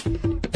Thank you.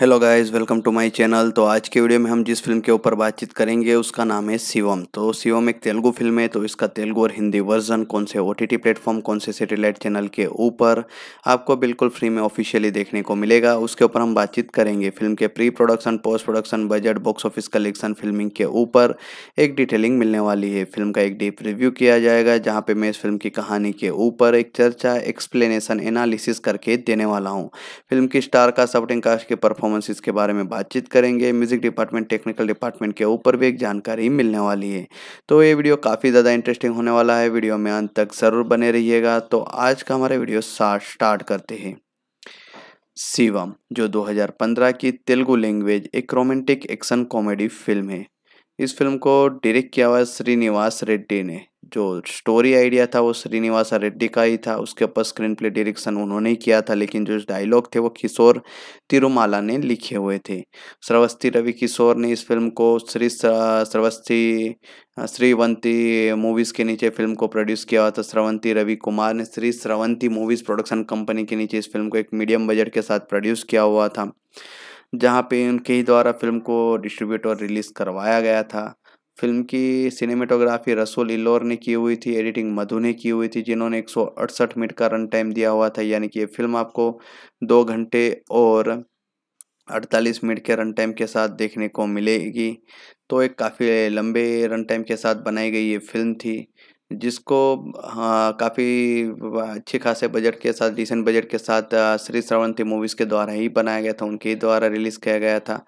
Hello guys welcome to my channel तो आज के वीडियो में हम जिस फिल्म के ऊपर बातचीत करेंगे उसका नाम है शिवम तो शिवम एक तेलुगु फिल्म है तो इसका तेलुगु और हिंदी वर्जन कौन से ओ टी प्लेटफॉर्म कौन से सैटेलाइट चैनल के ऊपर आपको बिल्कुल फ्री में ऑफिशियली देखने को मिलेगा उसके ऊपर हम बातचीत करेंगे फिल्म के pre production post production budget box office collection filming के ऊपर एक डिटेलिंग मिलने वाली है फिल्म का एक डीप रिव्यू किया जाएगा जहाँ पर मैं इस फिल्म की कहानी के ऊपर एक चर्चा एक्सप्लेनेशन एनालिसिस करके देने वाला हूँ फिल्म की स्टार का सपटिंग कास्ट के परफॉर्म परफॉर्मेंसेस के बारे में बातचीत करेंगे म्यूज़िक डिपार्टमेंट टेक्निकल डिपार्टमेंट के ऊपर भी एक जानकारी मिलने वाली है तो ये वीडियो काफ़ी ज़्यादा इंटरेस्टिंग होने वाला है वीडियो में अंत तक ज़रूर बने रहिएगा तो आज का हमारा वीडियो स्टार्ट करते हैं शिवम जो 2015 की तेलुगु लैंग्वेज एक रोमांटिक एक्शन कॉमेडी फिल्म है इस फिल्म को डायरेक्ट किया हुआ श्रीनिवास रेड्डी ने जो स्टोरी आइडिया था वो श्रीनिवास रेड्डी का ही था उसके ऊपर स्क्रीन प्ले डायरेक्शन उन्होंने ही किया था लेकिन जो डायलॉग थे वो किशोर तिरुमाला ने लिखे हुए थे श्रवस्ती रवि किशोर ने इस फिल्म को श्री श्रवस्ती श्रीवंती मूवीज़ के नीचे फिल्म को प्रोड्यूस किया हुआ था श्रवंती रवि कुमार ने Sri Sravanthi movies production company के नीचे इस फिल्म को एक मीडियम बजट के साथ प्रोड्यूस किया हुआ था जहाँ पे उनके ही द्वारा फिल्म को डिस्ट्रीब्यूट और रिलीज़ करवाया गया था फिल्म की सिनेमेटोग्राफी रसूल इल्लोर ने की हुई थी एडिटिंग मधु ने की हुई थी जिन्होंने एक मिनट का रन टाइम दिया हुआ था यानी कि ये फिल्म आपको दो घंटे और 48 मिनट के रन टाइम के साथ देखने को मिलेगी तो एक काफ़ी लंबे रन टाइम के साथ बनाई गई ये फिल्म थी जिसको हाँ, काफ़ी अच्छे खासे बजट के साथ डिसेंट बजट के साथ श्री श्रवंती मूवीज़ के द्वारा ही बनाया गया था उनके द्वारा रिलीज़ किया गया था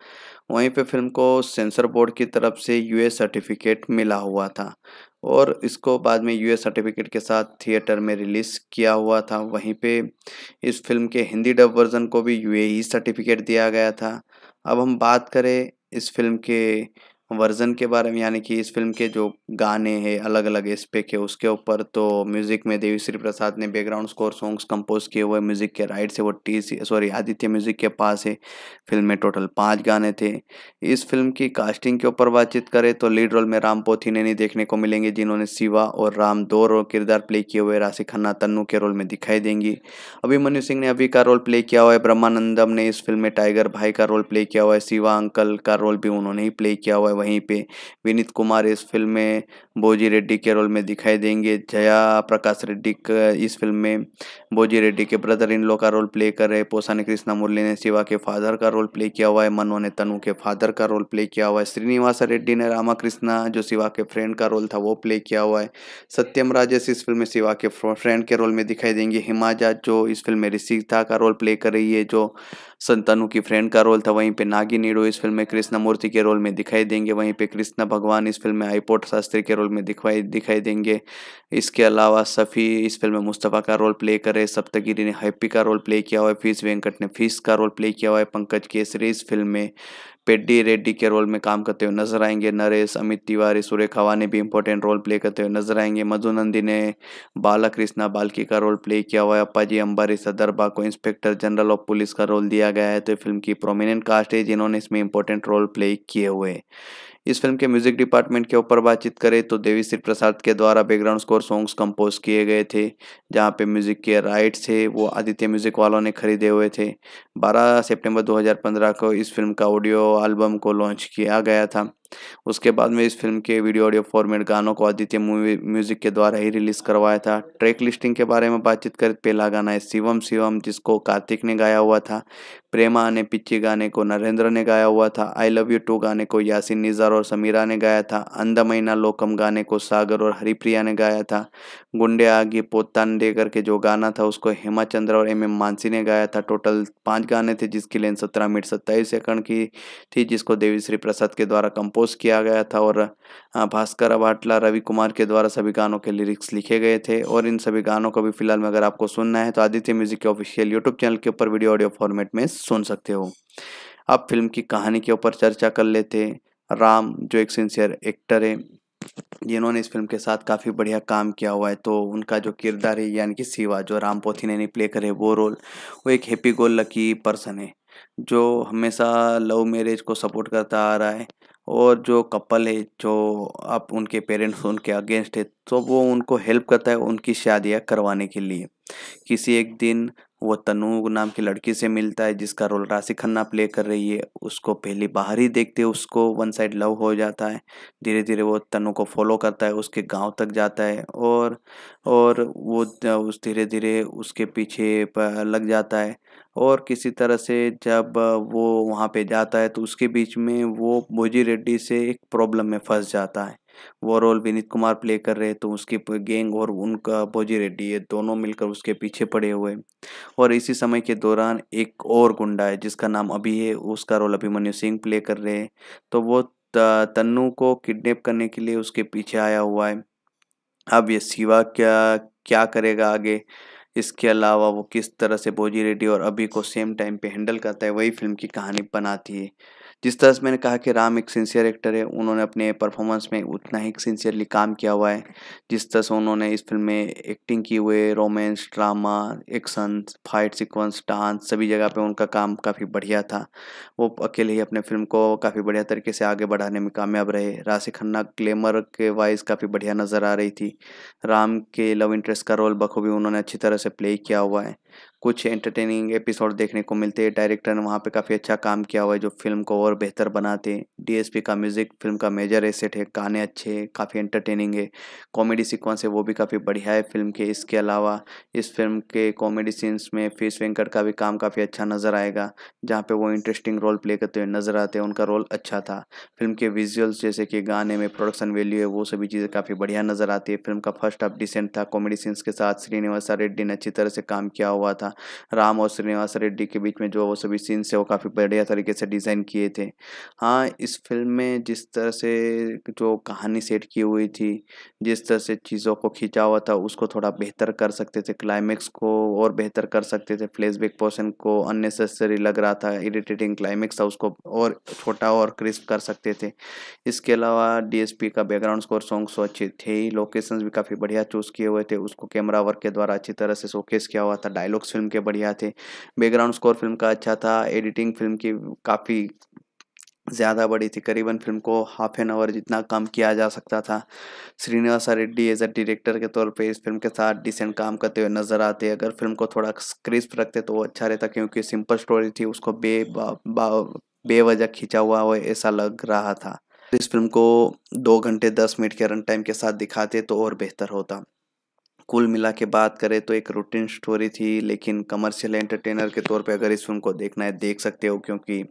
वहीं पे फिल्म को सेंसर बोर्ड की तरफ से यूए सर्टिफिकेट मिला हुआ था और इसको बाद में यूएस सर्टिफिकेट के साथ थिएटर में रिलीज़ किया हुआ था वहीं पे इस फिल्म के हिंदी डब वर्जन को भी यूए सर्टिफिकेट e दिया गया था अब हम बात करें इस फिल्म के वर्जन के बारे में यानी कि इस फिल्म के जो गाने हैं अलग अलग एस्पेक्ट है उसके ऊपर तो म्यूजिक में देवी श्री प्रसाद ने बैकग्राउंड स्कोर सॉन्ग्स कंपोज किए हुए म्यूजिक के राइट से वो टी सॉरी आदित्य म्यूजिक के पास है फिल्म में टोटल पाँच गाने थे इस फिल्म की कास्टिंग के ऊपर बातचीत करें तो लीड रोल में राम पोथी नहीं देखने को मिलेंगे जिन्होंने शिवा और राम दो रोल किरदार प्ले किए हुए राशि खन्ना तन्नू के रोल में दिखाई देंगी अभिमन्यु सिंह ने अभी का रोल प्ले किया हुआ है ब्रह्मानंदम ने इस फिल्म में टाइगर भाई का रोल प्ले किया हुआ है शिवा अंकल का रोल भी उन्होंने ही प्ले किया हुआ है वहीं पे विनीत कुमार इस फिल्म में बोजी रेड्डी के रोल में दिखाई देंगे जया प्रकाश रेड्डी इस फिल्म में बोजी रेड्डी के ब्रदर इन लो का रोल प्ले कर रहे पोसा ने कृष्णा मुरली ने शिवा के फादर का रोल प्ले किया हुआ है मनो ने तनु के फादर का रोल प्ले किया हुआ है श्रीनिवास रेड्डी ने रामा कृष्णा जो शिवा के फ्रेंड का रोल था वो प्ले किया हुआ है सत्यम राजेश इस फिल्म में शिवा के फ्रेंड के रोल में दिखाई देंगे हिमाजा जो इस फिल्म में ऋषिता का रोल प्ले कर रही है जो संतानु की फ्रेंड का रोल था वहीं पे नागी नीडो इस फिल्म में कृष्णमूर्ति के रोल में दिखाई देंगे वहीं पे कृष्णा भगवान इस फिल्म में आईपोट शास्त्री के रोल में दिखाई दिखाई देंगे इसके अलावा सफ़ी इस फिल्म में मुस्तफ़ा का रोल प्ले करे सप्तगिरी ने हैप्पी का रोल प्ले किया हुआ है फीस वेंकट ने फीस का रोल प्ले किया हुआ है पंकज केसरी इस फिल्म में पेड्डी रेड्डी के रोल में काम करते हुए नजर आएंगे नरेश अमित तिवारी हवा ने भी इंपॉर्टेंट रोल प्ले करते हुए नजर आएंगे मधु नंदी ने कृष्णा बालकी का रोल प्ले किया हुआ है अप्पाजी अंबारी सदरबा को इंस्पेक्टर जनरल ऑफ पुलिस का रोल दिया गया है तो फिल्म की प्रोमिनेंट कास्ट है जिन्होंने इसमें इंपॉर्टेंट रोल प्ले किए हुए इस फिल्म के म्यूजिक डिपार्टमेंट के ऊपर बातचीत करें तो देवी श्री प्रसाद के द्वारा बैकग्राउंड स्कोर सॉन्ग्स कंपोज किए गए थे जहाँ पे म्यूजिक के राइट्स थे वो आदित्य म्यूजिक वालों ने खरीदे हुए थे 12 सितंबर 2015 को इस फिल्म का ऑडियो एल्बम को लॉन्च किया गया था उसके बाद में इस फिल्म के वीडियो ऑडियो फॉर्मेट गानों को आदित्य मूवी म्यूजिक के द्वारा ही रिलीज करवाया था ट्रैक लिस्टिंग के बारे में बातचीत कर पहला गाना है शिवम शिवम जिसको कार्तिक ने गाया हुआ था प्रेमा ने पिच्चे गाने को नरेंद्र ने गाया हुआ था आई लव यू टू गाने को यासिन निज़ार और समीरा ने गाया था मैना लोकम गाने को सागर और हरिप्रिया ने गाया था गुंडे आगे पोतान डे करके जो गाना था उसको हेमा चंद्र और एम एम मानसी ने गाया था टोटल पाँच गाने थे जिसकी लेंथ सत्रह मिनट सत्ताईस सेकंड की थी जिसको देवी श्री प्रसाद के द्वारा कंपोज कंपोज किया गया था और भास्कर अभाटला रवि कुमार के द्वारा सभी गानों के लिरिक्स लिखे गए थे और इन सभी गानों को भी फिलहाल में अगर आपको सुनना है तो आदित्य म्यूजिक के ऑफिशियल यूट्यूब चैनल के ऊपर वीडियो ऑडियो फॉर्मेट में सुन सकते हो अब फिल्म की कहानी के ऊपर चर्चा कर लेते राम जो एक सिंसियर एक्टर है जिन्होंने इस फिल्म के साथ काफ़ी बढ़िया काम किया हुआ है तो उनका जो किरदार है यानी कि सिवा जो राम पोथी ने प्ले करे वो रोल वो एक हैप्पी गोल लकी पर्सन है जो हमेशा लव मैरिज को सपोर्ट करता आ रहा है और जो कपल है जो आप उनके पेरेंट्स उनके अगेंस्ट है तो वो उनको हेल्प करता है उनकी शादियाँ करवाने के लिए किसी एक दिन वो तनु नाम की लड़की से मिलता है जिसका रोल राशि खन्ना प्ले कर रही है उसको पहले बाहर ही देखते उसको वन साइड लव हो जाता है धीरे धीरे वो तनु को फॉलो करता है उसके गांव तक जाता है और और वो उस धीरे धीरे उसके पीछे लग जाता है और किसी तरह से जब वो वहाँ पे जाता है तो उसके बीच में वो भोजी रेड्डी से एक प्रॉब्लम में फंस जाता है वो रोल विनीत कुमार प्ले कर रहे तो उसकी गैंग और उनका भोजी रेड्डी ये दोनों मिलकर उसके पीछे पड़े हुए और इसी समय के दौरान एक और गुंडा है जिसका नाम अभी है उसका रोल अभिमन्यु सिंह प्ले कर रहे हैं तो वो तन्नू को किडनेप करने के लिए उसके पीछे आया हुआ है अब ये शिवा क्या क्या करेगा आगे इसके अलावा वो किस तरह से बोजी रेड्डी और अभी को सेम टाइम पे हैंडल करता है वही फिल्म की कहानी बनाती है जिस तरह से मैंने कहा कि राम एक सिंसियर एक्टर है उन्होंने अपने परफॉर्मेंस में उतना ही सिंसियरली काम किया हुआ है जिस तरह से उन्होंने इस फिल्म में एक्टिंग की हुई है romance drama action fight sequence dance सभी जगह पे उनका काम काफ़ी बढ़िया था वो अकेले ही अपने फिल्म को काफ़ी बढ़िया तरीके से आगे बढ़ाने में कामयाब रहे राशि खन्ना ग्लैमर के वाइज काफ़ी बढ़िया नज़र आ रही थी राम के लव इंटरेस्ट का रोल बखूबी उन्होंने अच्छी तरह से प्ले किया हुआ है कुछ एंटरटेनिंग एपिसोड देखने को मिलते हैं डायरेक्टर ने वहाँ पे काफ़ी अच्छा काम किया हुआ है जो फिल्म को और बेहतर बनाते हैं डीएसपी का म्यूज़िक फिल्म का मेजर एसेट है गाने अच्छे हैं काफ़ी एंटरटेनिंग है कॉमेडी सीक्वेंस है वो भी काफ़ी बढ़िया है फिल्म के इसके अलावा इस फिल्म के कॉमेडी सीन्स में फीस वेंकट का भी काम काफ़ी अच्छा नज़र आएगा जहाँ पर वो इंटरेस्टिंग रोल प्ले करते हुए नज़र आते हैं उनका रोल अच्छा था फिल्म के विजुअल्स जैसे कि गाने में प्रोडक्शन वैल्यू है वो सभी चीज़ें काफ़ी बढ़िया नज़र आती है फिल्म का फर्स्ट हाफ डिसेंट था कॉमेडी सीन्स के साथ श्रीनिवासा रेड्डी ने अच्छी तरह से काम किया हुआ था था राम और श्रीनिवास रेड्डी के बीच में जो वो सभी सीन्स है वो काफ़ी बढ़िया तरीके से डिज़ाइन किए थे हाँ इस फिल्म में जिस तरह से जो कहानी सेट की हुई थी जिस तरह से चीज़ों को खींचा हुआ था उसको थोड़ा बेहतर कर सकते थे क्लाइमेक्स को और बेहतर कर सकते थे फ्लैशबैक पोर्शन को अननेसेसरी लग रहा था इरिटेटिंग क्लाइमेक्स था उसको और छोटा और क्रिस्प कर सकते थे इसके अलावा डीएसपी का बैकग्राउंड स्कोर सॉन्ग्स अच्छे थे ही लोकेशंस भी काफ़ी बढ़िया चूज़ किए हुए थे उसको कैमरा वर्क के द्वारा अच्छी तरह से शोकेस किया हुआ था डायलॉग्स फिल्म के बढ़िया थे बैकग्राउंड स्कोर फिल्म का अच्छा था एडिटिंग फिल्म की काफ़ी ज़्यादा बड़ी थी करीबन फिल्म को हाफ एन आवर जितना कम किया जा सकता था Srinivasa Reddy as a director के तौर पे इस फिल्म के साथ डिसेंट काम करते हुए नजर आते अगर फिल्म को थोड़ा क्रिस्प रखते तो वो अच्छा रहता क्योंकि सिंपल स्टोरी थी उसको बे बेवजह खींचा हुआ हो ऐसा लग रहा था इस फिल्म को दो घंटे दस मिनट के रन टाइम के साथ दिखाते तो और बेहतर होता कुल मिला के बात करें तो एक रूटीन स्टोरी थी लेकिन कमर्शियल एंटरटेनर के तौर पे अगर इस फिल्म को देखना है देख सकते हो क्योंकि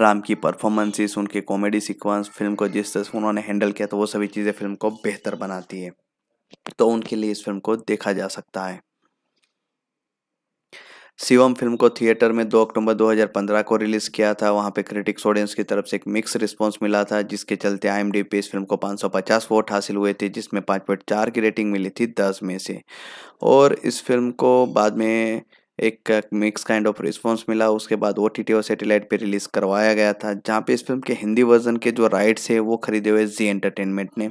राम की परफॉर्मेंसेस उनके कॉमेडी सीक्वेंस फिल्म को जिस तरह से उन्होंने हैंडल किया तो वो सभी चीज़ें फिल्म को बेहतर बनाती है तो उनके लिए इस फिल्म को देखा जा सकता है शिवम फिल्म को थिएटर में 2 अक्टूबर 2015 को रिलीज़ किया था वहाँ पे क्रिटिक्स ऑडियंस की तरफ से एक मिक्स रिस्पांस मिला था जिसके चलते आई पे इस फिल्म को 550 वोट हासिल हुए थे जिसमें 5.4 की रेटिंग मिली थी 10 में से और इस फिल्म को बाद में एक मिक्स काइंड ऑफ रिस्पॉन्स मिला उसके बाद ओ टी टी और सेटेलाइट पर रिलीज़ करवाया गया था जहाँ पे इस फिल्म के हिंदी वर्जन के जो राइट्स है वो खरीदे हुए जी एंटरटेनमेंट ने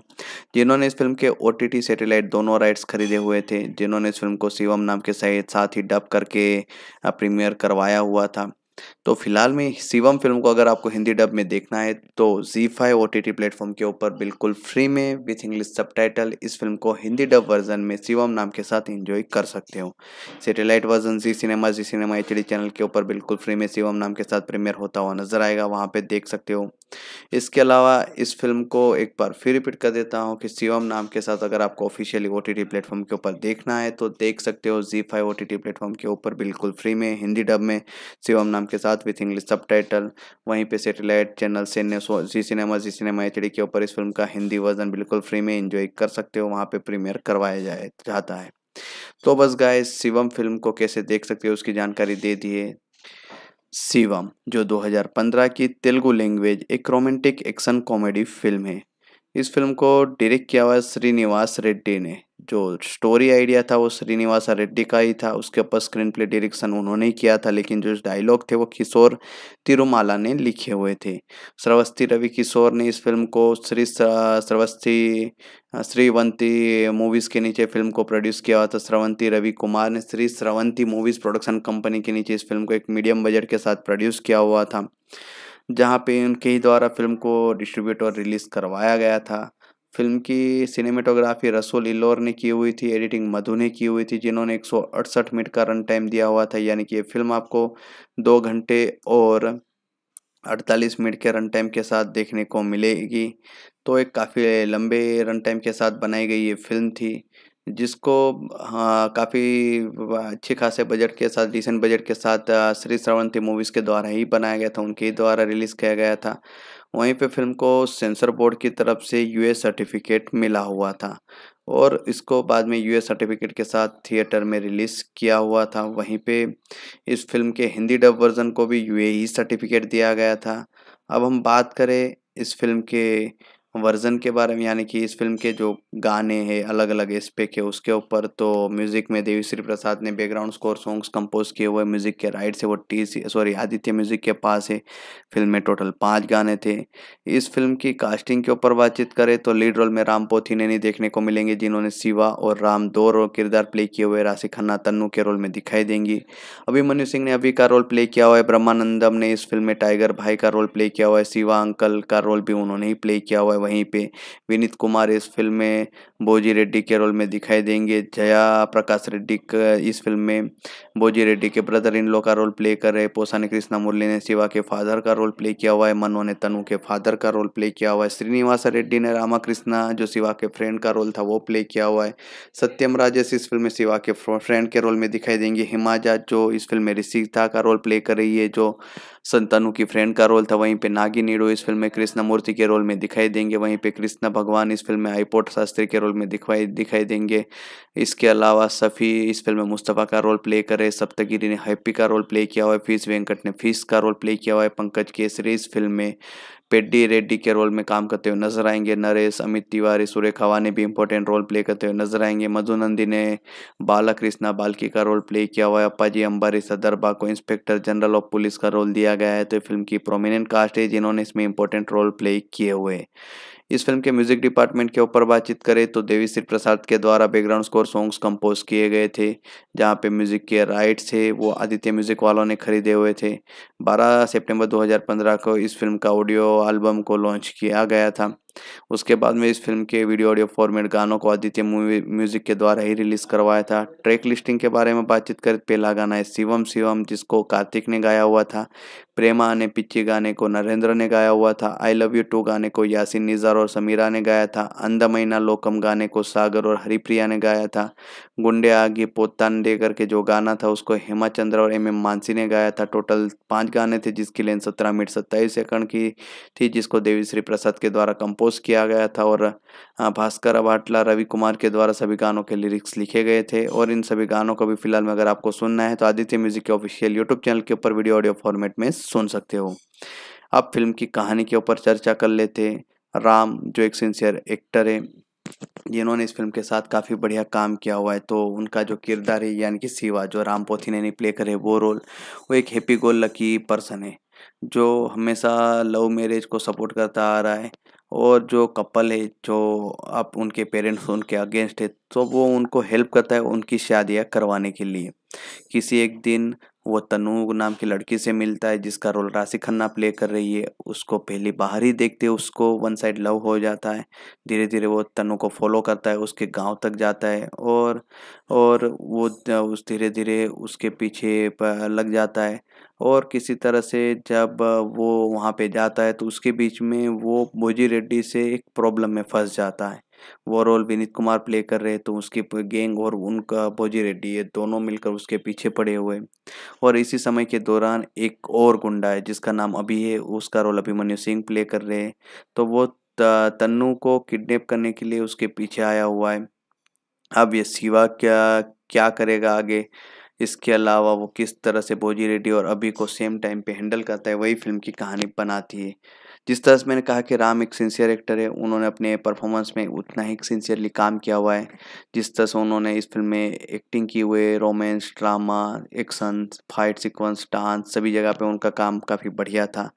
जिन्होंने इस फिल्म के ओ टी टी सेटेलाइट दोनों राइट्स खरीदे हुए थे जिन्होंने इस फिल्म को शिवम नाम के साथ ही डब करके प्रीमियर करवाया हुआ था तो फिलहाल में शिवम फिल्म को अगर आपको हिंदी डब में देखना है तो जी five O T T platform के ऊपर बिल्कुल फ्री में विथ इंग्लिश सब इस फिल्म को हिंदी डब वर्जन में शिवम नाम के साथ इंजॉय कर सकते हो सेटेलाइट वर्जन जी सिनेमा जी सिनेमा एच चैनल के ऊपर बिल्कुल फ्री में शिवम नाम के साथ प्रीमियर होता हुआ नजर आएगा वहाँ पर देख सकते हो इसके अलावा इस फिल्म को एक बार फिर रिपीट कर देता हूँ कि शिवम नाम के साथ अगर आपको ऑफिशियली ओ टी प्लेटफॉर्म के ऊपर देखना है तो देख सकते हो जी फाइव ओ टी प्लेटफॉर्म के ऊपर बिल्कुल फ्री में हिंदी डब में शिवम नाम के साथ विथ इंग्लिश सब टाइटल वहीं पर सेटेलाइट चैनल सेने जी सिनेमा जी सिनेमा एच के ऊपर इस फिल्म का हिंदी वर्जन बिल्कुल फ्री में इंजॉय कर सकते हो वहाँ पर प्रीमियर करवाया जाए जाता है तो बस गाय शिवम फिल्म को कैसे देख सकते हो उसकी जानकारी दे दिए शिवम जो 2015 की तेलुगु लैंग्वेज एक रोमांटिक एक्शन कॉमेडी फिल्म है इस फिल्म को डायरेक्ट किया हुआ है श्रीनिवास रेड्डी ने जो स्टोरी आइडिया था वो श्रीनिवास रेड्डी का ही था उसके ऊपर स्क्रीन प्ले डायरेक्शन उन्होंने ही किया था लेकिन जो डायलॉग थे वो किशोर तिरुमाला ने लिखे हुए थे श्रवस्ती रवि किशोर ने इस फिल्म को श्री श्रवस्ती श्रीवंती मूवीज़ के नीचे फिल्म को प्रोड्यूस किया हुआ था श्रवंती रवि कुमार ने Sri Sravanthi movies production company के नीचे इस फिल्म को एक मीडियम बजट के साथ प्रोड्यूस किया हुआ था जहाँ पे उनके ही द्वारा फिल्म को डिस्ट्रीब्यूट और रिलीज़ करवाया गया था फिल्म की सिनेमेटोग्राफी रसूल इल्लोर ने की हुई थी एडिटिंग मधु ने की हुई थी जिन्होंने एक मिनट का रन टाइम दिया हुआ था यानी कि ये फिल्म आपको दो घंटे और 48 मिनट के रन टाइम के साथ देखने को मिलेगी तो एक काफ़ी लंबे रन टाइम के साथ बनाई गई ये फिल्म थी जिसको हाँ, काफ़ी अच्छे खासे बजट के साथ डिसेंट बजट के साथ श्री श्रवंती मूवीज़ के द्वारा ही बनाया गया था उनके ही द्वारा रिलीज़ किया गया था वहीं पे फिल्म को सेंसर बोर्ड की तरफ से यूए सर्टिफिकेट मिला हुआ था और इसको बाद में यूएस सर्टिफिकेट के साथ थिएटर में रिलीज़ किया हुआ था वहीं पे इस फिल्म के हिंदी डब वर्ज़न को भी यूएई सर्टिफिकेट e दिया गया था अब हम बात करें इस फिल्म के वर्ज़न के बारे में यानी कि इस फिल्म के जो गाने हैं अलग अलग एस्पेक्ट है उसके ऊपर तो म्यूज़िक में देवी श्री प्रसाद ने बैकग्राउंड स्कोर सॉन्ग्स कंपोज किए हुए म्यूज़िक के राइट से वो T C sorry Aditya music के पास है फिल्म में टोटल पाँच गाने थे इस फिल्म की कास्टिंग के ऊपर बातचीत करें तो लीड रोल में राम नहीं देखने को मिलेंगे जिन्होंने शिवा और राम दो रोल किरदार प्ले किए हुए राशि खन्ना तन्नू के रोल में दिखाई देंगी अभिमन्यु सिंह ने अभी का रोल प्ले किया हुआ है ब्रह्मानंदम ने इस फिल्म में टाइगर भाई का रोल प्ले किया हुआ है शिवा अंकल का रोल भी उन्होंने ही प्ले किया हुआ है वहीं पे विनीत कुमार इस फिल्म में बोजी रेड्डी के रोल में दिखाई देंगे जया प्रकाश रेड्डी इस फिल्म में बोजी रेड्डी के ब्रदर इन लो का रोल प्ले कर रहे पोसा ने कृष्णा मुरली ने शिवा के फादर का रोल प्ले किया हुआ है मनो ने तनु के फादर का रोल प्ले किया हुआ है श्रीनिवास रेड्डी ने रामा जो शिवा के फ्रेंड का रोल था वो प्ले किया हुआ है सत्यम राजेश इस फिल्म में शिवा के फ्रेंड के रोल में दिखाई देंगे हिमाजा जो इस फिल्म में ऋषिता का रोल प्ले कर रही है जो संतानु की फ्रेंड का रोल था वहीं पे नागी नीडो इस फिल्म में कृष्णमूर्ति के रोल में दिखाई देंगे वहीं पे कृष्णा भगवान इस फिल्म में आईपोट शास्त्री के रोल में दिखवाई दिखाई देंगे इसके अलावा सफ़ी इस फिल्म में मुस्तफ़ा का रोल प्ले करे सप्तगिरी ने हैप्पी का रोल प्ले किया हुआ है फीस वेंकट ने फीस का रोल प्ले किया हुआ है पंकज केसरी इस फिल्म में पेड्डी रेड्डी के रोल में काम करते हुए नजर आएंगे नरेश अमित तिवारी सुरेख हवा ने भी इंपॉर्टेंट रोल प्ले करते हुए नजर आएंगे मधु नंदी ने बाला कृष्णा बालकी का रोल प्ले किया हुआ है अप्पाजी अंबारी सदरबा को इंस्पेक्टर जनरल ऑफ पुलिस का रोल दिया गया है तो फिल्म की प्रोमिनेंट कास्ट है जिन्होंने इसमें इंपॉर्टेंट रोल प्ले किए हुए इस फिल्म के म्यूजिक डिपार्टमेंट के ऊपर बातचीत करें तो देवी श्री प्रसाद के द्वारा बैकग्राउंड स्कोर सॉन्ग्स कंपोज किए गए थे जहाँ पे म्यूजिक के राइट्स थे वो आदित्य म्यूजिक वालों ने खरीदे हुए थे 12 सितंबर 2015 को इस फिल्म का ऑडियो एल्बम को लॉन्च किया गया था उसके बाद में इस फिल्म के वीडियो ऑडियो फॉर्मेट गानों को आदित्य मूवी म्यूजिक के द्वारा ही रिलीज करवाया था ट्रैक लिस्टिंग के बारे में बातचीत कर पहला गाना है शिवम शिवम जिसको कार्तिक ने गाया हुआ था प्रेमा ने पिच्ची गाने को नरेंद्र ने गाया हुआ था आई लव यू टू गाने को यासिन निज़ार और समीरा ने गाया था अंधा महीना लोकम गाने को सागर और हरिप्रिया ने गाया था गुंडे आगे पोतान दे करके जो गाना था उसको हेमा चंद्र और एम एम मानसी ने गाया था टोटल पांच गाने थे जिसकी लेंथ सत्रह मिनट सत्ताईस सेकंड की थी जिसको देवी श्री प्रसाद के द्वारा कंपोज किया गया था और भास्कर अभाटला रवि कुमार के द्वारा सभी गानों के लिरिक्स लिखे गए थे और इन सभी गानों को भी फिलहाल में अगर आपको सुनना है तो आदित्य म्यूजिक के ऑफिशियल यूट्यूब चैनल के ऊपर वीडियो ऑडियो फॉर्मेट में सुन सकते हो अब फिल्म की कहानी के ऊपर चर्चा कर लेते राम जो एक सिंसियर एक्टर है जिन्होंने इस फिल्म के साथ काफ़ी बढ़िया काम किया हुआ है तो उनका जो किरदार है यानी कि सिवा जो राम पोथी ने प्ले करे वो रोल वो एक हैप्पी गोल लकी पर्सन है जो हमेशा लव मैरिज को सपोर्ट करता आ रहा है और जो कपल है जो आप उनके पेरेंट्स उनके अगेंस्ट है तो वो उनको हेल्प करता है उनकी शादियाँ करवाने के लिए किसी एक दिन वो तनु नाम की लड़की से मिलता है जिसका रोल राशि खन्ना प्ले कर रही है उसको पहले बाहर ही देखते उसको वन साइड लव हो जाता है धीरे धीरे वो तनु को फॉलो करता है उसके गांव तक जाता है और और वो उस धीरे धीरे उसके पीछे लग जाता है और किसी तरह से जब वो वहाँ पे जाता है तो उसके बीच में वो भोजी रेड्डी से एक प्रॉब्लम में फंस जाता है वो रोल विनीत कुमार प्ले कर रहे तो उसके गैंग और उनका भोजी रेड्डी ये दोनों मिलकर उसके पीछे पड़े हुए और इसी समय के दौरान एक और गुंडा है जिसका नाम अभी है उसका रोल अभिमन्यु सिंह प्ले कर रहे हैं तो वो तन्नू को किडनेप करने के लिए उसके पीछे आया हुआ है अब ये शिवा क्या क्या करेगा आगे इसके अलावा वो किस तरह से बोजी रेड्डी और अभी को सेम टाइम पे हैंडल करता है वही फिल्म की कहानी बनाती है जिस तरह से मैंने कहा कि राम एक सिंसियर एक्टर है उन्होंने अपने परफॉर्मेंस में उतना ही सिंसियरली काम किया हुआ है जिस तरह से उन्होंने इस फिल्म में एक्टिंग की हुई है romance drama action fight sequence dance सभी जगह पे उनका काम काफ़ी बढ़िया था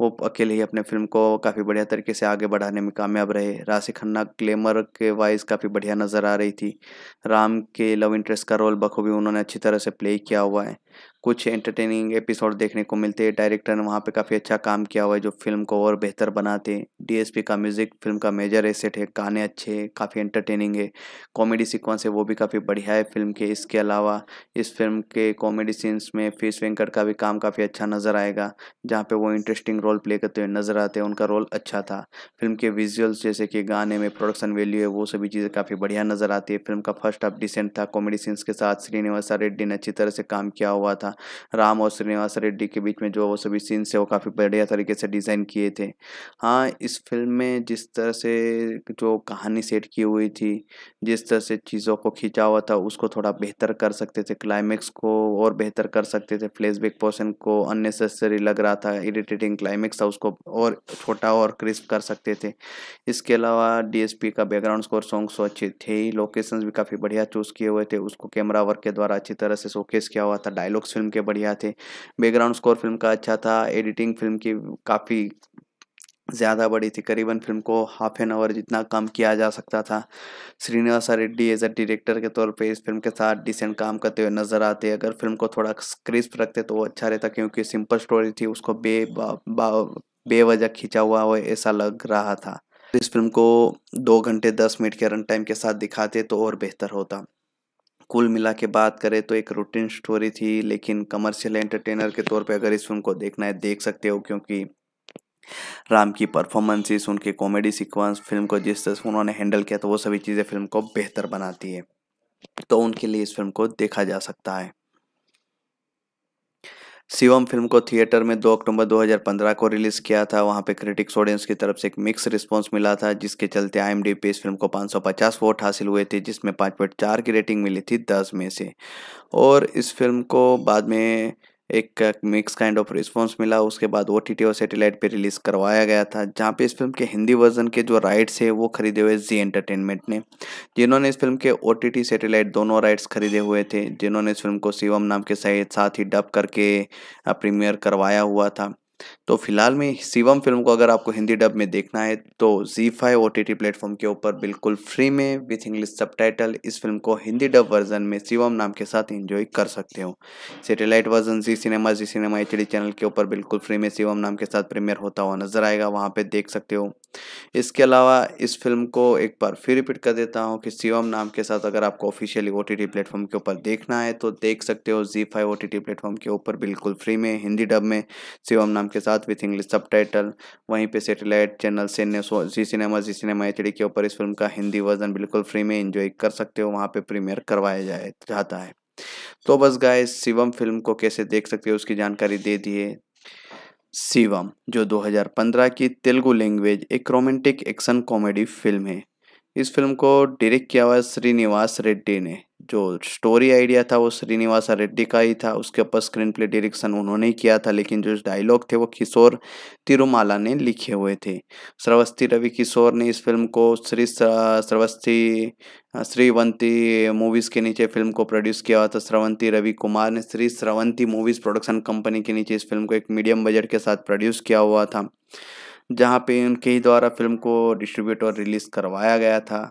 वो अकेले ही अपने फिल्म को काफ़ी बढ़िया तरीके से आगे बढ़ाने में कामयाब रहे राशि खन्ना ग्लैमर के वाइज काफ़ी बढ़िया नज़र आ रही थी राम के लव इंटरेस्ट का रोल बखूबी उन्होंने अच्छी तरह से प्ले किया हुआ है कुछ एंटरटेनिंग एपिसोड देखने को मिलते हैं डायरेक्टर ने वहाँ पे काफ़ी अच्छा काम किया हुआ है जो फिल्म को और बेहतर बनाते हैं डीएसपी का म्यूज़िक फिल्म का मेजर एसेट है गाने अच्छे हैं काफ़ी एंटरटेनिंग है कॉमेडी सीक्वेंस है वो भी काफ़ी बढ़िया है फिल्म के इसके अलावा इस फिल्म के कॉमेडी सीन्स में फीस वेंकट का भी काम काफ़ी अच्छा नज़र आएगा जहाँ पर वो इंटरेस्टिंग रोल प्ले करते हुए नज़र आते हैं उनका रोल अच्छा था फिल्म के विजुअल्स जैसे कि गाने में प्रोडक्शन वैल्यू है वो सभी चीज़ें काफ़ी बढ़िया नज़र आती है फिल्म का फर्स्ट हाफ डिसेंट था कॉमेडी सीन्स के साथ श्रीनिवासा रेड्डी ने अच्छी तरह से काम किया हुआ हुआ था राम और श्रीनिवास रेड्डी के बीच में जो वो सभी सीन्स है वो काफ़ी बढ़िया तरीके से डिज़ाइन किए थे हाँ इस फिल्म में जिस तरह से जो कहानी सेट की हुई थी जिस तरह से चीज़ों को खींचा हुआ था उसको थोड़ा बेहतर कर सकते थे क्लाइमैक्स को और बेहतर कर सकते थे फ्लैशबैक पोर्शन को अननेसेसरी लग रहा था इरिटेटिंग क्लाइमेक्स था उसको और छोटा और क्रिस्प कर सकते थे इसके अलावा डीएसपी का बैकग्राउंड स्कोर सॉन्ग्स अच्छे थे ही लोकेशंस भी काफ़ी बढ़िया चूज़ किए हुए थे उसको कैमरा वर्क के द्वारा अच्छी तरह से शोकेस किया हुआ था डायलॉग लुक्स फिल्म के बढ़िया थे बैकग्राउंड स्कोर फिल्म का अच्छा था एडिटिंग फिल्म की काफ़ी ज़्यादा बड़ी थी करीबन फिल्म को हाफ एन आवर जितना कम किया जा सकता था Srinivas Reddy as a director के तौर पे इस फिल्म के साथ डिसेंट काम करते हुए नजर आते अगर फिल्म को थोड़ा क्रिस्प रखते तो वो अच्छा रहता क्योंकि सिंपल स्टोरी थी उसको बे बेवजह खींचा हुआ हो ऐसा लग रहा था इस फिल्म को दो घंटे दस मिनट के रन टाइम के साथ दिखाते तो और बेहतर होता कुल मिला के बात करें तो एक रूटीन स्टोरी थी लेकिन कमर्शियल एंटरटेनर के तौर पे अगर इस फिल्म को देखना है देख सकते हो क्योंकि राम की परफॉर्मेंसेस उनके कॉमेडी सीक्वेंस फिल्म को जिस तरह उन्होंने हैंडल किया तो वो सभी चीज़ें फिल्म को बेहतर बनाती है तो उनके लिए इस फिल्म को देखा जा सकता है शिवम फिल्म को थिएटर में 2 अक्टूबर 2015 को रिलीज़ किया था वहाँ पे क्रिटिक्स ऑडियंस की तरफ से एक मिक्स रिस्पांस मिला था जिसके चलते आई एम पे इस फिल्म को 550 वोट हासिल हुए थे जिसमें पाँच पॉइंट चार की रेटिंग मिली थी दस में से और इस फिल्म को बाद में एक मिक्स काइंड ऑफ रिस्पॉन्स मिला उसके बाद ओ टी और सैटेलाइट पे रिलीज़ करवाया गया था जहाँ पे इस फिल्म के हिंदी वर्जन के जो राइट्स है वो खरीदे हुए जी एंटरटेनमेंट ने जिन्होंने इस फिल्म के ओ टी सैटेलाइट दोनों राइट्स खरीदे हुए थे जिन्होंने इस फिल्म को शिवम नाम के साथ ही डब करके प्रीमियर करवाया हुआ था तो फिलहाल में शिवम फिल्म को अगर आपको हिंदी डब में देखना है तो जी फाइव ओ टी प्लेटफॉर्म के ऊपर बिल्कुल फ्री में विथ इंग्लिश सब इस फिल्म को हिंदी डब वर्जन में शिवम नाम के साथ एंजॉय कर सकते हो सैटेलाइट वर्जन जी सिनेमा जी सिनेमा एच चैनल के ऊपर बिल्कुल फ्री में शिवम नाम के साथ प्रीमियर होता हुआ नजर आएगा वहाँ पर देख सकते हो इसके अलावा इस फिल्म को एक बार फिर रिपीट कर देता हूँ कि शिवम नाम के साथ अगर आपको ऑफिशियली ओ टी प्लेटफॉर्म के ऊपर देखना है तो देख सकते हो जी फाइव ओ टी प्लेटफॉर्म के ऊपर बिल्कुल फ्री में हिंदी डब में शिवम नाम के साथ विथ इंग्लिश सब वहीं पर सेटेलाइट चैनल सिने जी सिनेमा जी सिनेमा एच के ऊपर इस फिल्म का हिंदी वर्जन बिल्कुल फ्री में इंजॉय कर सकते हो वहाँ पर प्रीमियर करवाया जाए जाता है तो बस गाय शिवम फिल्म को कैसे देख सकते हो उसकी जानकारी दे दिए शिवम जो 2015 की तेलुगु लैंग्वेज एक रोमांटिक एक्शन कॉमेडी फिल्म है इस फिल्म को डायरेक्ट किया हुआ श्रीनिवास रेड्डी ने जो स्टोरी आइडिया था वो श्रीनिवासा रेड्डी का ही था उसके ऊपर स्क्रीन प्ले डायरेक्शन उन्होंने ही किया था लेकिन जो डायलॉग थे वो किशोर तिरुमाला ने लिखे हुए थे श्रवस्ती रवि किशोर ने इस फिल्म को श्री श्रवस्ती श्रीवंती मूवीज़ के नीचे फिल्म को प्रोड्यूस किया हुआ था श्रवंती रवि कुमार ने Sri Sravanthi movies production company के नीचे इस फिल्म को एक मीडियम बजट के साथ प्रोड्यूस किया हुआ था जहाँ पे उनके ही द्वारा फिल्म को डिस्ट्रीब्यूट और रिलीज़ करवाया गया था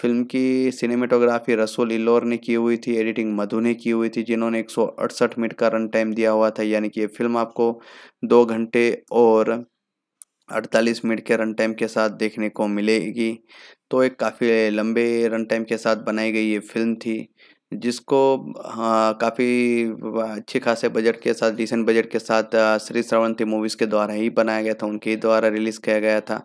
फिल्म की सिनेमेटोग्राफी रसूल इलोर ने की हुई थी एडिटिंग मधु ने की हुई थी जिन्होंने एक मिनट का रन टाइम दिया हुआ था यानी कि ये फिल्म आपको दो घंटे और 48 मिनट के रन टाइम के साथ देखने को मिलेगी तो एक काफ़ी लंबे रन टाइम के साथ बनाई गई ये फिल्म थी जिसको हाँ, काफ़ी अच्छे खासे बजट के साथ डिसेंट बजट के साथ श्री श्रवंती मूवीज़ के द्वारा ही बनाया गया था उनके द्वारा रिलीज़ किया गया था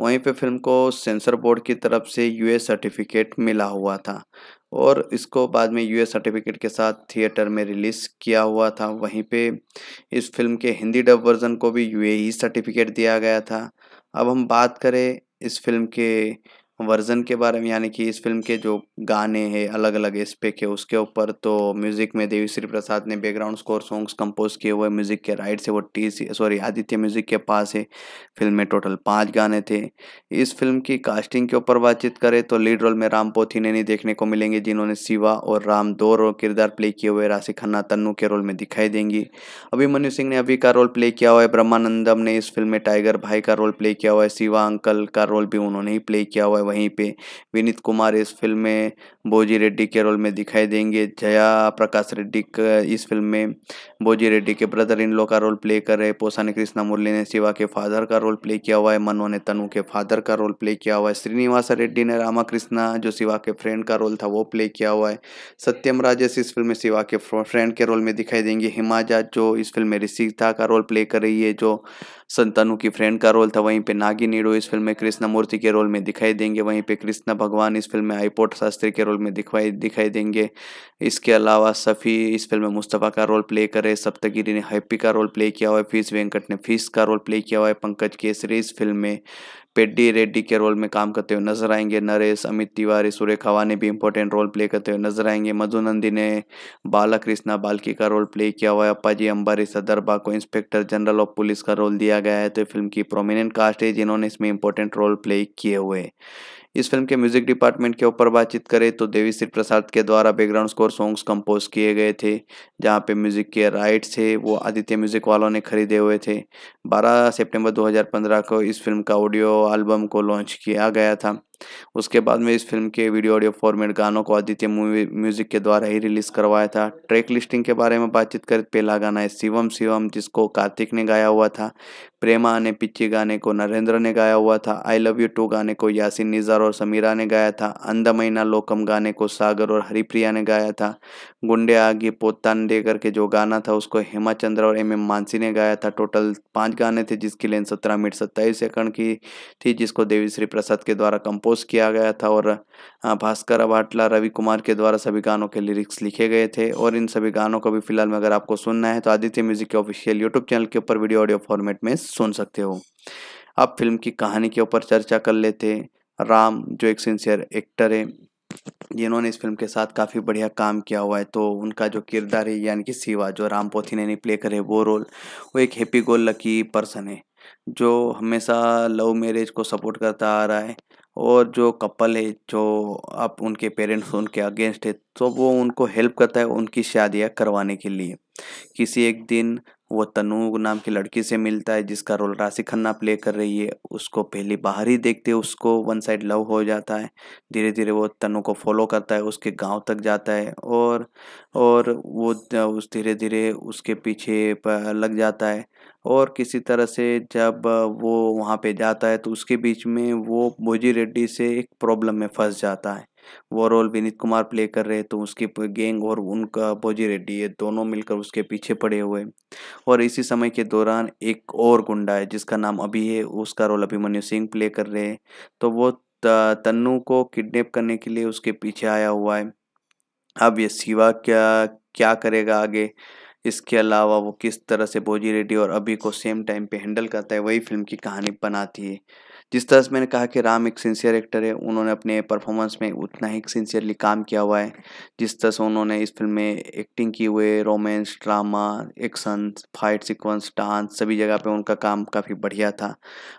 वहीं पे फिल्म को सेंसर बोर्ड की तरफ से यूए सर्टिफिकेट मिला हुआ था और इसको बाद में यूएस सर्टिफिकेट के साथ थिएटर में रिलीज़ किया हुआ था वहीं पे इस फिल्म के हिंदी डब वर्ज़न को भी यूएई सर्टिफिकेट दिया गया था अब हम बात करें इस फिल्म के वर्जन के बारे में यानी कि इस फिल्म के जो गाने हैं अलग अलग एस्पेक के उसके ऊपर तो म्यूज़िक में देवी श्री प्रसाद ने बैकग्राउंड स्कोर सॉन्ग्स कंपोज किए हुए म्यूज़िक के राइट से वो टी सॉरी आदित्य म्यूज़िक के पास है फिल्म में टोटल पाँच गाने थे इस फिल्म की कास्टिंग के ऊपर बातचीत करें तो लीड रोल में राम पोथी ने नहीं देखने को मिलेंगे जिन्होंने शिवा और राम दो रोल किरदार प्ले किए हुए राशि खन्ना तन्नू के रोल में दिखाई देंगी अभिमन्यु सिंह ने अभी का रोल प्ले किया हुआ है ब्रह्मानंदम ने इस फिल्म में टाइगर भाई का रोल प्ले किया हुआ है शिवा अंकल का रोल भी उन्होंने ही प्ले किया हुआ है वहीं पे विनीत कुमार इस फिल्म में बोजी रेड्डी के रोल में दिखाई देंगे जया प्रकाश रेड्डी इस फिल्म में बोजी रेड्डी के ब्रदर इन लो का रोल प्ले कर रहे पोसा ने कृष्णा मुरली ने शिवा के फादर का रोल प्ले किया हुआ है मनो ने तनु के फादर का रोल प्ले किया हुआ है श्रीनिवास रेड्डी ने रामाकृष्णा जो शिवा के फ्रेंड का रोल था वो प्ले किया हुआ है सत्यम राजेश इस फिल्म में शिवा के फ्रेंड के रोल में दिखाई देंगे हिमाजा जो इस फिल्म में ऋषिता का रोल प्ले कर रही है जो संतानु की फ्रेंड का रोल था वहीं पे नागी नीडो इस फिल्म में कृष्णा मूर्ति के रोल में दिखाई देंगे वहीं पे कृष्णा भगवान इस फिल्म में आईपोट शास्त्री के रोल में दिखवाई दिखाई देंगे इसके अलावा सफ़ी इस फिल्म में मुस्तफ़ा का रोल प्ले करे सप्तगिरी ने हैप्पी का रोल प्ले किया हुआ है फीस वेंकट ने फीस का रोल प्ले किया हुआ है पंकज केसरी इस फिल्म में पेड्डी रेड्डी के रोल में काम करते हुए नजर आएंगे नरेश अमित तिवारी सुरेखा ने भी इंपॉर्टेंट रोल प्ले करते हुए नजर आएंगे मधुनंदी ने बाला कृष्णा बालकी का रोल प्ले किया हुआ है अप्पाजी अंबारी सदरबा को इंस्पेक्टर जनरल ऑफ पुलिस का रोल दिया गया है तो फिल्म की प्रोमिनेंट कास्ट है जिन्होंने इसमें इंपॉर्टेंट रोल प्ले किए हुए इस फिल्म के म्यूजिक डिपार्टमेंट के ऊपर बातचीत करें तो देवी श्री प्रसाद के द्वारा बैकग्राउंड स्कोर सॉन्ग्स कंपोज किए गए थे जहाँ पे म्यूजिक के राइट्स थे वो आदित्य म्यूजिक वालों ने खरीदे हुए थे 12 सितंबर 2015 को इस फिल्म का ऑडियो एल्बम को लॉन्च किया गया था उसके बाद में इस फिल्म के वीडियो ऑडियो फॉर्मेट गानों को आदित्य मूवी म्यूजिक के द्वारा ही रिलीज करवाया था ट्रैक लिस्टिंग के बारे में बातचीत कर पहला गाना है शिवम शिवम जिसको कार्तिक ने गाया हुआ था प्रेमा ने पिछे गाने को नरेंद्र ने गाया हुआ था आई लव यू टू गाने को यासिन निज़ार और समीरा ने गाया था अंधमैना लोकम गाने को सागर और हरिप्रिया ने गाया था गुंडे आगे पोतान डे करके जो गाना था उसको हेमा चंद्र और एम एम मानसी ने गाया था टोटल पाँच गाने थे जिसकी लेंथ सत्रह मिनट सत्ताईस सेकंड की थी जिसको देवी श्री प्रसाद के द्वारा कंपोज कंपोज किया गया था और भास्कर अबाटला रवि कुमार के द्वारा सभी गानों के लिरिक्स लिखे गए थे और इन सभी गानों को भी फिलहाल में अगर आपको सुनना है तो आदित्य म्यूजिक के ऑफिशियल यूट्यूब चैनल के ऊपर वीडियो ऑडियो फॉर्मेट में सुन सकते हो अब फिल्म की कहानी के ऊपर चर्चा कर लेते राम जो एक सिंसियर एक्टर है जिन्होंने इस फिल्म के साथ काफ़ी बढ़िया काम किया हुआ है तो उनका जो किरदार है यानी कि सिवा जो राम पोथी ने प्ले करे वो रोल वो एक हैप्पी गोल लकी पर्सन है जो हमेशा लव मैरिज को सपोर्ट करता आ रहा है और जो कपल है जो आप उनके पेरेंट्स उनके अगेंस्ट है तो वो उनको हेल्प करता है उनकी शादियाँ करवाने के लिए किसी एक दिन वो तनु नाम की लड़की से मिलता है जिसका रोल राशि खन्ना प्ले कर रही है उसको पहले बाहर ही देखते उसको वन साइड लव हो जाता है धीरे धीरे वो तनु को फॉलो करता है उसके गांव तक जाता है और और वो उस धीरे धीरे उसके पीछे लग जाता है और किसी तरह से जब वो वहाँ पे जाता है तो उसके बीच में वो भोजी रेड्डी से एक प्रॉब्लम में फंस जाता है वो रोल विनीत कुमार प्ले कर रहे तो उसके गैंग और उनका भोजी रेड्डी ये दोनों मिलकर उसके पीछे पड़े हुए और इसी समय के दौरान एक और गुंडा है जिसका नाम अभी है उसका रोल अभिमन्यु सिंह प्ले कर रहे हैं तो वो तन्नू को किडनेप करने के लिए उसके पीछे आया हुआ है अब ये शिवा क्या क्या करेगा आगे इसके अलावा वो किस तरह से भोजी रेड्डी और अभी को सेम टाइम पे हैंडल करता है वही फिल्म की कहानी बनाती है जिस तरह से मैंने कहा कि राम एक सिंसियर एक्टर है उन्होंने अपने परफॉर्मेंस में उतना ही सिंसियरली काम किया हुआ है जिस तरह से उन्होंने इस फिल्म में एक्टिंग की हुई romance drama action fight sequence dance सभी जगह पे उनका काम काफ़ी बढ़िया था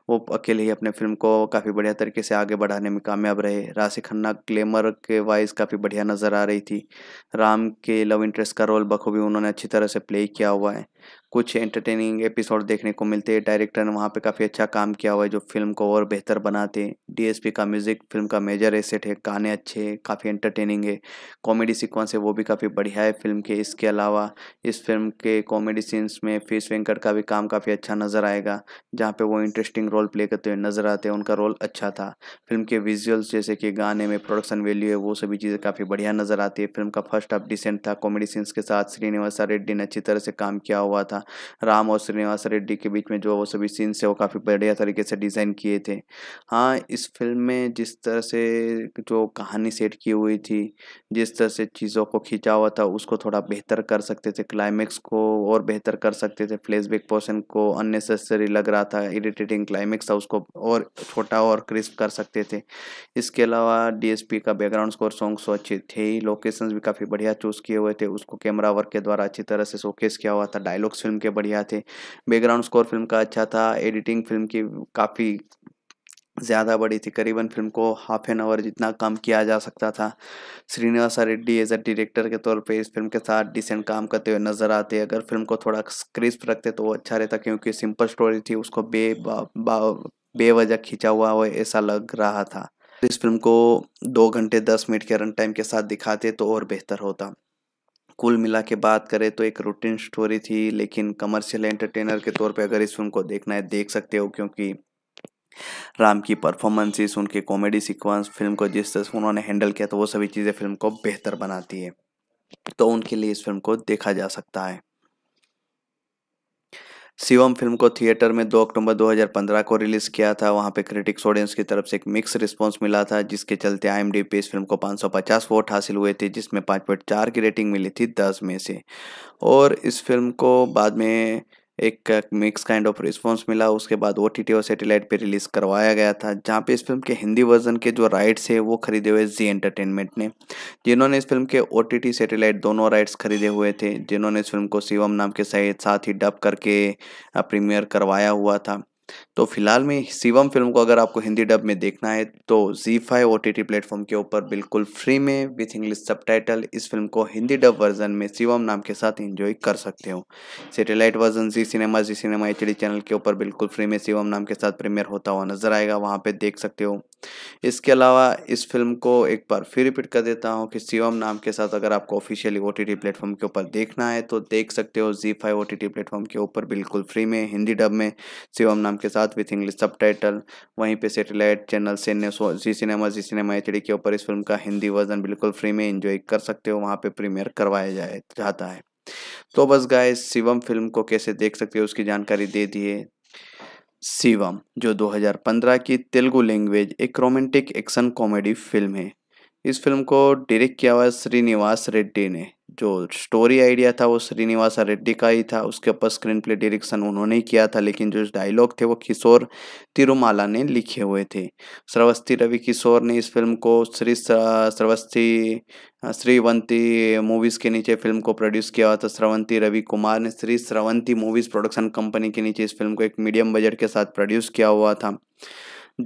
वो अकेले ही अपने फिल्म को काफ़ी बढ़िया तरीके से आगे बढ़ाने में कामयाब रहे राशि खन्ना ग्लैमर के वाइज काफ़ी बढ़िया नज़र आ रही थी राम के लव इंटरेस्ट का रोल बखूबी उन्होंने अच्छी तरह से प्ले किया हुआ है कुछ एंटरटेनिंग एपिसोड देखने को मिलते हैं डायरेक्टर ने वहाँ पे काफ़ी अच्छा काम किया हुआ है जो फिल्म को और बेहतर बनाते हैं डीएसपी का म्यूज़िक फिल्म का मेजर एसेट है गाने अच्छे हैं काफ़ी एंटरटेनिंग है कॉमेडी सीक्वेंस है वो भी काफ़ी बढ़िया है फिल्म के इसके अलावा इस फिल्म के कॉमेडी सीन्स में फीस वेंकट का भी काम काफ़ी अच्छा नज़र आएगा जहाँ पर वो इंटरेस्टिंग रोल प्ले करते हुए नज़र आते हैं उनका रोल अच्छा था फिल्म के विजुअल्स जैसे कि गाने में प्रोडक्शन वैल्यू है वो सभी चीज़ें काफ़ी बढ़िया नज़र आती है फिल्म का फर्स्ट हाफ डिसेंट था कॉमेडी सीन्स के साथ श्रीनिवासा रेड्डी ने अच्छी तरह से काम किया हुआ हुआ था राम और श्रीनिवास रेड्डी के बीच में जो वो सभी सीन्स थे वो काफ़ी बढ़िया तरीके से डिज़ाइन किए थे हाँ इस फिल्म में जिस तरह से जो कहानी सेट की हुई थी जिस तरह से चीज़ों को खींचा हुआ था उसको थोड़ा बेहतर कर सकते थे क्लाइमैक्स को और बेहतर कर सकते थे फ्लैशबैक पोर्शन को अननेसेसरी लग रहा था इरिटेटिंग क्लाइमैक्स था उसको और छोटा और क्रिस्प कर सकते थे इसके अलावा डी का बैकग्राउंड स्कोर सॉन्ग्स अच्छे थे ही भी काफ़ी बढ़िया चूज़ किए हुए थे उसको कैमरा वर्क के द्वारा अच्छी तरह से शोकेस किया हुआ था डायल डायलॉग्स फिल्म के बढ़िया थे बैकग्राउंड स्कोर फिल्म का अच्छा था एडिटिंग फिल्म की काफ़ी ज़्यादा बड़ी थी करीबन फिल्म को हाफ एन आवर जितना काम किया जा सकता था Srinivas Reddy as a director के तौर पे इस फिल्म के साथ डिसेंट काम करते हुए नज़र आते अगर फिल्म को थोड़ा क्रिस्प रखते तो वो अच्छा रहता क्योंकि सिंपल स्टोरी थी उसको बे बेवजह खींचा हुआ वो ऐसा लग रहा था इस फिल्म को दो घंटे दस मिनट के रन टाइम के साथ दिखाते तो और बेहतर होता कुल मिला के बात करें तो एक रूटीन स्टोरी थी लेकिन कमर्शियल एंटरटेनर के तौर पे अगर इस फिल्म को देखना है देख सकते हो क्योंकि राम की परफॉर्मेंसेस उनके कॉमेडी सीक्वेंस फिल्म को जिस तरह से उन्होंने हैंडल किया तो वो सभी चीज़ें फिल्म को बेहतर बनाती है तो उनके लिए इस फिल्म को देखा जा सकता है शिवम फिल्म को थिएटर में 2 अक्टूबर 2015 को रिलीज किया था वहां पे क्रिटिक्स ऑडियंस की तरफ से एक मिक्स रिस्पांस मिला था जिसके चलते आई पे इस फिल्म को 550 वोट हासिल हुए थे जिसमें 5.4 की रेटिंग मिली थी 10 में से और इस फिल्म को बाद में एक मिक्स काइंड ऑफ रिस्पॉन्स मिला उसके बाद ओ टी टी और सेटेलाइट पर रिलीज़ करवाया गया था जहाँ पे इस फिल्म के हिंदी वर्जन के जो राइट्स है वो खरीदे हुए जी एंटरटेनमेंट ने जिन्होंने इस फिल्म के ओ टी टी सेटेलाइट दोनों राइट्स खरीदे हुए थे जिन्होंने इस फिल्म को शिवम नाम के साथ ही डब करके प्रीमियर करवाया हुआ था तो फिलहाल में शिवम फिल्म को अगर आपको हिंदी डब में देखना है तो जी five O T T platform के ऊपर बिल्कुल फ्री में विथ इंग्लिश सब इस फिल्म को हिंदी डब वर्जन में शिवम नाम के साथ इंजॉय कर सकते हो सेटेलाइट वर्जन जी सिनेमा जी सिनेमा एच चैनल के ऊपर बिल्कुल फ्री में शिवम नाम के साथ प्रीमियर होता हुआ नजर आएगा वहाँ पर देख सकते हो इसके अलावा इस फिल्म को एक बार फिर रिपीट कर देता हूँ कि शिवम नाम के साथ अगर आपको officially O T T platform के ऊपर देखना है तो देख सकते हो जी five O T T platform के ऊपर बिल्कुल फ्री में हिंदी डब में शिवम नाम के साथ विथ इंग्लिश सब वहीं पे सेटेलाइट चैनल से जी सिनेमा जी सिनेमा एच के ऊपर इस फिल्म का हिंदी वर्जन बिल्कुल फ्री में इंजॉय कर सकते हो वहाँ पे प्रीमियर करवाया जाए जाता है तो बस गाय शिवम फिल्म को कैसे देख सकते हो उसकी जानकारी दे दिए शिवम जो 2015 की तेलुगु लैंग्वेज एक रोमांटिक एक्शन कॉमेडी फिल्म है इस फिल्म को डायरेक्ट किया हुआ श्रीनिवास रेड्डी ने जो स्टोरी आइडिया था वो श्रीनिवास रेड्डी का ही था उसके ऊपर स्क्रीन प्ले डायरेक्शन उन्होंने ही किया था लेकिन जो डायलॉग थे वो किशोर तिरुमाला ने लिखे हुए थे श्रवस्ती रवि किशोर ने इस फिल्म को श्री श्रवस्ती श्रीवंती मूवीज़ के नीचे फिल्म को प्रोड्यूस किया हुआ था श्रवंती रवि कुमार ने Sri Sravanthi movies production company के नीचे इस फिल्म को एक मीडियम बजट के साथ प्रोड्यूस किया हुआ था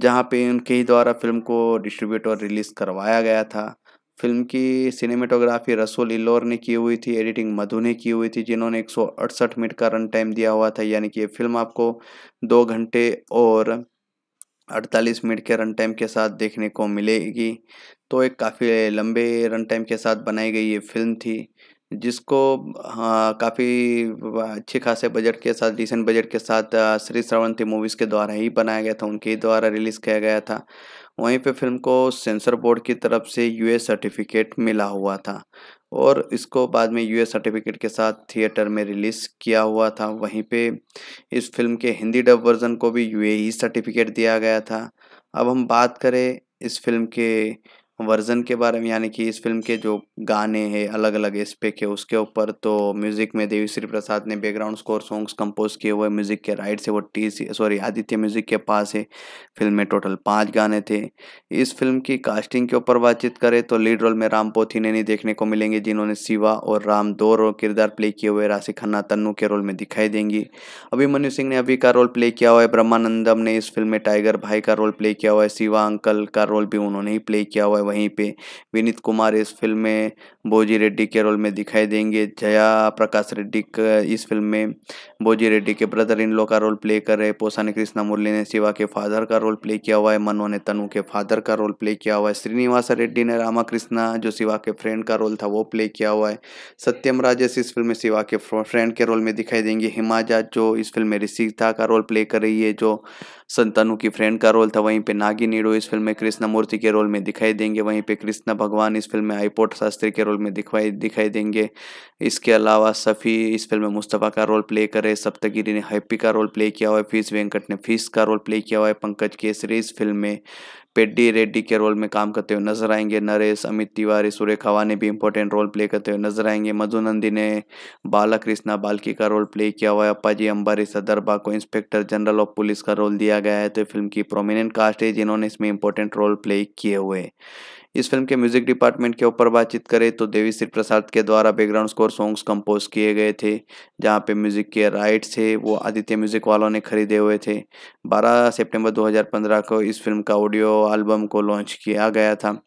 जहाँ पे उनके ही द्वारा फिल्म को डिस्ट्रीब्यूट और रिलीज़ करवाया गया था फिल्म की सिनेमेटोग्राफी रसूल इल्लोर ने की हुई थी एडिटिंग मधु ने की हुई थी जिन्होंने एक मिनट का रन टाइम दिया हुआ था यानी कि ये फिल्म आपको दो घंटे और 48 मिनट के रन टाइम के साथ देखने को मिलेगी तो एक काफ़ी लंबे रन टाइम के साथ बनाई गई ये फिल्म थी जिसको हाँ, काफ़ी अच्छे खासे बजट के साथ डिसेंट बजट के साथ श्री श्रवंती मूवीज़ के द्वारा ही बनाया गया था उनके ही द्वारा रिलीज़ किया गया था वहीं पे फिल्म को सेंसर बोर्ड की तरफ से यूए सर्टिफिकेट मिला हुआ था और इसको बाद में यूएस सर्टिफिकेट के साथ थिएटर में रिलीज़ किया हुआ था वहीं पे इस फिल्म के हिंदी डब वर्जन को भी यूएई सर्टिफिकेट e दिया गया था अब हम बात करें इस फिल्म के वर्ज़न के बारे में यानी कि इस फिल्म के जो गाने हैं अलग अलग एस्पेक्ट के उसके ऊपर तो म्यूज़िक में देवी श्री प्रसाद ने बैकग्राउंड स्कोर सॉन्ग्स कंपोज किए हुए म्यूज़िक के राइट से वो टी सॉरी आदित्य म्यूज़िक के पास है फिल्म में टोटल पाँच गाने थे इस फिल्म की कास्टिंग के ऊपर बातचीत करें तो लीड रोल में राम पोथी ने नहीं देखने को मिलेंगे जिन्होंने शिवा और राम दो रोल किरदार प्ले किए हुए राशि खन्ना तन्नू के रोल में दिखाई देंगी अभिमन्यु सिंह ने अभी का रोल प्ले किया हुआ है ब्रह्मानंदम ने इस फिल्म में टाइगर भाई का रोल प्ले किया हुआ है शिवा अंकल का रोल भी उन्होंने ही प्ले किया हुआ है वहीं पे विनीत कुमार इस फिल्म में बोजी रेड्डी के रोल में दिखाई देंगे जया प्रकाश रेड्डी इस फिल्म में बोजी रेड्डी के ब्रदर इन लॉ का रोल प्ले कर रहे पोसा ने कृष्णा मुरली ने शिवा के फादर का रोल प्ले किया हुआ है मनो ने तनु के फादर का रोल प्ले किया हुआ है श्रीनिवास रेड्डी ने रामाकृष्णा जो शिवा के फ्रेंड का रोल था वो प्ले किया हुआ है सत्यम राजेश इस फिल्म में शिवा के फ्रेंड के रोल में दिखाई देंगे हिमाजा जो इस फिल्म में ऋषिता का रोल प्ले कर रही है जो संतानु की फ्रेंड का रोल था वहीं पे नागी नीडो इस फिल्म में कृष्णमूर्ति के रोल में दिखाई देंगे वहीं पे कृष्णा भगवान इस फिल्म में आईपोट शास्त्री के रोल में दिखाई दिखाई देंगे इसके अलावा सफ़ी इस फिल्म में मुस्तफ़ा का रोल प्ले करे सप्तगिरी ने हैप्पी का रोल प्ले किया हुआ है फीस वेंकट ने फीस का रोल प्ले किया हुआ है पंकज केसरी इस फिल्म में पेड्डी रेड्डी के रोल में काम करते हुए नजर आएंगे नरेश अमित तिवारी सुरेखावा ने भी इंपॉर्टेंट रोल प्ले करते हुए नजर आएंगे मधुनंदी ने बाला कृष्णा बालकी का रोल प्ले किया हुआ है अप्पाजी अंबारी सदरबा को इंस्पेक्टर जनरल ऑफ पुलिस का रोल दिया गया है तो फिल्म की प्रोमिनेंट कास्ट है जिन्होंने इसमें इंपॉर्टेंट रोल प्ले किए हुए इस फिल्म के म्यूजिक डिपार्टमेंट के ऊपर बातचीत करें तो देवी श्री प्रसाद के द्वारा बैकग्राउंड स्कोर सॉन्ग्स कंपोज किए गए थे जहाँ पे म्यूजिक के राइट्स थे वो आदित्य म्यूजिक वालों ने खरीदे हुए थे 12 सितंबर 2015 को इस फिल्म का ऑडियो एल्बम को लॉन्च किया गया था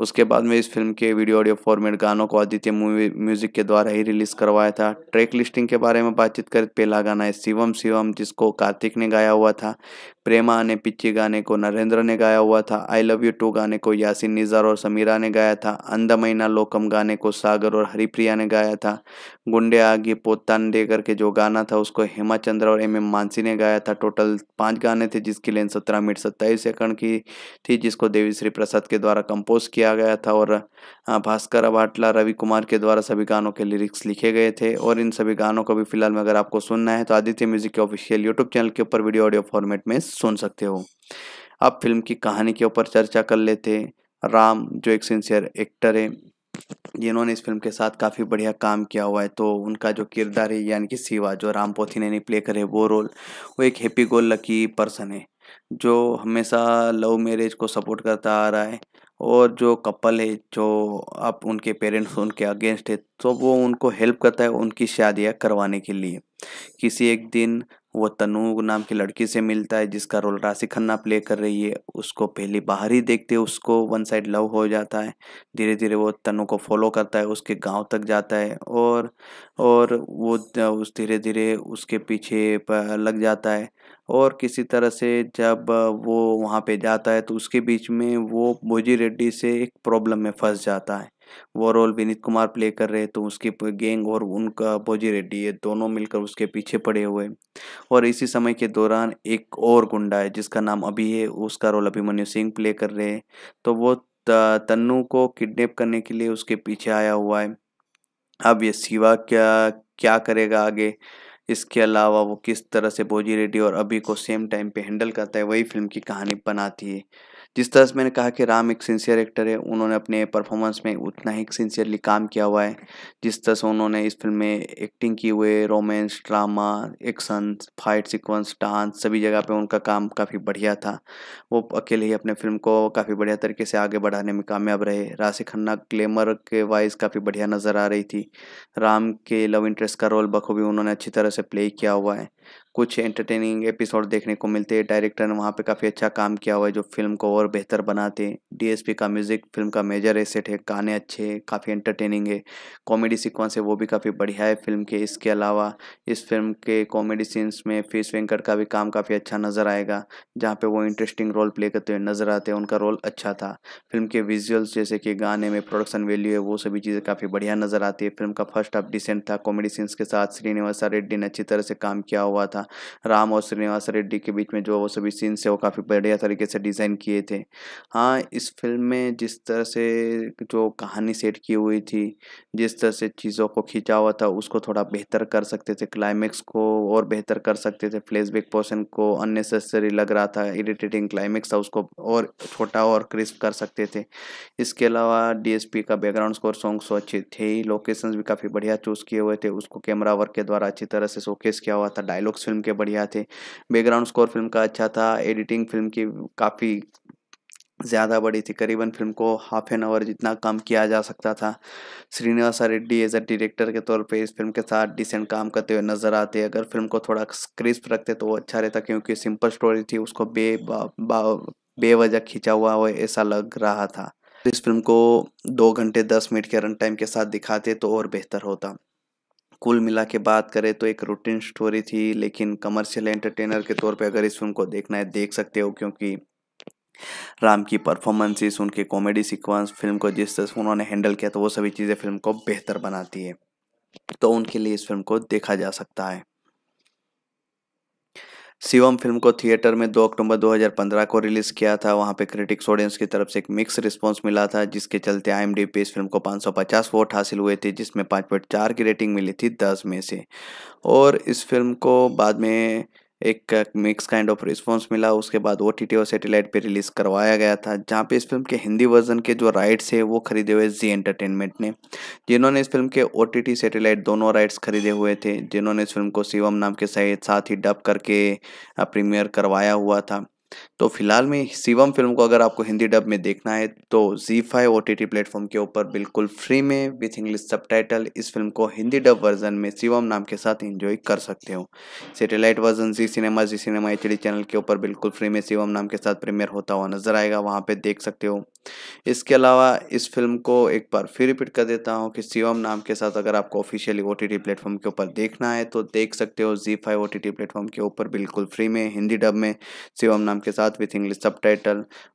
उसके बाद में इस फिल्म के वीडियो ऑडियो फॉर्मेट गानों को आदित्य मूवी म्यूजिक के द्वारा ही रिलीज करवाया था ट्रैक लिस्टिंग के बारे में बातचीत कर पहला गाना है शिवम शिवम जिसको कार्तिक ने गाया हुआ था प्रेमा ने पिच्ची गाने को नरेंद्र ने गाया हुआ था आई लव यू टू गाने को यासिन निज़ार और समीरा ने गाया था मैना लोकम गाने को सागर और हरिप्रिया ने गाया था गुंडे आगे पोतान देकर के जो गाना था उसको हेमा चंद्र और एम एम मानसी ने गाया था टोटल पाँच गाने थे जिसकी लेंथ सत्रह मिनट सत्ताईस सेकंड की थी जिसको देवी श्री प्रसाद के द्वारा कंपोज कंपोज किया गया था और भास्कर अवाटला रवि कुमार के द्वारा सभी गानों के लिरिक्स लिखे गए थे और इन सभी गानों को भी फिलहाल में अगर आपको सुनना है तो आदित्य म्यूजिक के ऑफिशियल यूट्यूब चैनल के ऊपर वीडियो ऑडियो फॉर्मेट में सुन सकते हो अब फिल्म की कहानी के ऊपर चर्चा कर लेते राम जो एक सिंसियर एक्टर है जिन्होंने इस फिल्म के साथ काफ़ी बढ़िया काम किया हुआ है तो उनका जो किरदार है यानी कि सिवा जो राम पोथी ने प्ले करे वो रोल वो एक हैप्पी गोल लकी पर्सन है जो हमेशा लव मैरिज को सपोर्ट करता आ रहा है और जो कपल है जो आप उनके पेरेंट्स उनके अगेंस्ट है तो वो उनको हेल्प करता है उनकी शादियाँ करवाने के लिए किसी एक दिन वो तनु नाम की लड़की से मिलता है जिसका रोल राशि खन्ना प्ले कर रही है उसको पहले बाहर ही देखते उसको वन साइड लव हो जाता है धीरे धीरे वो तनु को फॉलो करता है उसके गांव तक जाता है और और वो उस धीरे धीरे उसके पीछे लग जाता है और किसी तरह से जब वो वहाँ पे जाता है तो उसके बीच में वो भोजी रेड्डी से एक प्रॉब्लम में फंस जाता है वो रोल विनीत कुमार प्ले कर रहे तो उसकी गैंग और उनका भोजी रेड्डी ये दोनों मिलकर उसके पीछे पड़े हुए और इसी समय के दौरान एक और गुंडा है जिसका नाम अभी है उसका रोल अभिमन्यु सिंह प्ले कर रहे हैं तो वो तन्नू को किडनेप करने के लिए उसके पीछे आया हुआ है अब ये शिवा क्या क्या करेगा आगे इसके अलावा वो किस तरह से बोजी रेड्डी और अभी को सेम टाइम पे हैंडल करता है वही फिल्म की कहानी बनाती है जिस तरह से मैंने कहा कि राम एक सिंसियर एक्टर है उन्होंने अपने परफॉर्मेंस में उतना ही सिंसियरली काम किया हुआ है जिस तरह से उन्होंने इस फिल्म में एक्टिंग की हुई है romance drama action fight sequence dance सभी जगह पे उनका काम काफ़ी बढ़िया था वो अकेले ही अपने फिल्म को काफ़ी बढ़िया तरीके से आगे बढ़ाने में कामयाब रहे राशि खन्ना ग्लैमर के वाइज काफ़ी बढ़िया नज़र आ रही थी राम के लव इंटरेस्ट का रोल बखूबी उन्होंने अच्छी तरह से प्ले किया हुआ है कुछ एंटरटेनिंग एपिसोड देखने को मिलते हैं डायरेक्टर ने वहाँ पे काफ़ी अच्छा काम किया हुआ है जो फिल्म को और बेहतर बनाते हैं डीएसपी का म्यूज़िक फिल्म का मेजर एसेट है गाने अच्छे हैं काफ़ी एंटरटेनिंग है कॉमेडी सिक्वेंस है वो भी काफ़ी बढ़िया है फिल्म के इसके अलावा इस फिल्म के कॉमेडी सीन्स में फीस वेंकट का भी काम काफ़ी अच्छा नज़र आएगा जहाँ पर वो इंटरेस्टिंग रोल प्ले करते हुए नज़र आते हैं उनका रोल अच्छा था फिल्म के विजुअल्स जैसे कि गाने में प्रोडक्शन वैल्यू है वो सभी चीज़ें काफ़ी बढ़िया नज़र आती है फिल्म का फर्स्ट हाफ डिसेंट था कॉमेडी सीन्स के साथ श्रीनिवासा रेड्डी ने अच्छी तरह से काम किया हुआ हुआ था राम और श्रीनिवास रेड्डी के बीच में जो वो सभी सीन्स है वो काफ़ी बढ़िया तरीके से डिज़ाइन किए थे हाँ इस फिल्म में जिस तरह से जो कहानी सेट की हुई थी जिस तरह से चीज़ों को खींचा हुआ था उसको थोड़ा बेहतर कर सकते थे क्लाइमैक्स को और बेहतर कर सकते थे फ्लैशबैक पोर्शन को अननेसेसरी लग रहा था इरिटेटिंग क्लाइमैक्स था उसको और छोटा और क्रिस्प कर सकते थे इसके अलावा डीएसपी का बैकग्राउंड स्कोर सॉन्ग्स अच्छे थे ही लोकेशंस भी काफ़ी बढ़िया चूज़ किए हुए थे उसको कैमरा वर्क के द्वारा अच्छी तरह से शोकेस किया हुआ था डायलॉग डायलॉग्स फिल्म के बढ़िया थे बैकग्राउंड स्कोर फिल्म का अच्छा था एडिटिंग फिल्म की काफ़ी ज़्यादा बड़ी थी करीबन फिल्म को हाफ एन आवर जितना कम किया जा सकता था Srinivas Reddy as a director के तौर पे इस फिल्म के साथ डिसेंट काम करते हुए नजर आते अगर फिल्म को थोड़ा क्रिस्प रखते तो वो अच्छा रहता क्योंकि सिंपल स्टोरी थी उसको बे बेवजह खींचा हुआ हो ऐसा लग रहा था इस फिल्म को दो घंटे दस मिनट के रन टाइम के साथ दिखाते तो और बेहतर होता कुल मिला के बात करें तो एक रूटीन स्टोरी थी लेकिन कमर्शियल एंटरटेनर के तौर पे अगर इस फिल्म को देखना है देख सकते हो क्योंकि राम की परफॉर्मेंसेस उनके कॉमेडी सीक्वेंस फिल्म को जिस तरह से उन्होंने हैंडल किया तो वो सभी चीज़ें फिल्म को बेहतर बनाती है तो उनके लिए इस फिल्म को देखा जा सकता है शिवम फिल्म को थिएटर में 2 अक्टूबर 2015 को रिलीज़ किया था वहाँ पे क्रिटिक्स ऑडियंस की तरफ से एक मिक्स रिस्पांस मिला था जिसके चलते आई एम पे इस फिल्म को 550 वोट हासिल हुए थे जिसमें 5.4 की रेटिंग मिली थी 10 में से और इस फिल्म को बाद में एक मिक्स काइंड ऑफ रिस्पॉन्स मिला उसके बाद ओ और सेटेलाइट पे रिलीज़ करवाया गया था जहाँ पे इस फिल्म के हिंदी वर्जन के जो राइट्स है वो खरीदे हुए जी एंटरटेनमेंट ने जिन्होंने इस फिल्म के ओ सेटेलाइट दोनों राइट्स खरीदे हुए थे जिन्होंने इस फिल्म को शिवम नाम के सहित साथ ही डब करके प्रीमियर करवाया हुआ था तो फिलहाल में शिवम फिल्म को अगर आपको हिंदी डब में देखना है तो जी five O T T platform के ऊपर बिल्कुल फ्री में विथ इंग्लिश सब इस फिल्म को हिंदी डब वर्जन में शिवम नाम के साथ एंजॉय कर सकते हो सेटेलाइट वर्जन जी सिनेमा जी सिनेमा एच चैनल के ऊपर बिल्कुल फ्री में शिवम नाम के साथ प्रीमियर होता हुआ नजर आएगा वहाँ पर देख सकते हो इसके अलावा इस फिल्म को एक बार फिर रिपीट कर देता हूँ कि शिवम नाम के साथ अगर आपको ऑफिशियली ओ टी प्लेटफॉर्म के ऊपर देखना है तो देख सकते हो जी फाइव ओ टी प्लेटफॉर्म के ऊपर बिल्कुल फ्री में हिंदी डब में शिवम नाम के साथ विथ इंग्लिश सब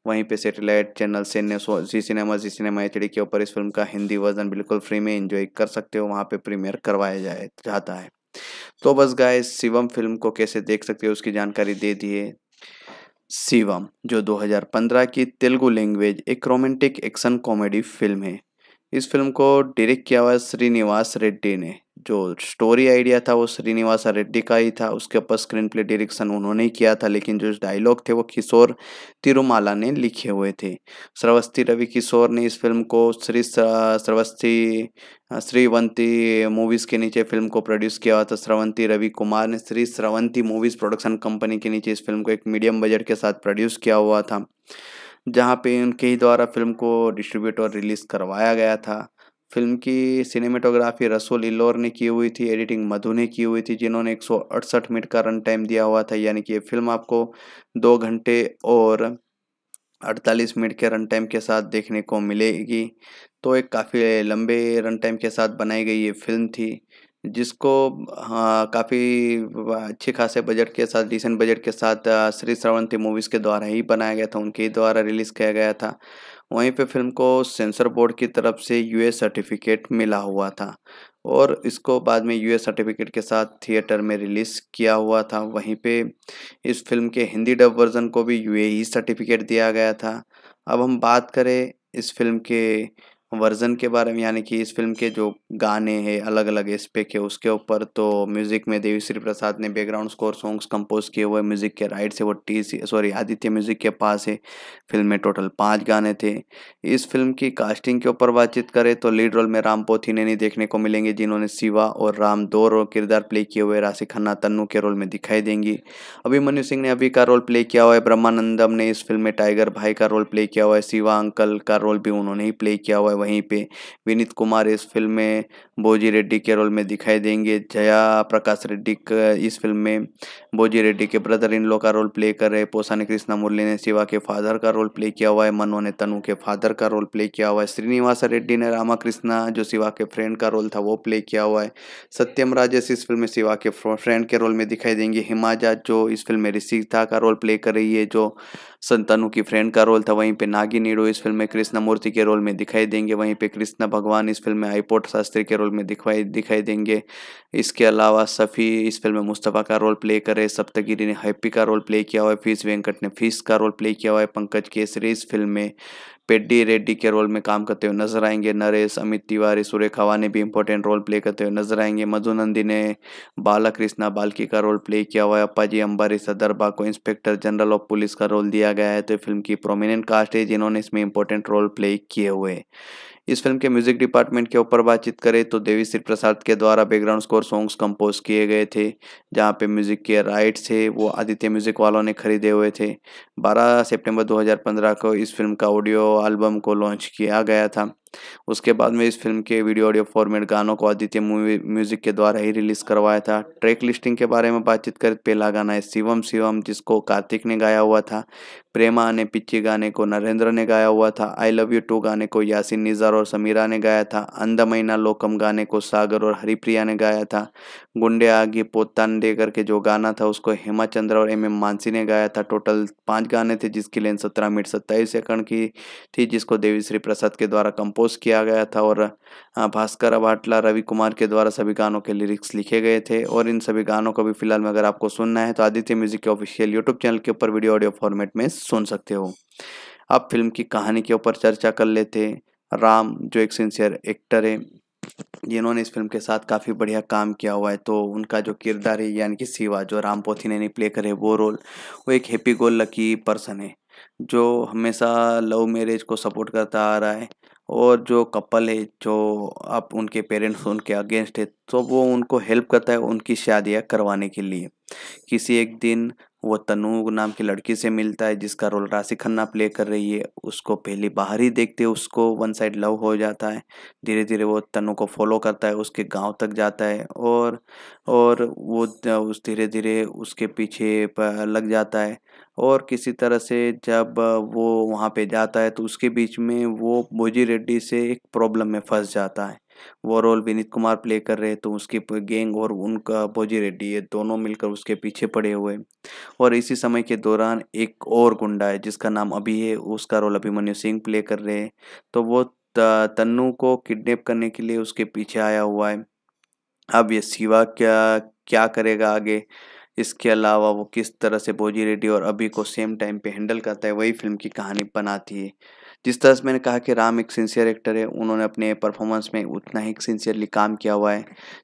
वहीं पर सेटेलाइट चैनल से जी सिनेमा जी सिनेमा एच के ऊपर इस फिल्म का हिंदी वर्जन बिल्कुल फ्री में इंजॉय कर सकते हो वहाँ पर प्रीमियर करवाया जाए जाता है तो बस गाय शिवम फिल्म को कैसे देख सकते हो उसकी जानकारी दे दिए शिवम जो 2015 की तेलुगु लैंग्वेज एक रोमांटिक एक्शन कॉमेडी फिल्म है इस फिल्म को डायरेक्ट किया हुआ श्रीनिवास रेड्डी ने जो स्टोरी आइडिया था वो श्रीनिवासा रेड्डी का ही था उसके ऊपर स्क्रीन प्ले डायरेक्शन उन्होंने ही किया था लेकिन जो डायलॉग थे वो किशोर तिरुमाला ने लिखे हुए थे श्रवस्ती रवि किशोर ने इस फिल्म को श्री श्रवस्ती श्रीवंती मूवीज़ के नीचे फिल्म को प्रोड्यूस किया हुआ था श्रवंती रवि कुमार ने Sri Sravanthi movies production company के नीचे इस फिल्म को एक मीडियम बजट के साथ प्रोड्यूस किया हुआ था जहाँ पे उनके ही द्वारा फिल्म को डिस्ट्रीब्यूट और रिलीज़ करवाया गया था फिल्म की सिनेमेटोग्राफी रसूल इल्लोर ने की हुई थी एडिटिंग मधु ने की हुई थी जिन्होंने एक मिनट का रन टाइम दिया हुआ था यानी कि ये फिल्म आपको दो घंटे और 48 मिनट के रन टाइम के साथ देखने को मिलेगी तो एक काफ़ी लंबे रन टाइम के साथ बनाई गई ये फिल्म थी जिसको हाँ, काफ़ी अच्छे खासे बजट के साथ डिसेंट बजट के साथ श्री श्रवंती मूवीज़ के द्वारा ही बनाया गया था उनके द्वारा रिलीज़ किया गया था वहीं पे फिल्म को सेंसर बोर्ड की तरफ से यूए सर्टिफिकेट मिला हुआ था और इसको बाद में यूए सर्टिफिकेट के साथ थिएटर में रिलीज़ किया हुआ था वहीं पे इस फिल्म के हिंदी डब वर्ज़न को भी यूए सर्टिफिकेट दिया गया था अब हम बात करें इस फिल्म के वर्ज़न के बारे में यानी कि इस फिल्म के जो गाने हैं अलग अलग एस्पेक्ट है उसके ऊपर तो म्यूज़िक में देवी श्री प्रसाद ने बैकग्राउंड स्कोर सॉन्ग्स कंपोज किए हुए म्यूज़िक के राइट से वो टी सॉरी आदित्य म्यूज़िक के पास है फिल्म में टोटल पाँच गाने थे इस फिल्म की कास्टिंग के ऊपर बातचीत करें तो लीड रोल में राम पोथी ने नहीं देखने को मिलेंगे जिन्होंने शिवा और राम दो किरदार प्ले किए हुए राशि खन्ना तन्नू के रोल में दिखाई देंगी अभिमन्यु सिंह ने अभी का रोल प्ले किया हुआ है ब्रह्मानंदम ने इस फिल्म में टाइगर भाई का रोल प्ले किया हुआ है शिवा अंकल का रोल भी उन्होंने ही प्ले किया हुआ है वहीं पे विनीत कुमार इस फिल्म में बोजी रेड्डी के रोल में दिखाई देंगे जया प्रकाश रेड्डी इस फिल्म में बोजी रेड्डी के ब्रदर इन लो का रोल प्ले कर रहे पोसा ने कृष्णा मुरली ने शिवा के फादर का रोल प्ले किया हुआ है मनो ने तनु के फादर का रोल प्ले किया हुआ है श्रीनिवास रेड्डी ने रामा जो शिवा के फ्रेंड का रोल था वो प्ले किया हुआ है सत्यम राजेश इस फिल्म में शिवा के फ्रेंड के रोल में दिखाई देंगे हिमाजा जो इस फिल्म में ऋषिता का रोल प्ले कर रही है जो संतानु की फ्रेंड का रोल था वहीं पे नागी नीडो इस फिल्म में कृष्णमूर्ति मूर्ति के रोल में दिखाई देंगे वहीं पे कृष्णा भगवान इस फिल्म में आईपोट शास्त्री के रोल में दिखवाई दिखाई देंगे इसके अलावा सफ़ी इस फिल्म में मुस्तफ़ा का रोल प्ले करे सप्तगिरी ने हैप्पी का रोल प्ले किया हुआ है फीस वेंकट ने फीस का रोल प्ले किया हुआ है पंकज केसरी इस फिल्म में पेड्डी रेड्डी के रोल में काम करते हुए नजर आएंगे नरेश अमित तिवारी सुरेख हवा ने भी इंपॉर्टेंट रोल प्ले करते हुए नजर आएंगे मधु नंदी ने बाला कृष्णा बालकी का रोल प्ले किया हुआ है अपाजी अंबारी सदरबा को इंस्पेक्टर जनरल ऑफ पुलिस का रोल दिया गया है तो फिल्म की प्रोमिनेंट कास्ट है जिन्होंने इसमें इंपॉर्टेंट रोल प्ले किए हुए इस फिल्म के म्यूजिक डिपार्टमेंट के ऊपर बातचीत करें तो देवी श्री प्रसाद के द्वारा बैकग्राउंड स्कोर सॉन्ग्स कंपोज किए गए थे जहाँ पे म्यूजिक के राइट्स थे वो आदित्य म्यूजिक वालों ने खरीदे हुए थे 12 सितंबर 2015 को इस फिल्म का ऑडियो एल्बम को लॉन्च किया गया था उसके बाद में इस फिल्म के वीडियो ऑडियो फॉर्मेट गानों को आदित्य मूवी म्यूजिक के द्वारा ही रिलीज करवाया था ट्रैक लिस्टिंग के बारे में बातचीत कर पहला गाना है शिवम शिवम जिसको कार्तिक ने गाया हुआ था प्रेमा ने पिच्ची गाने को नरेंद्र ने गाया हुआ था आई लव यू टू गाने को यासिन निज़ार और समीरा ने गाया था मैना लोकम गाने को सागर और हरिप्रिया ने गाया था गुंडे आगे पोतान दे करके जो गाना था उसको हेमा चंद्र और एम एम मानसी ने गाया था टोटल पाँच गाने थे जिसकी लेंथ सत्रह मिनट सत्ताईस सेकंड की थी जिसको देवीश्री प्रसाद के द्वारा कंप कंपोज किया गया था और भास्कर अवाटला रवि कुमार के द्वारा सभी गानों के लिरिक्स लिखे गए थे और इन सभी गानों को भी फिलहाल में अगर आपको सुनना है तो आदित्य म्यूजिक के ऑफिशियल यूट्यूब चैनल के ऊपर वीडियो ऑडियो फॉर्मेट में सुन सकते हो अब फिल्म की कहानी के ऊपर चर्चा कर लेते राम जो एक सिंसियर एक्टर है जिन्होंने इस फिल्म के साथ काफ़ी बढ़िया काम किया हुआ है तो उनका जो किरदार है यानी कि सिवा जो राम पोथी ने प्ले करे वो रोल वो एक हैप्पी गोल लकी पर्सन है जो हमेशा लव मैरिज को सपोर्ट करता आ रहा है और जो कपल है जो आप उनके पेरेंट्स उनके अगेंस्ट है तो वो उनको हेल्प करता है उनकी शादियाँ करवाने के लिए किसी एक दिन वो तनु नाम की लड़की से मिलता है जिसका रोल राशि खन्ना प्ले कर रही है उसको पहले बाहर ही देखते उसको वन साइड लव हो जाता है धीरे धीरे वो तनु को फॉलो करता है उसके गांव तक जाता है और और वो उस धीरे धीरे उसके पीछे लग जाता है और किसी तरह से जब वो वहाँ पे जाता है तो उसके बीच में वो बोजी रेड्डी से एक प्रॉब्लम में फंस जाता है वो रोल विनीत कुमार प्ले कर रहे तो उसके गैंग और उनका भोजी रेड्डी ये दोनों मिलकर उसके पीछे पड़े हुए और इसी समय के दौरान एक और गुंडा है जिसका नाम अभी है उसका रोल अभिमन्यु सिंह प्ले कर रहे हैं तो वो तन्नू को किडनेप करने के लिए उसके पीछे आया हुआ है अब ये शिवा क्या क्या करेगा आगे इसके अलावा वो किस तरह से भोजी रेड्डी और अभी को सेम टाइम पे हैंडल करता है वही फिल्म की कहानी बनाती है जिस तरह से मैंने कहा कि राम एक सिंसियर एक्टर है उन्होंने अपने परफॉर्मेंस में उतना ही सिंसियरली काम किया हुआ है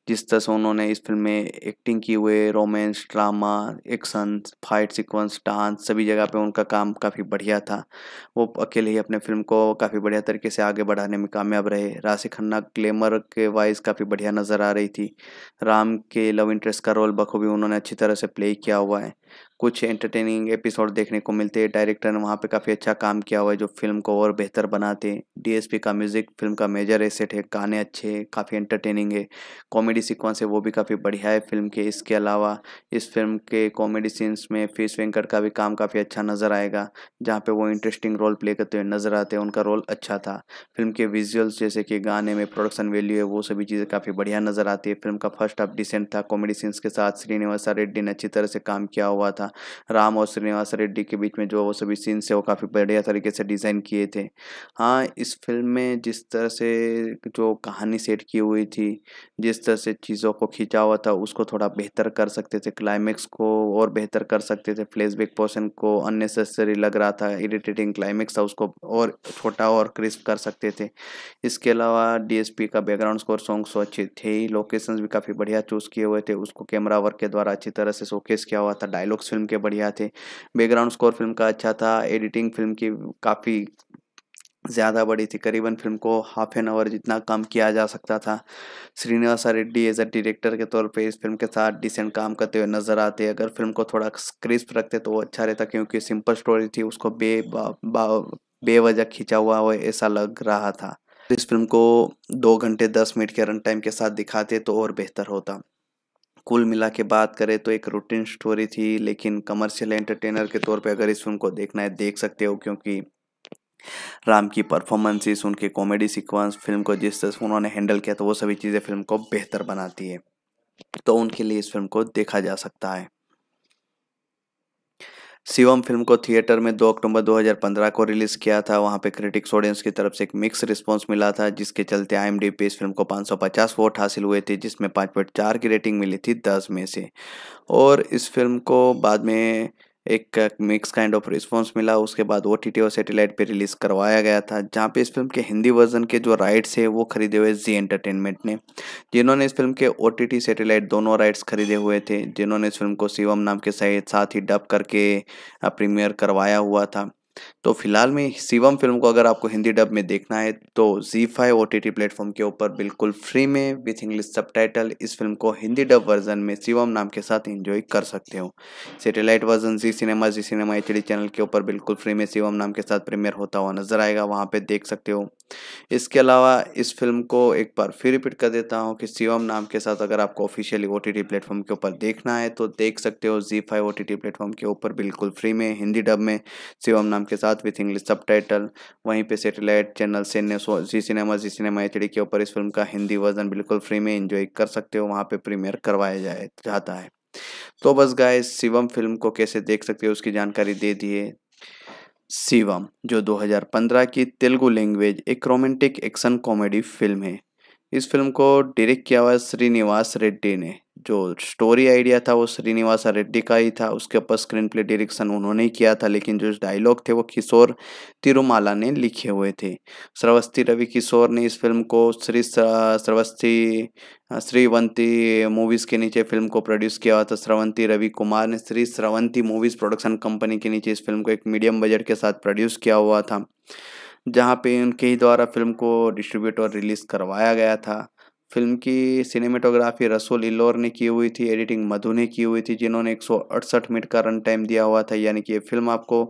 जिस तरह से उन्होंने इस फिल्म में एक्टिंग की हुए romance drama action fight sequence dance सभी जगह पे उनका काम काफ़ी बढ़िया था वो अकेले ही अपने फिल्म को काफ़ी बढ़िया तरीके से आगे बढ़ाने में कामयाब रहे राशि खन्ना ग्लैमर के वाइज काफ़ी बढ़िया नज़र आ रही थी राम के लव इंटरेस्ट का रोल बखूबी उन्होंने अच्छी तरह से प्ले किया हुआ है कुछ एंटरटेनिंग एपिसोड देखने को मिलते हैं डायरेक्टर ने वहाँ पे काफ़ी अच्छा काम किया हुआ है जो फिल्म को और बेहतर बनाते हैं डीएसपी का म्यूज़िक फिल्म का मेजर एसेट है गाने अच्छे हैं काफ़ी एंटरटेनिंग है कॉमेडी सीक्वेंस है वो भी काफ़ी बढ़िया है फिल्म के इसके अलावा इस फिल्म के कॉमेडी सीन्स में फीस वेंकट का भी काम काफ़ी अच्छा नज़र आएगा जहाँ पर वो इंटरेस्टिंग रोल प्ले करते हुए नज़र आते हैं उनका रोल अच्छा था फिल्म के विजुअल्स जैसे कि गाने में प्रोडक्शन वैल्यू है वो सभी चीज़ें काफ़ी बढ़िया नज़र आती है फिल्म का फर्स्ट हाफ डिसेंट था कॉमेडी सीन्स के साथ श्रीनिवासा रेड्डी ने अच्छी तरह से काम किया हुआ था राम और श्रीनिवास रेड्डी के बीच में जो वो सभी सीन्स है वो काफ़ी बढ़िया तरीके से डिज़ाइन किए थे हाँ इस फिल्म में जिस तरह से जो कहानी सेट की हुई थी जिस तरह से चीज़ों को खींचा हुआ था उसको थोड़ा बेहतर कर सकते थे क्लाइमैक्स को और बेहतर कर सकते थे फ्लैशबैक पोर्शन को अननेसेसरी लग रहा था इरिटेटिंग क्लाइमैक्स था उसको और छोटा और क्रिस्प कर सकते थे इसके अलावा डीएसपी का बैकग्राउंड स्कोर सॉन्ग्स अच्छे थे ही लोकेशंस भी काफ़ी बढ़िया चूज़ किए हुए थे उसको कैमरा वर्क के द्वारा अच्छी तरह से शोकेस किया हुआ था डायलॉग्स फिल्म फिल्म के बढ़िया थे बैकग्राउंड स्कोर फिल्म का अच्छा था एडिटिंग फिल्म की काफ़ी ज़्यादा बड़ी थी करीबन फिल्म को हाफ एन आवर जितना कम किया जा सकता था Srinivas Reddy as a director के तौर पे इस फिल्म के साथ डिसेंट काम करते हुए नजर आते अगर फिल्म को थोड़ा क्रिस्प रखते तो वो अच्छा रहता क्योंकि सिंपल स्टोरी थी उसको बे बेवजह खींचा हुआ हो ऐसा लग रहा था इस फिल्म को दो घंटे दस मिनट के रन टाइम के साथ दिखाते तो और बेहतर होता कुल मिला के बात करें तो एक रूटीन स्टोरी थी लेकिन कमर्शियल एंटरटेनर के तौर पे अगर इस फिल्म को देखना है देख सकते हो क्योंकि राम की परफॉर्मेंसेस उनके कॉमेडी सीक्वेंस फिल्म को जिस तरह से उन्होंने हैंडल किया तो वो सभी चीज़ें फिल्म को बेहतर बनाती है तो उनके लिए इस फिल्म को देखा जा सकता है शिवम फिल्म को थिएटर में 2 अक्टूबर 2015 को रिलीज किया था वहां पे क्रिटिक्स ऑडियंस की तरफ से एक मिक्स रिस्पांस मिला था जिसके चलते आई पे इस फिल्म को 550 वोट हासिल हुए थे जिसमें 5.4 की रेटिंग मिली थी 10 में से और इस फिल्म को बाद में एक मिक्स काइंड ऑफ रिस्पॉन्स मिला उसके बाद ओ टी टी और सेटेलाइट पर रिलीज़ करवाया गया था जहाँ पे इस फिल्म के हिंदी वर्जन के जो राइट्स है वो खरीदे हुए जी एंटरटेनमेंट ने जिन्होंने इस फिल्म के ओ टी टी सेटेलाइट दोनों राइट्स खरीदे हुए थे जिन्होंने इस फिल्म को शिवम नाम के साथ ही डब करके प्रीमियर करवाया हुआ था तो फिलहाल में शिवम फिल्म को अगर आपको हिंदी डब में देखना है तो जी five O T T platform के ऊपर बिल्कुल फ्री में विथ इंग्लिश सब इस फिल्म को हिंदी डब वर्जन में शिवम नाम के साथ एंजॉय कर सकते हो सेटेलाइट वर्जन जी सिनेमा जी सिनेमा एच चैनल के ऊपर बिल्कुल फ्री में शिवम नाम के साथ प्रीमियर होता हुआ नजर आएगा वहाँ पर देख सकते हो इसके अलावा इस फिल्म को एक बार फिर रिपीट कर देता हूँ कि शिवम नाम के साथ अगर आपको officially O T T platform के ऊपर देखना है तो देख सकते हो जी five O T T platform के ऊपर बिल्कुल फ्री में हिंदी डब में शिवम नाम नाम के साथ विथ इंग्लिश सब वहीं पे सेटेलाइट चैनल सिने जी सिनेमा जी सिनेमा एच के ऊपर इस फिल्म का हिंदी वर्जन बिल्कुल फ्री में इंजॉय कर सकते हो वहाँ पे प्रीमियर करवाया जाए जाता है तो बस गाय शिवम फिल्म को कैसे देख सकते हो उसकी जानकारी दे दिए शिवम जो 2015 की तेलुगु लैंग्वेज एक रोमांटिक एक्शन कॉमेडी फिल्म है इस फिल्म को डायरेक्ट किया हुआ श्रीनिवास रेड्डी ने जो स्टोरी आइडिया था वो श्रीनिवासा रेड्डी का ही था उसके ऊपर स्क्रीन प्ले डायरेक्शन उन्होंने ही किया था लेकिन जो डायलॉग थे वो किशोर तिरुमाला ने लिखे हुए थे श्रवस्ती रवि किशोर ने इस फिल्म को श्री श्रवस्ती श्रीवंती मूवीज़ के नीचे फिल्म को प्रोड्यूस किया हुआ था श्रवंती रवि कुमार ने Sri Sravanthi movies production company के नीचे इस फिल्म को एक मीडियम बजट के साथ प्रोड्यूस किया हुआ था जहाँ पे उनके ही द्वारा फिल्म को डिस्ट्रीब्यूट और रिलीज़ करवाया गया था फिल्म की सिनेमेटोग्राफी रसूल इलोर ने की हुई थी एडिटिंग मधु ने की हुई थी जिन्होंने एक मिनट का रन टाइम दिया हुआ था यानी कि ये फिल्म आपको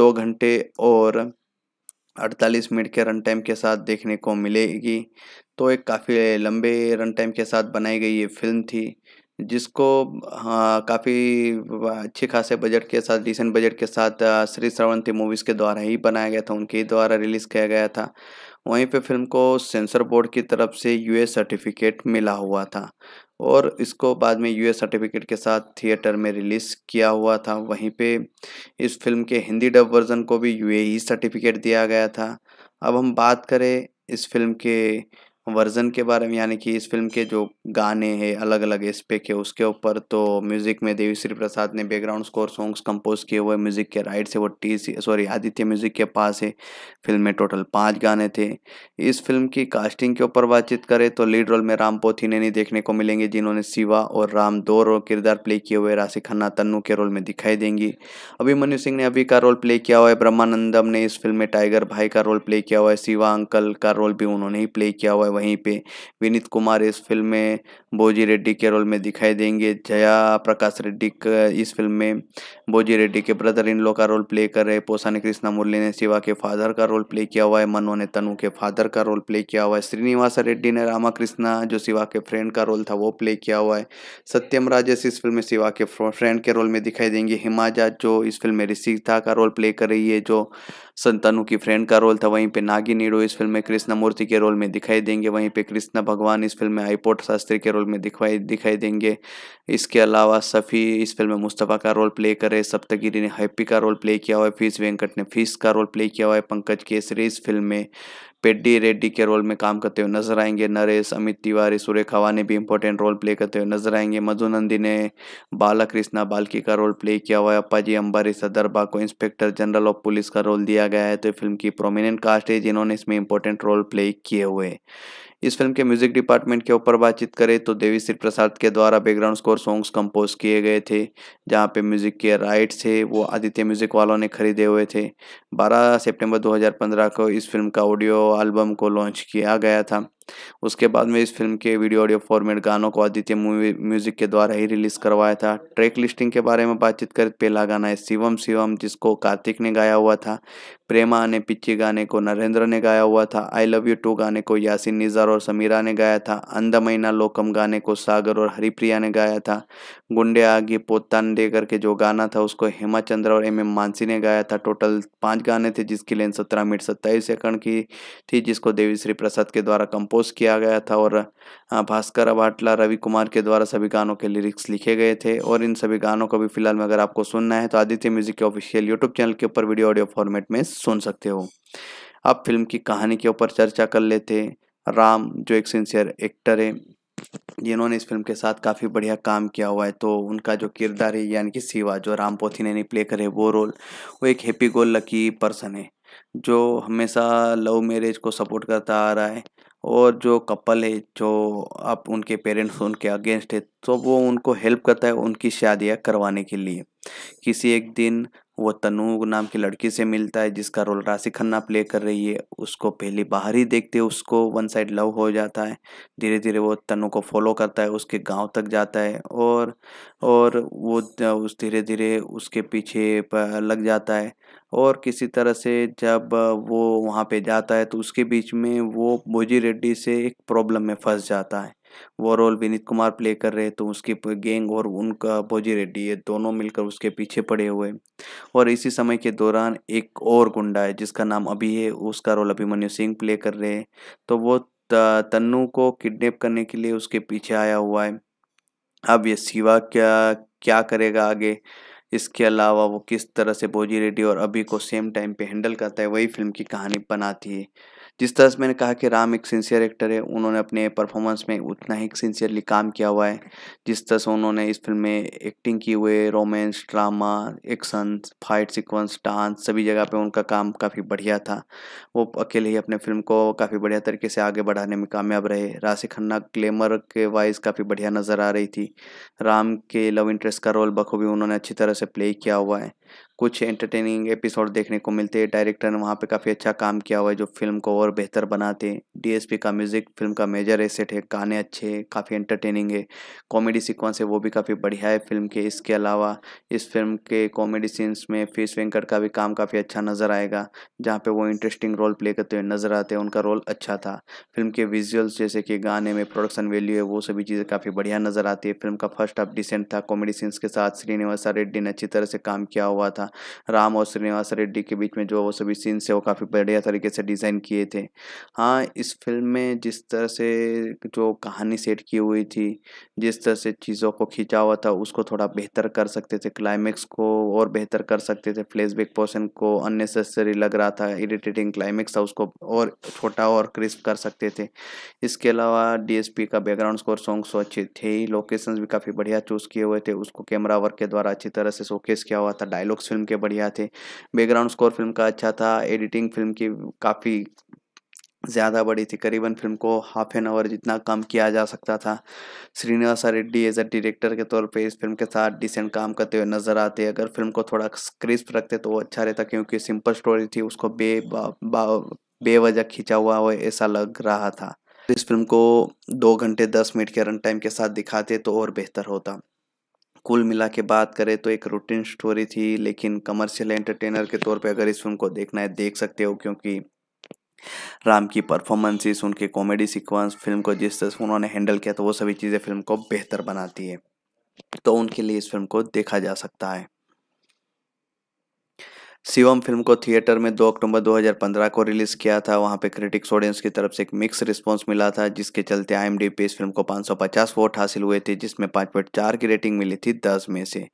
दो घंटे और 48 मिनट के रन टाइम के साथ देखने को मिलेगी तो एक काफ़ी लंबे रन टाइम के साथ बनाई गई ये फिल्म थी जिसको हाँ, काफ़ी अच्छे खासे बजट के साथ डिसेंट बजट के साथ श्री श्रवंती मूवीज़ के द्वारा ही बनाया गया था उनके ही द्वारा रिलीज़ किया गया था वहीं पे फिल्म को सेंसर बोर्ड की तरफ से यूए सर्टिफिकेट मिला हुआ था और इसको बाद में यूएस सर्टिफिकेट के साथ थिएटर में रिलीज़ किया हुआ था वहीं पे इस फिल्म के हिंदी डब वर्ज़न को भी यूएई सर्टिफिकेट दिया गया था अब हम बात करें इस फिल्म के वर्जन के बारे में यानी कि इस फिल्म के जो गाने हैं अलग अलग इस पे के उसके ऊपर तो म्यूज़िक में देवी श्री प्रसाद ने बैकग्राउंड स्कोर सॉन्ग्स कंपोज किए हुए म्यूज़िक के राइट से वो टी सॉरी आदित्य म्यूज़िक के पास है फिल्म में टोटल पाँच गाने थे इस फिल्म की कास्टिंग के ऊपर बातचीत करें तो लीड रोल में राम पोथी नहीं देखने को मिलेंगे जिन्होंने शिवा और राम दो रोल किरदार प्ले किए हुए राशि खन्ना तन्नू के रोल में दिखाई देंगी अभिमन्यु सिंह ने अभी का रोल प्ले किया हुआ है ब्रह्मानंदम ने इस फिल्म में टाइगर भाई का रोल प्ले किया हुआ है शिवा अंकल का रोल भी उन्होंने ही प्ले किया हुआ है वहीं पे विनीत कुमार इस फिल्म में बोजी रेड्डी के रोल में दिखाई देंगे जया प्रकाश रेड्डी इस फिल्म में बोजी रेड्डी के ब्रदर इन लो का रोल प्ले कर रहे ने कृष्णा मुरली ने शिवा के फादर का रोल प्ले किया हुआ है मनो ने तनु के फादर का रोल प्ले किया हुआ है श्रीनिवास रेड्डी ने रामाकृष्णा जो शिवा के फ्रेंड का रोल था वो प्ले किया हुआ है सत्यम राजेश इस फिल्म में शिवा के फ्रेंड के रोल में दिखाई देंगे हिमाजा जो इस फिल्म में ऋषिता का रोल प्ले कर रही है जो संतानु की फ्रेंड का रोल था वहीं पे नागी नीडो इस फिल्म में कृष्णमूर्ति के रोल में दिखाई देंगे वहीं पे कृष्णा भगवान इस फिल्म में आईपोट शास्त्री के रोल में दिखाई दिखाई देंगे इसके अलावा सफ़ी इस फिल्म में मुस्तफ़ा का रोल प्ले करे सप्तगिरी ने हैप्पी का रोल प्ले किया हुआ है फीस वेंकट ने फीस का रोल प्ले किया हुआ है पंकज केसरी इस फिल्म में पेड्डी रेड्डी के रोल में काम करते हुए नजर आएंगे नरेश अमित तिवारी हवा ने भी इंपॉर्टेंट रोल प्ले करते हुए नजर आएंगे मधु नंदी ने बाला कृष्णा बालकी का रोल प्ले किया हुआ है अप्पाजी अंबारी सदरबा को इंस्पेक्टर जनरल ऑफ पुलिस का रोल दिया गया है तो फिल्म की प्रोमिनेंट कास्ट है जिन्होंने इसमें इंपॉर्टेंट रोल प्ले किए हुए इस फिल्म के म्यूजिक डिपार्टमेंट के ऊपर बातचीत करें तो देवी श्री प्रसाद के द्वारा बैकग्राउंड स्कोर सॉन्ग्स कंपोज किए गए थे जहाँ पे म्यूजिक के राइट्स थे वो आदित्य म्यूजिक वालों ने खरीदे हुए थे 12 सितंबर 2015 को इस फिल्म का ऑडियो एल्बम को लॉन्च किया गया था उसके बाद में इस फिल्म के वीडियो ऑडियो फॉर्मेट गानों को आदित्य मूवी म्यूजिक के द्वारा ही रिलीज करवाया था ट्रैक लिस्टिंग के बारे में बातचीत कर पहला गाना है शिवम शिवम जिसको कार्तिक ने गाया हुआ था प्रेमा ने पिच्चे गाने को नरेंद्र ने गाया हुआ था आई लव यू टू गाने को यासिन निज़ार और समीरा ने गाया था अंधमैना लोकम गाने को सागर और हरिप्रिया ने गाया था गुंडे आगे पोतान दे करके जो गाना था उसको हेमा चंद्र और एम एम मानसी ने गाया था टोटल पाँच गाने थे जिसकी लेंथ सत्रह मिनट सत्ताईस सेकंड की थी जिसको देवी श्री प्रसाद के द्वारा कंपोज कंपोज किया गया था और भास्कर अभाटला रवि कुमार के द्वारा सभी गानों के लिरिक्स लिखे गए थे और इन सभी गानों को भी फिलहाल में अगर आपको सुनना है तो आदित्य म्यूजिक के ऑफिशियल यूट्यूब चैनल के ऊपर वीडियो ऑडियो फॉर्मेट में सुन सकते हो अब फिल्म की कहानी के ऊपर चर्चा कर लेते राम जो एक सिंसियर एक्टर है जिन्होंने इस फिल्म के साथ काफ़ी बढ़िया काम किया हुआ है तो उनका जो किरदार है यानी कि सिवा जो राम पोथी ने प्ले करे वो रोल वो एक हैप्पी गोल लकी पर्सन है जो हमेशा लव मैरिज को सपोर्ट करता आ रहा है और जो कपल है जो आप उनके पेरेंट्स उनके अगेंस्ट है तो वो उनको हेल्प करता है उनकी शादियाँ करवाने के लिए किसी एक दिन वो तनु नाम की लड़की से मिलता है जिसका रोल राशि खन्ना प्ले कर रही है उसको पहले बाहर ही देखते उसको वन साइड लव हो जाता है धीरे धीरे वो तनु को फॉलो करता है उसके गांव तक जाता है और और वो उस धीरे धीरे उसके पीछे लग जाता है और किसी तरह से जब वो वहाँ पे जाता है तो उसके बीच में वो भोजी रेड्डी से एक प्रॉब्लम में फंस जाता है वो रोल विनीत कुमार प्ले कर रहे तो उसकी गैंग और उनका भोजी रेड्डी ये दोनों मिलकर उसके पीछे पड़े हुए और इसी समय के दौरान एक और गुंडा है जिसका नाम अभी है उसका रोल अभिमन्यु सिंह प्ले कर रहे हैं तो वो तन्नू को किडनैप करने के लिए उसके पीछे आया हुआ है अब ये शिवा क्या क्या करेगा आगे इसके अलावा वो किस तरह से बोजी रेड्डी और अभी को सेम टाइम पे हैंडल करता है वही फिल्म की कहानी बनाती है जिस तरह से मैंने कहा कि राम एक सिंसियर एक्टर है उन्होंने अपने परफॉर्मेंस में उतना ही सिंसियरली काम किया हुआ है जिस तरह से उन्होंने इस फिल्म में एक्टिंग की हुई है romance drama action fight sequence dance सभी जगह पर उनका काम काफ़ी बढ़िया था वो अकेले ही अपने फिल्म को काफ़ी बढ़िया तरीके से आगे बढ़ाने में कामयाब रहे राशि खन्ना ग्लैमर के वाइज काफ़ी बढ़िया नज़र आ रही थी राम के लव इंटरेस्ट का रोल बखूबी उन्होंने अच्छी तरह से प्ले किया हुआ है कुछ एंटरटेनिंग एपिसोड देखने को मिलते हैं डायरेक्टर ने वहाँ पे काफ़ी अच्छा काम किया हुआ है जो फिल्म को और बेहतर बनाते हैं डीएसपी का म्यूज़िक फिल्म का मेजर एसेट है गाने अच्छे हैं काफ़ी एंटरटेनिंग है कॉमेडी सीक्वेंस है वो भी काफ़ी बढ़िया है फिल्म के इसके अलावा इस फिल्म के कॉमेडी सीन्स में फीस वेंकट का भी काम काफ़ी अच्छा नज़र आएगा जहाँ पर वो इंटरेस्टिंग रोल प्ले करते हुए नज़र आते हैं उनका रोल अच्छा था फिल्म के विजुअल्स जैसे कि गाने में प्रोडक्शन वैल्यू है वो सभी चीज़ें काफ़ी बढ़िया नज़र आती है फिल्म का फर्स्ट हाफ डिसेंट था कॉमेडी सीन्स के साथ श्रीनिवासा रेड्डी ने अच्छी तरह से काम किया हुआ था था राम और श्रीनिवास रेड्डी के बीच में जो वो सभी सीन्स है वो काफ़ी बढ़िया तरीके से डिज़ाइन किए थे हाँ इस फिल्म में जिस तरह से जो कहानी सेट की हुई थी जिस तरह से चीज़ों को खींचा हुआ था उसको थोड़ा बेहतर कर सकते थे क्लाइमेक्स को और बेहतर कर सकते थे फ्लैशबैक पोर्शन को अननेसेसरी लग रहा था इरिटेटिंग क्लाइमेक्स था उसको और छोटा और क्रिस्प कर सकते थे इसके अलावा डीएसपी का बैकग्राउंड स्कोर सॉन्ग्स अच्छे थे ही लोकेशंस भी काफ़ी बढ़िया चूज़ किए हुए थे उसको कैमरा वर्क के द्वारा अच्छी तरह से शोकेस किया हुआ था डायलॉग्स फिल्म के बढ़िया थे बैकग्राउंड स्कोर फिल्म का अच्छा था एडिटिंग फिल्म की काफ़ी ज़्यादा बड़ी थी करीबन फिल्म को हाफ एन आवर जितना कम किया जा सकता था Srinivas Reddy as a director के तौर पे इस फिल्म के साथ डिसेंट काम करते हुए नज़र आते अगर फिल्म को थोड़ा क्रिस्प रखते तो वो अच्छा रहता क्योंकि सिंपल स्टोरी थी उसको बे बेवजह खींचा हुआ हो ऐसा लग रहा था इस फिल्म को दो घंटे दस मिनट के रन टाइम के साथ दिखाते तो और बेहतर होता कुल मिला के बात करें तो एक रूटीन स्टोरी थी लेकिन कमर्शियल एंटरटेनर के तौर पे अगर इस फिल्म को देखना है देख सकते हो क्योंकि राम की परफॉर्मेंसेस उनके कॉमेडी सीक्वेंस फिल्म को जिस तरह से उन्होंने हैंडल किया तो वो सभी चीज़ें फिल्म को बेहतर बनाती है तो उनके लिए इस फिल्म को देखा जा सकता है शिवम फिल्म को थिएटर में 2 अक्टूबर 2015 को रिलीज किया था वहां पे क्रिटिक्स ऑडियंस की तरफ से एक मिक्स रिस्पांस मिला था जिसके चलते आई पे इस फिल्म को 550 वोट हासिल हुए थे जिसमें 5.4 की रेटिंग मिली थी 10 में से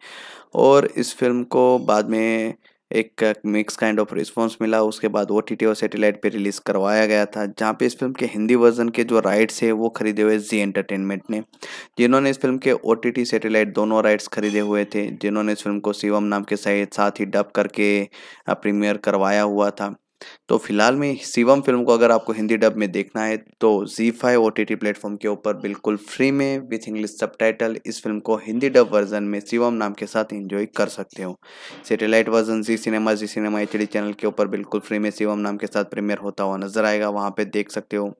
और इस फिल्म को बाद में एक मिक्स काइंड ऑफ रिस्पॉन्स मिला उसके बाद ओ टी टी और सेटेलाइट पर रिलीज़ करवाया गया था जहाँ पे इस फिल्म के हिंदी वर्जन के जो राइट्स है वो खरीदे हुए जी एंटरटेनमेंट ने जिन्होंने इस फिल्म के ओ टी टी सेटेलाइट दोनों राइट्स खरीदे हुए थे जिन्होंने इस फिल्म को शिवम नाम के साथ ही डब करके प्रीमियर करवाया हुआ था तो फिलहाल में शिवम फिल्म को अगर आपको हिंदी डब में देखना है तो जी five O T T platform के ऊपर बिल्कुल फ्री में विथ इंग्लिश सब इस फिल्म को हिंदी डब वर्जन में शिवम नाम के साथ इंजॉय कर सकते हो सेटेलाइट वर्जन जी सिनेमा जी सिनेमा एच चैनल के ऊपर बिल्कुल फ्री में शिवम नाम के साथ प्रीमियर होता हुआ नजर आएगा वहाँ पर देख सकते हो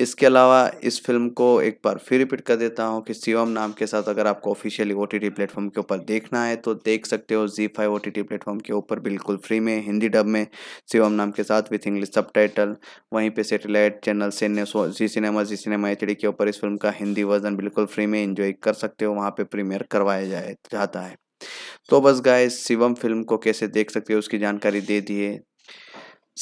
इसके अलावा इस फिल्म को एक बार फिर रिपीट कर देता हूँ कि शिवम नाम के साथ अगर आपको officially O T T platform के ऊपर देखना है तो देख सकते हो जी five O T T platform के ऊपर बिल्कुल फ्री में हिंदी डब में शिवम नाम के साथ विथ इंग्लिश सब वहीं पे सेटेलाइट चैनल सिने जी सिनेमा जी सिनेमा एच के ऊपर इस फिल्म का हिंदी वर्जन बिल्कुल फ्री में इंजॉय कर सकते हो वहाँ पे प्रीमियर करवाया जाए जाता है तो बस गाय शिवम फिल्म को कैसे देख सकते हो उसकी जानकारी दे दिए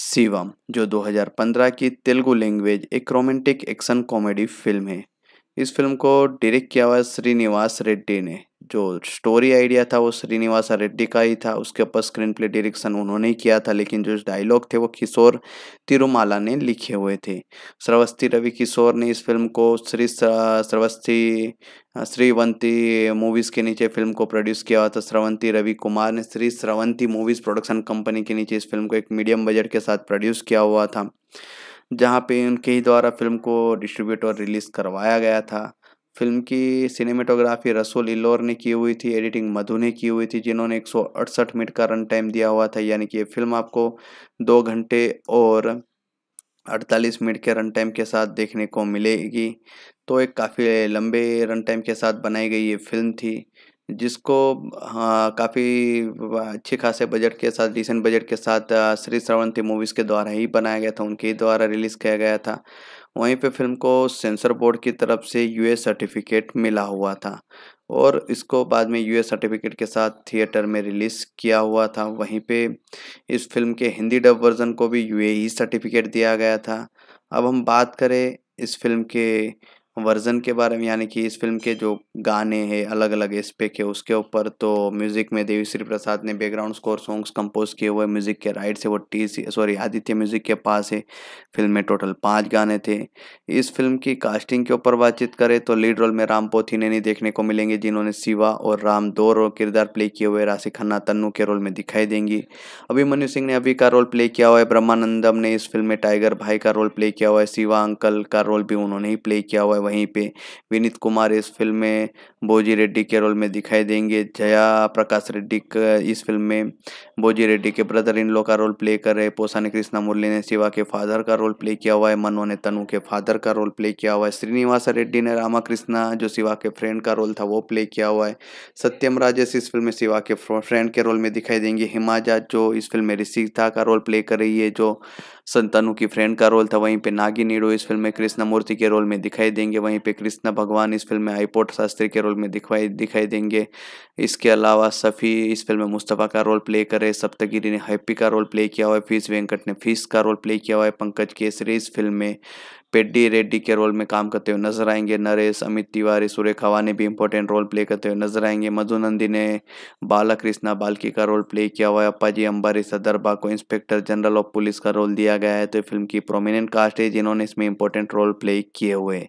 शिवम जो 2015 की तेलुगु लैंग्वेज एक रोमांटिक एक्शन कॉमेडी फिल्म है इस फिल्म को डायरेक्ट किया हुआ है श्रीनिवास रेड्डी ने जो स्टोरी आइडिया था वो श्रीनिवास रेड्डी का ही था उसके ऊपर स्क्रीन प्ले डायरेक्शन उन्होंने ही किया था लेकिन जो डायलॉग थे वो किशोर तिरुमाला ने लिखे हुए थे श्रवस्ती रवि किशोर ने इस फिल्म को श्री श्रवस्ती श्रीवंती मूवीज़ के नीचे फिल्म को प्रोड्यूस किया हुआ था श्रवंती रवि कुमार ने Sri Sravanthi movies production company के नीचे इस फिल्म को एक मीडियम बजट के साथ प्रोड्यूस किया हुआ था जहाँ पे उनके ही द्वारा फिल्म को डिस्ट्रीब्यूट और रिलीज़ करवाया गया था फिल्म की सिनेमेटोग्राफी रसूल इल्लोर ने की हुई थी एडिटिंग मधु ने की हुई थी जिन्होंने एक मिनट का रन टाइम दिया हुआ था यानी कि ये फिल्म आपको दो घंटे और 48 मिनट के रन टाइम के साथ देखने को मिलेगी तो एक काफ़ी लंबे रन टाइम के साथ बनाई गई ये फिल्म थी जिसको हाँ, काफ़ी अच्छे खासे बजट के साथ रिसेंट बजट के साथ श्री श्रवंती मूवीज़ के द्वारा ही बनाया गया था उनके ही द्वारा रिलीज़ किया गया था वहीं पे फिल्म को सेंसर बोर्ड की तरफ से यूए सर्टिफिकेट मिला हुआ था और इसको बाद में यूएस सर्टिफिकेट के साथ थिएटर में रिलीज़ किया हुआ था वहीं पे इस फिल्म के हिंदी डब वर्ज़न को भी यूएई सर्टिफिकेट e दिया गया था अब हम बात करें इस फिल्म के वर्ज़न के बारे में यानी कि इस फिल्म के जो गाने हैं अलग अलग पे है उसके ऊपर तो म्यूज़िक में देवी श्री प्रसाद ने बैकग्राउंड स्कोर सॉन्ग्स कंपोज किए हुए म्यूज़िक के राइट से वो टी सॉरी आदित्य म्यूज़िक के पास है फिल्म में टोटल पाँच गाने थे इस फिल्म की कास्टिंग के ऊपर बातचीत करें तो लीड रोल में राम पोथी ने नहीं देखने को मिलेंगे जिन्होंने शिवा और राम दो रोल किरदार प्ले किए हुए राशि खन्ना तन्नू के रोल में दिखाई देंगी अभिमन्यु सिंह ने अभी का रोल प्ले किया हुआ है ब्रह्मानंदम ने इस फिल्म में टाइगर भाई का रोल प्ले किया हुआ है शिवा अंकल का रोल भी उन्होंने ही प्ले किया हुआ है वहीं पे विनीत कुमार इस फिल्म में बोजी रेड्डी के रोल में दिखाई देंगे जया प्रकाश रेड्डी इस फिल्म में बोजी रेड्डी के ब्रदर इन लो का रोल प्ले कर रहे पोसा ने कृष्णा मुरली ने शिवा के फादर का रोल प्ले किया हुआ है मनो ने तनु के फादर का रोल प्ले किया हुआ है श्रीनिवास रेड्डी ने रामाकृष्णा जो शिवा के फ्रेंड का रोल था वो प्ले किया हुआ है सत्यम राजेश इस फिल्म में शिवा के फ्रेंड के रोल में दिखाई देंगे हिमाजा जो इस फिल्म में ऋषिता का रोल प्ले कर रही है जो संतानु की फ्रेंड का रोल था वहीं पे नागी नीडो इस फिल्म में कृष्णमूर्ति के रोल में दिखाई देंगे वहीं पे कृष्णा भगवान इस फिल्म में आईपोट शास्त्री के रोल में दिखवाई दिखाई देंगे इसके अलावा सफ़ी इस फिल्म में मुस्तफ़ा का रोल प्ले करे सप्तगिरी ने हैप्पी का रोल प्ले किया हुआ है फीस वेंकट ने फीस का रोल प्ले किया हुआ है पंकज केसरी इस फिल्म में पेड्डी रेड्डी के रोल में काम करते हुए नजर आएंगे नरेश अमित तिवारी हवा ने भी इंपॉर्टेंट रोल प्ले करते हुए नजर आएंगे मधुनंदी ने बाला कृष्णा बालकी का रोल प्ले किया हुआ है अप्पाजी अंबारी सदरबा को इंस्पेक्टर जनरल ऑफ पुलिस का रोल दिया गया है तो फिल्म की प्रोमिनेंट कास्ट है जिन्होंने इसमें इंपॉर्टेंट रोल प्ले किए हुए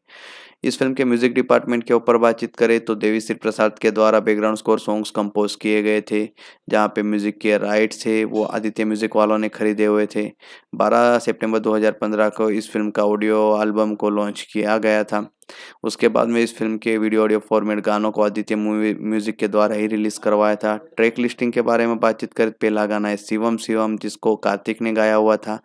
इस फिल्म के म्यूजिक डिपार्टमेंट के ऊपर बातचीत करें तो देवी श्री प्रसाद के द्वारा बैकग्राउंड स्कोर सॉन्ग्स कंपोज किए गए थे जहाँ पे म्यूजिक के राइट्स थे वो आदित्य म्यूजिक वालों ने खरीदे हुए थे 12 सितंबर 2015 को इस फिल्म का ऑडियो एल्बम को लॉन्च किया गया था उसके बाद में इस फिल्म के वीडियो ऑडियो फॉर्मेट गानों को आदित्य मूवी म्यूजिक के द्वारा ही रिलीज करवाया था ट्रैक लिस्टिंग के बारे में बातचीत कर पहला गाना है शिवम शिवम जिसको कार्तिक ने गाया हुआ था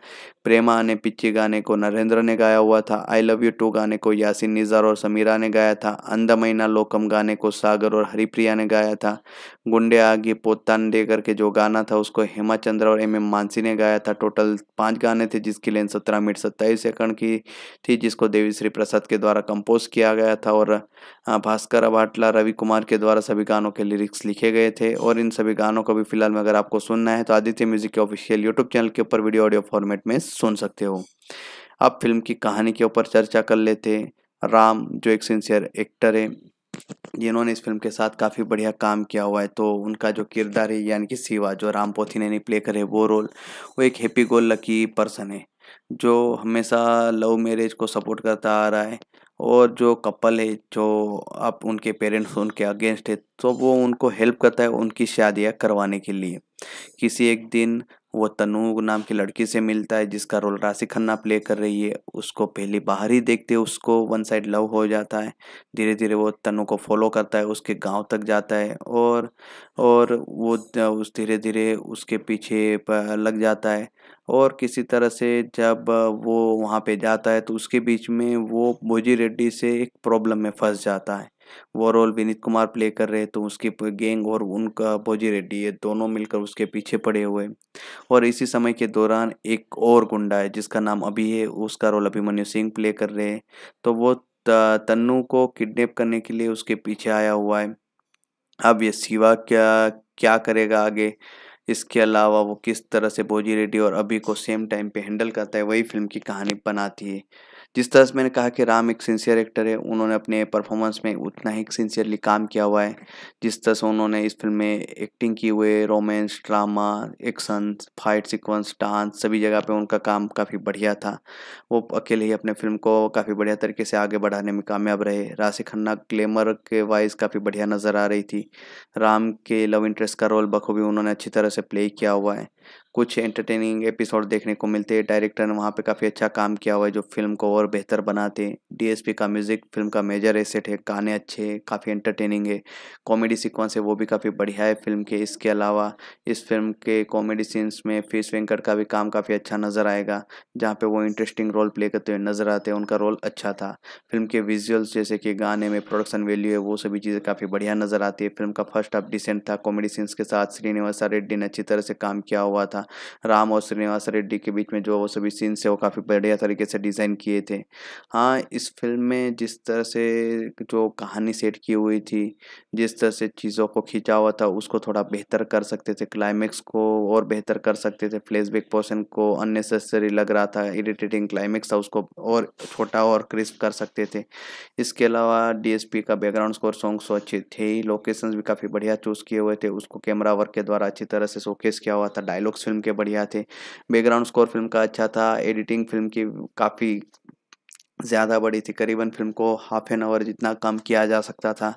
प्रेमा ने पिच्ची गाने को नरेंद्र ने गाया हुआ था आई लव यू टू गाने को यासिन निज़ार और समीरा ने गाया था अंधमैना लोकम गाने को सागर और हरिप्रिया ने गाया था गुंडे आगे पोतान देकर करके जो गाना था उसको हेमा चंद्र और एम एम मानसी ने गाया था टोटल पाँच गाने थे जिसकी लेंथ सत्रह मिनट सत्ताईस सेकंड की थी जिसको देवी श्री प्रसाद के द्वारा कंपोज कंपोज किया गया था और भास्कर अभाटला रवि कुमार के द्वारा सभी गानों के लिरिक्स लिखे गए थे और इन सभी गानों को भी फिलहाल में अगर आपको सुनना है तो आदित्य म्यूजिक के ऑफिशियल यूट्यूब चैनल के ऊपर वीडियो ऑडियो फॉर्मेट में सुन सकते हो अब फिल्म की कहानी के ऊपर चर्चा कर लेते राम जो एक सिंसियर एक्टर है जिन्होंने इस फिल्म के साथ काफ़ी बढ़िया काम किया हुआ है तो उनका जो किरदार है यानी कि सिवा जो राम पोथी ने नहीं प्ले करे वो रोल वो एक हैप्पी गोल लकी पर्सन है जो हमेशा लव मैरिज को सपोर्ट करता आ रहा है और जो कपल है जो आप उनके पेरेंट्स उनके अगेंस्ट है तो वो उनको हेल्प करता है उनकी शादियाँ करवाने के लिए किसी एक दिन वो तनु नाम की लड़की से मिलता है जिसका रोल राशि खन्ना प्ले कर रही है उसको पहले बाहर ही देखते उसको वन साइड लव हो जाता है धीरे धीरे वो तनु को फॉलो करता है उसके गांव तक जाता है और और वो उस धीरे धीरे उसके पीछे लग जाता है और किसी तरह से जब वो वहाँ पे जाता है तो उसके बीच में वो भोजी रेड्डी से एक प्रॉब्लम में फंस जाता है वो रोल विनीत कुमार प्ले कर रहे तो उसके गैंग और उनका भोजी रेड्डी ये दोनों मिलकर उसके पीछे पड़े हुए और इसी समय के दौरान एक और गुंडा है जिसका नाम अभी है उसका रोल अभिमन्यु सिंह प्ले कर रहे हैं तो वो तन्नु को किडनेप करने के लिए उसके पीछे आया हुआ है अब ये शिवा क्या क्या करेगा आगे इसके अलावा वो किस तरह से भोजी रेड्डी और अभी को सेम टाइम पे हैंडल करता है वही फिल्म की कहानी बनाती है जिस तरह से मैंने कहा कि राम एक सिंसियर एक्टर है उन्होंने अपने परफॉर्मेंस में उतना ही सिंसियरली काम किया हुआ है जिस तरह से उन्होंने इस फिल्म में एक्टिंग की हुए romance drama action fight sequence dance सभी जगह पे उनका काम काफ़ी बढ़िया था वो अकेले ही अपने फिल्म को काफ़ी बढ़िया तरीके से आगे बढ़ाने में कामयाब रहे राशि खन्ना ग्लैमर के वाइज काफ़ी बढ़िया नज़र आ रही थी राम के लव इंटरेस्ट का रोल बखूबी उन्होंने अच्छी तरह से प्ले किया हुआ है कुछ एंटरटेनिंग एपिसोड देखने को मिलते हैं डायरेक्टर ने वहाँ पे काफ़ी अच्छा काम किया हुआ है जो फिल्म को और बेहतर बनाते हैं डीएसपी का म्यूज़िक फिल्म का मेजर एसेट है गाने अच्छे हैं काफ़ी एंटरटेनिंग है कॉमेडी सीक्वेंस है वो भी काफ़ी बढ़िया है फिल्म के इसके अलावा इस फिल्म के कॉमेडी सीन्स में फीस वेंकट का भी काम काफ़ी अच्छा नज़र आएगा जहाँ पर वो इंटरेस्टिंग रोल प्ले करते हुए नज़र आते हैं उनका रोल अच्छा था फिल्म के विजुअल्स जैसे कि गाने में प्रोडक्शन वैल्यू है वो सभी चीज़ें काफ़ी बढ़िया नज़र आती है फिल्म का फर्स्ट हाफ डिसेंट था कॉमेडी सीन्स के साथ श्रीनिवासा रेड्डी ने अच्छी तरह से काम किया हुआ था राम और श्रीनिवास रेड्डी के बीच में जो वो सभी सीन्स है वो काफ़ी बढ़िया तरीके से डिज़ाइन किए थे हाँ इस फिल्म में जिस तरह से जो कहानी सेट की हुई थी जिस तरह से चीज़ों को खींचा हुआ था उसको थोड़ा बेहतर कर सकते थे क्लाइमैक्स को और बेहतर कर सकते थे फ्लेसबैक पोर्सन को अननेसेसरी लग रहा था इरिटेटिंग क्लाइमैक्स था उसको और छोटा और क्रिस्प कर सकते थे इसके अलावा डीएसपी का बैकग्राउंड स्कोर सॉन्ग्स अच्छे थे ही लोकेशंस भी काफ़ी बढ़िया चूज़ किए हुए थे उसको कैमरा वर्क के द्वारा अच्छी तरह से शोकेस किया हुआ था डायलॉग्स फिल्म फिल्म के बढ़िया थे बैकग्राउंड स्कोर फिल्म का अच्छा था एडिटिंग फिल्म की काफ़ी ज़्यादा बड़ी थी करीबन फिल्म को हाफ एन आवर जितना कम किया जा सकता था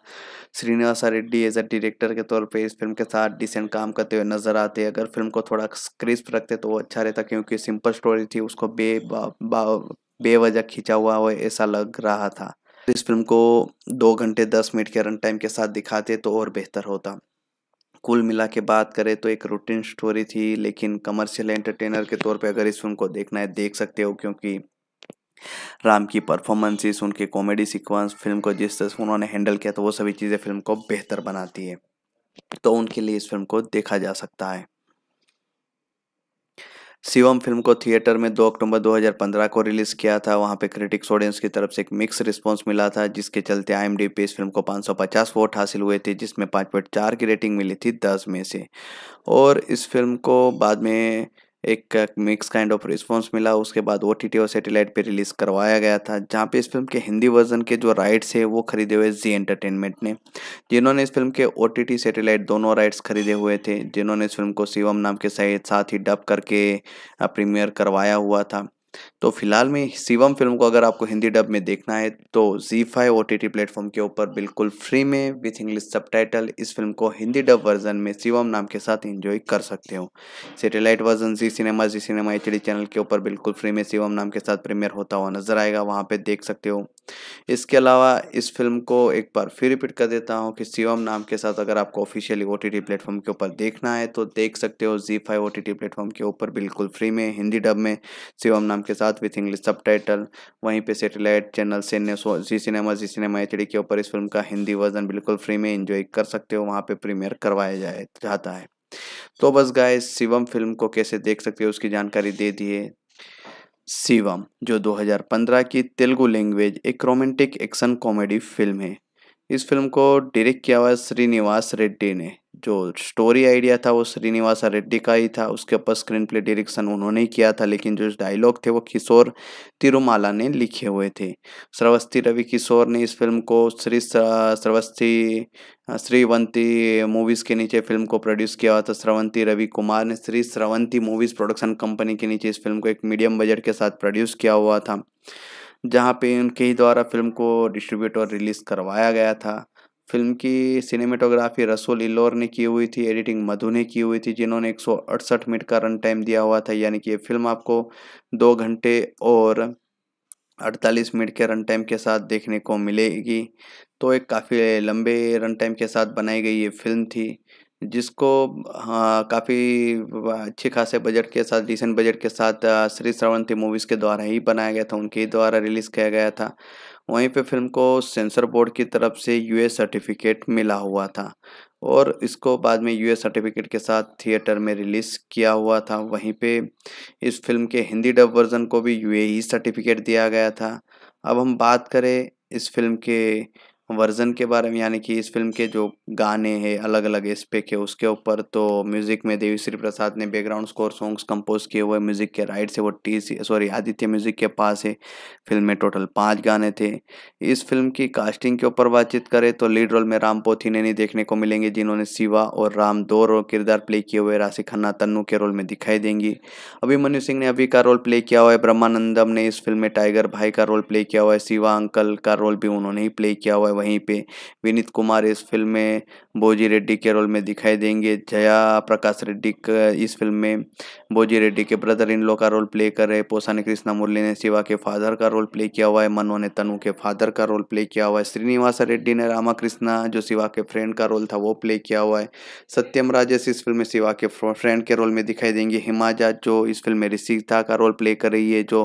Srinivas Reddy as a director के तौर पे इस फिल्म के साथ डिसेंट काम करते हुए नजर आते अगर फिल्म को थोड़ा क्रिस्प रखते तो वो अच्छा रहता क्योंकि सिंपल स्टोरी थी उसको बे बेवजह खींचा हुआ हो ऐसा लग रहा था इस फिल्म को दो घंटे दस मिनट के रन टाइम के साथ दिखाते तो और बेहतर होता कुल मिला के बात करें तो एक रूटीन स्टोरी थी लेकिन कमर्शियल एंटरटेनर के तौर पे अगर इस फिल्म को देखना है देख सकते हो क्योंकि राम की परफॉर्मेंसेस उनके कॉमेडी सीक्वेंस फिल्म को जिस तरह से उन्होंने हैंडल किया तो वो सभी चीज़ें फिल्म को बेहतर बनाती है तो उनके लिए इस फिल्म को देखा जा सकता है शिवम फिल्म को थिएटर में 2 अक्टूबर 2015 को रिलीज़ किया था वहाँ पे क्रिटिक्स ऑडियंस की तरफ से एक मिक्स रिस्पांस मिला था जिसके चलते आई पे इस फिल्म को 550 वोट हासिल हुए थे जिसमें 5.4 की रेटिंग मिली थी 10 में से और इस फिल्म को बाद में एक मिक्स काइंड ऑफ रिस्पॉन्स मिला उसके बाद ओ टी और सैटेलाइट पे रिलीज़ करवाया गया था जहाँ पे इस फिल्म के हिंदी वर्जन के जो राइट्स है वो खरीदे हुए जी एंटरटेनमेंट ने जिन्होंने इस फिल्म के ओ टी सैटेलाइट दोनों राइट्स खरीदे हुए थे जिन्होंने इस फिल्म को शिवम नाम के साथ ही डब करके प्रीमियर करवाया हुआ था तो फिलहाल में शिवम फिल्म को अगर आपको हिंदी डब में देखना है तो जी फाइव ओ टी प्लेटफॉर्म के ऊपर बिल्कुल फ्री में विथ इंग्लिश सब इस फिल्म को हिंदी डब वर्जन में शिवम नाम के साथ एंजॉय कर सकते हो सेटेलाइट वर्जन जी सिनेमा जी सिनेमा एच चैनल के ऊपर बिल्कुल फ्री में शिवम नाम के साथ प्रीमियर होता हुआ नजर आएगा वहाँ पर देख सकते हो इसके अलावा इस फिल्म को एक बार फिर रिपीट कर देता हूँ कि शिवम नाम के साथ अगर आपको ऑफिशियली ओ टी प्लेटफॉर्म के ऊपर देखना है तो देख सकते हो जी फाइव ओ टी प्लेटफॉर्म के ऊपर बिल्कुल फ्री में हिंदी डब में शिवम नाम के साथ विथ इंग्लिश सब वहीं पर सेटेलाइट चैनल से जी सिनेमा जी सिनेमा एच के ऊपर इस फिल्म का हिंदी वर्जन बिल्कुल फ्री में इंजॉय कर सकते हो वहाँ पर प्रीमियर करवाया जाए जाता है तो बस गाय शिवम फिल्म को कैसे देख सकते हो उसकी जानकारी दे दिए शिवम जो 2015 की तेलुगु लैंग्वेज एक रोमांटिक एक्शन कॉमेडी फिल्म है इस फिल्म को डायरेक्ट किया हुआ श्रीनिवास रेड्डी ने जो स्टोरी आइडिया था वो श्रीनिवासा रेड्डी का ही था उसके ऊपर स्क्रीन प्ले डायरेक्शन उन्होंने ही किया था लेकिन जो डायलॉग थे वो किशोर तिरुमाला ने लिखे हुए थे श्रवस्ती रवि किशोर ने इस फिल्म को श्री श्रवस्ती श्रीवंती मूवीज़ के नीचे फिल्म को प्रोड्यूस किया हुआ था तो श्रवंती रवि कुमार ने Sri Sravanthi movies production company के नीचे इस फिल्म को एक मीडियम बजट के साथ प्रोड्यूस किया हुआ था जहाँ पे उनके ही द्वारा फिल्म को डिस्ट्रीब्यूट और रिलीज़ करवाया गया था फिल्म की सिनेमेटोग्राफी रसूल इल्लोर ने की हुई थी एडिटिंग मधु ने की हुई थी जिन्होंने एक सौ अड़सठ मिनट का रन टाइम दिया हुआ था यानी कि ये फिल्म आपको दो घंटे और अड़तालीस मिनट के रन टाइम के साथ देखने को मिलेगी तो एक काफ़ी लंबे रन टाइम के साथ बनाई गई ये फिल्म थी जिसको हाँ, काफ़ी अच्छे खासे बजट के साथ डिसेंट बजट के साथ श्री श्रवंती मूवीज़ के द्वारा ही बनाया गया था उनके द्वारा रिलीज़ किया गया था वहीं पे फिल्म को सेंसर बोर्ड की तरफ से यूए सर्टिफिकेट मिला हुआ था और इसको बाद में यूएस सर्टिफिकेट के साथ थिएटर में रिलीज़ किया हुआ था वहीं पे इस फिल्म के हिंदी डब वर्जन को भी यूएई सर्टिफिकेट दिया गया था अब हम बात करें इस फिल्म के वर्ज़न के बारे में यानी कि इस फिल्म के जो गाने हैं अलग अलग इस पे के उसके ऊपर तो म्यूज़िक में देवी श्री प्रसाद ने बैकग्राउंड स्कोर सॉन्ग्स कंपोज किए हुए म्यूज़िक के राइट से वो टी सॉरी आदित्य म्यूज़िक के पास है फिल्म में टोटल पाँच गाने थे इस फिल्म की कास्टिंग के ऊपर बातचीत करें तो लीड रोल में राम पोथी ने नहीं देखने को मिलेंगे जिन्होंने शिवा और राम दो रोल किरदार प्ले किए हुए राशि खन्ना तन्नू के रोल में दिखाई देंगी अभिमन्यु सिंह ने अभी का रोल प्ले किया हुआ है ब्रह्मानंदम ने इस फिल्म में टाइगर भाई का रोल प्ले किया हुआ है शिवा अंकल का रोल भी उन्होंने ही प्ले किया हुआ है वहीं पे विनीत कुमार इस फिल्म में बोजी रेड्डी के रोल में दिखाई देंगे जया प्रकाश रेड्डी इस फिल्म में बोजी रेड्डी के ब्रदर इन लो का रोल प्ले कर रहे ने कृष्णा मुरली ने शिवा के फादर का रोल प्ले किया हुआ है मनो ने तनु के फादर का रोल प्ले किया हुआ है श्रीनिवास रेड्डी ने रामा जो शिवा के फ्रेंड का रोल था वो प्ले किया हुआ है सत्यम राजेश इस फिल्म में शिवा के फ्रेंड के रोल में दिखाई देंगे हिमाजा जो इस फिल्म में ऋषिता का रोल प्ले कर रही है जो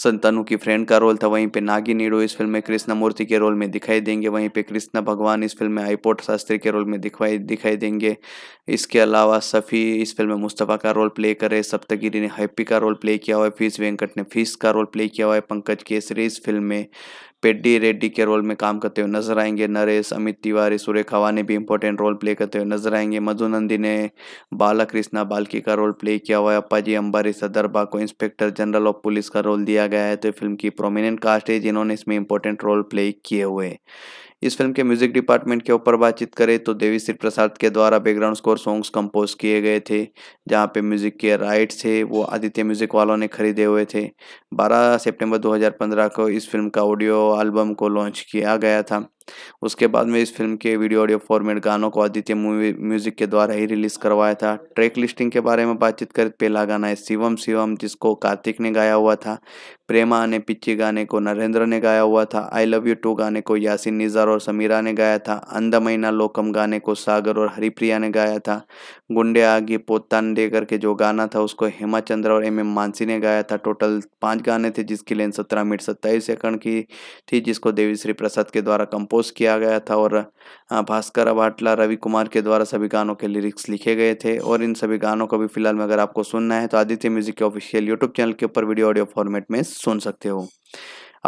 संतानु की फ्रेंड का रोल था वहीं पे नागी नीडो इस फिल्म में कृष्ण मूर्ति के रोल में दिखाई देंगे वहीं पे कृष्णा भगवान इस फिल्म में आईपोट शास्त्री के रोल में दिखवाई दिखाई देंगे इसके अलावा सफ़ी इस फिल्म में मुस्तफ़ा का रोल प्ले करे सप्तगिरी ने हैप्पी का रोल प्ले किया हुआ है फीस वेंकट ने फीस का रोल प्ले किया हुआ है पंकज केसरी इस फिल्म में पेड्डी रेड्डी के रोल में काम करते हुए नजर आएंगे नरेश अमित तिवारी सुरेख ने भी इंपॉर्टेंट रोल प्ले करते हुए नजर आएंगे मधुनंदी ने बाला कृष्णा बालकी का रोल प्ले किया हुआ है अप्पाजी अंबारी सदरबा को इंस्पेक्टर जनरल ऑफ पुलिस का रोल दिया गया है तो फिल्म की प्रोमिनेंट कास्ट है जिन्होंने इसमें इंपॉर्टेंट रोल प्ले किए हुए इस फिल्म के म्यूजिक डिपार्टमेंट के ऊपर बातचीत करें तो देवी श्री प्रसाद के द्वारा बैकग्राउंड स्कोर सॉन्ग्स कंपोज किए गए थे जहाँ पे म्यूजिक के राइट्स थे वो आदित्य म्यूजिक वालों ने खरीदे हुए थे 12 सितंबर 2015 को इस फिल्म का ऑडियो एल्बम को लॉन्च किया गया था उसके बाद में इस फिल्म के वीडियो ऑडियो फॉर्मेट गानों को आदित्य मूवी म्यूजिक के द्वारा ही रिलीज करवाया था ट्रैक लिस्टिंग के बारे में बातचीत कर पहला गाना है शिवम शिवम जिसको कार्तिक ने गाया हुआ था प्रेमा ने पिच्ची गाने को नरेंद्र ने गाया हुआ था आई लव यू टू गाने को यासिन निज़ार और समीरा ने गाया था अंधा मैना लोकम गाने को सागर और हरिप्रिया ने गाया था गुंडे आगे पोतान दे करके जो गाना था उसको हेमा चंद्र और एम एम मानसी ने गाया था टोटल पाँच गाने थे जिसकी लेंथ सत्रह मिनट सत्ताईस सेकंड की थी जिसको देवीश्री प्रसाद के द्वारा कंपोज कंपोज किया गया था और भास्कर अबाटला रवि कुमार के द्वारा सभी गानों के लिरिक्स लिखे गए थे और इन सभी गानों को भी फिलहाल में अगर आपको सुनना है तो आदित्य म्यूजिक के ऑफिशियल यूट्यूब चैनल के ऊपर वीडियो ऑडियो फॉर्मेट में सुन सकते हो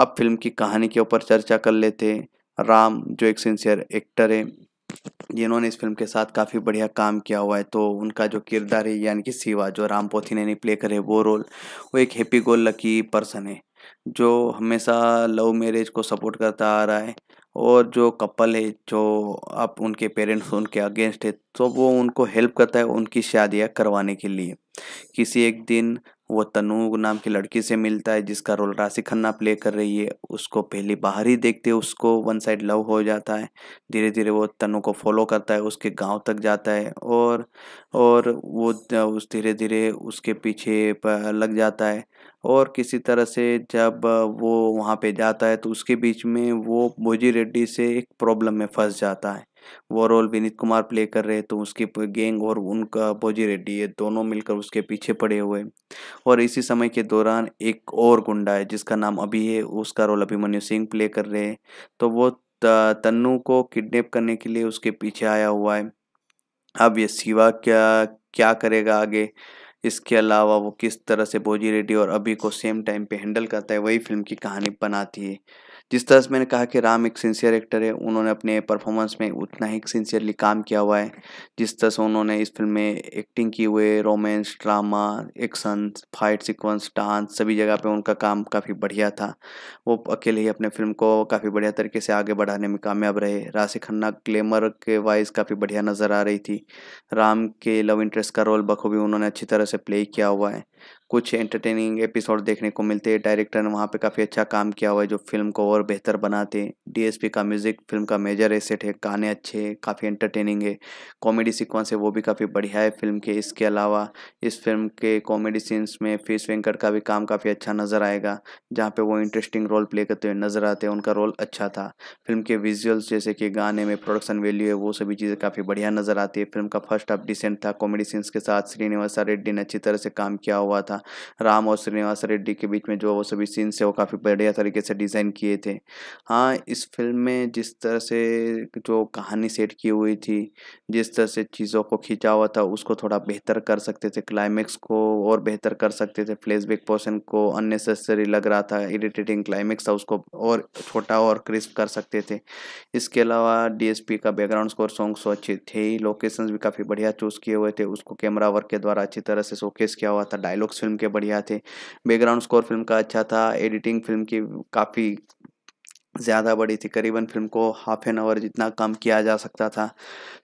अब फिल्म की कहानी के ऊपर चर्चा कर लेते राम जो एक सिंसियर एक्टर है जिन्होंने इस फिल्म के साथ काफ़ी बढ़िया काम किया हुआ है तो उनका जो किरदार है यानी कि सिवा जो राम पोथी ने प्ले करे वो रोल वो एक हैप्पी गोल लकी पर्सन है जो हमेशा लव मैरिज को सपोर्ट करता आ रहा है और जो कपल है जो आप उनके पेरेंट्स उनके अगेंस्ट है तो वो उनको हेल्प करता है उनकी शादियाँ करवाने के लिए किसी एक दिन वो तनु नाम की लड़की से मिलता है जिसका रोल राशि खन्ना प्ले कर रही है उसको पहले बाहर ही देखते उसको वन साइड लव हो जाता है धीरे धीरे वो तनु को फॉलो करता है उसके गांव तक जाता है और और वो उस धीरे धीरे उसके पीछे लग जाता है और किसी तरह से जब वो वहाँ पे जाता है तो उसके बीच में वो भोजी रेड्डी से एक प्रॉब्लम में फंस जाता है वो रोल विनीत कुमार प्ले कर रहे तो उसकी गैंग और उनका भोजी रेड्डी ये दोनों मिलकर उसके पीछे पड़े हुए और इसी समय के दौरान एक और गुंडा है जिसका नाम अभी है उसका रोल अभिमन्यु सिंह प्ले कर रहे हैं तो वो तन्नू को किडनेप करने के लिए उसके पीछे आया हुआ है अब ये शिवा क्या क्या करेगा आगे इसके अलावा वो किस तरह से बोजी रेड्डी और अभी को सेम टाइम पे हैंडल करता है वही फिल्म की कहानी बनाती है जिस तरह से मैंने कहा कि राम एक सिंसियर एक्टर है उन्होंने अपने परफॉर्मेंस में उतना ही सिंसियरली काम किया हुआ है जिस तरह से उन्होंने इस फिल्म में एक्टिंग की हुए romance drama action fight sequence dance सभी जगह पे उनका काम काफ़ी बढ़िया था वो अकेले ही अपने फिल्म को काफ़ी बढ़िया तरीके से आगे बढ़ाने में कामयाब रहे राशि खन्ना ग्लैमर के वाइज काफ़ी बढ़िया नज़र आ रही थी राम के लव इंटरेस्ट का रोल बखूबी उन्होंने अच्छी तरह से प्ले किया हुआ है कुछ एंटरटेनिंग एपिसोड देखने को मिलते हैं डायरेक्टर ने वहाँ पे काफ़ी अच्छा काम किया हुआ है जो फिल्म को और बेहतर बनाते हैं डीएसपी का म्यूज़िक फिल्म का मेजर एसेट है गाने अच्छे हैं काफ़ी एंटरटेनिंग है कॉमेडी सीक्वेंस है वो भी काफ़ी बढ़िया है फिल्म के इसके अलावा इस फिल्म के कॉमेडी सीन्स में फीस वेंकट का भी काम काफ़ी अच्छा नज़र आएगा जहाँ पर वो इंटरेस्टिंग रोल प्ले करते हुए नज़र आते हैं उनका रोल अच्छा था फिल्म के विजुअल्स जैसे कि गाने में प्रोडक्शन वैल्यू है वो सभी चीज़ें काफ़ी बढ़िया नज़र आती है फिल्म का फर्स्ट हाफ डिसेंट था कॉमेडी सीन्स के साथ श्रीनिवासा रेड्डी ने अच्छी तरह से काम किया हुआ था राम और श्रीनिवास रेड्डी के बीच में जो वो सभी सीन्स है वो काफ़ी बढ़िया तरीके से डिज़ाइन किए थे हाँ इस फिल्म में जिस तरह से जो कहानी सेट की हुई थी जिस तरह से चीज़ों को खींचा हुआ था उसको थोड़ा बेहतर कर सकते थे क्लाइमेक्स को और बेहतर कर सकते थे फ्लैशबैक पोर्शन को अननेसेसरी लग रहा था इरिटेटिंग क्लाइमेक्स था उसको और छोटा और क्रिस्प कर सकते थे इसके अलावा डीएसपी का बैकग्राउंड स्कोर सॉन्ग्स अच्छे थे ही लोकेशंस भी काफ़ी बढ़िया चूज़ किए हुए थे उसको कैमरा वर्क के द्वारा अच्छी तरह से शोकेस किया हुआ था डायलॉग्स फिल्म फिल्म के बढ़िया थे बैकग्राउंड स्कोर फिल्म का अच्छा था एडिटिंग फिल्म की काफ़ी ज़्यादा बड़ी थी करीबन फिल्म को हाफ एन आवर जितना कम किया जा सकता था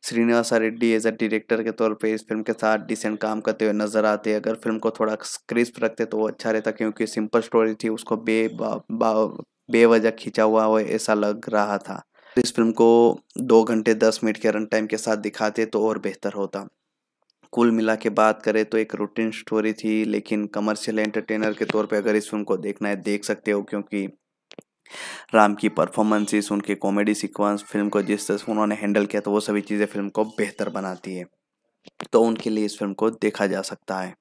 Srinivas Reddy as a director के तौर पे इस फिल्म के साथ डिसेंट काम करते हुए नज़र आते अगर फिल्म को थोड़ा क्रिस्प रखते तो अच्छा रहता क्योंकि सिंपल स्टोरी थी उसको बे बेवजह खींचा हुआ हो ऐसा लग रहा था इस फिल्म को दो घंटे दस मिनट के रन टाइम के साथ दिखाते तो और बेहतर होता कुल मिला के बात करें तो एक रूटीन स्टोरी थी लेकिन कमर्शियल एंटरटेनर के तौर पे अगर इस फिल्म को देखना है देख सकते हो क्योंकि राम की परफॉर्मेंसेस उनके कॉमेडी सीक्वेंस फिल्म को जिस तरह से उन्होंने हैंडल किया तो वो सभी चीज़ें फिल्म को बेहतर बनाती है तो उनके लिए इस फिल्म को देखा जा सकता है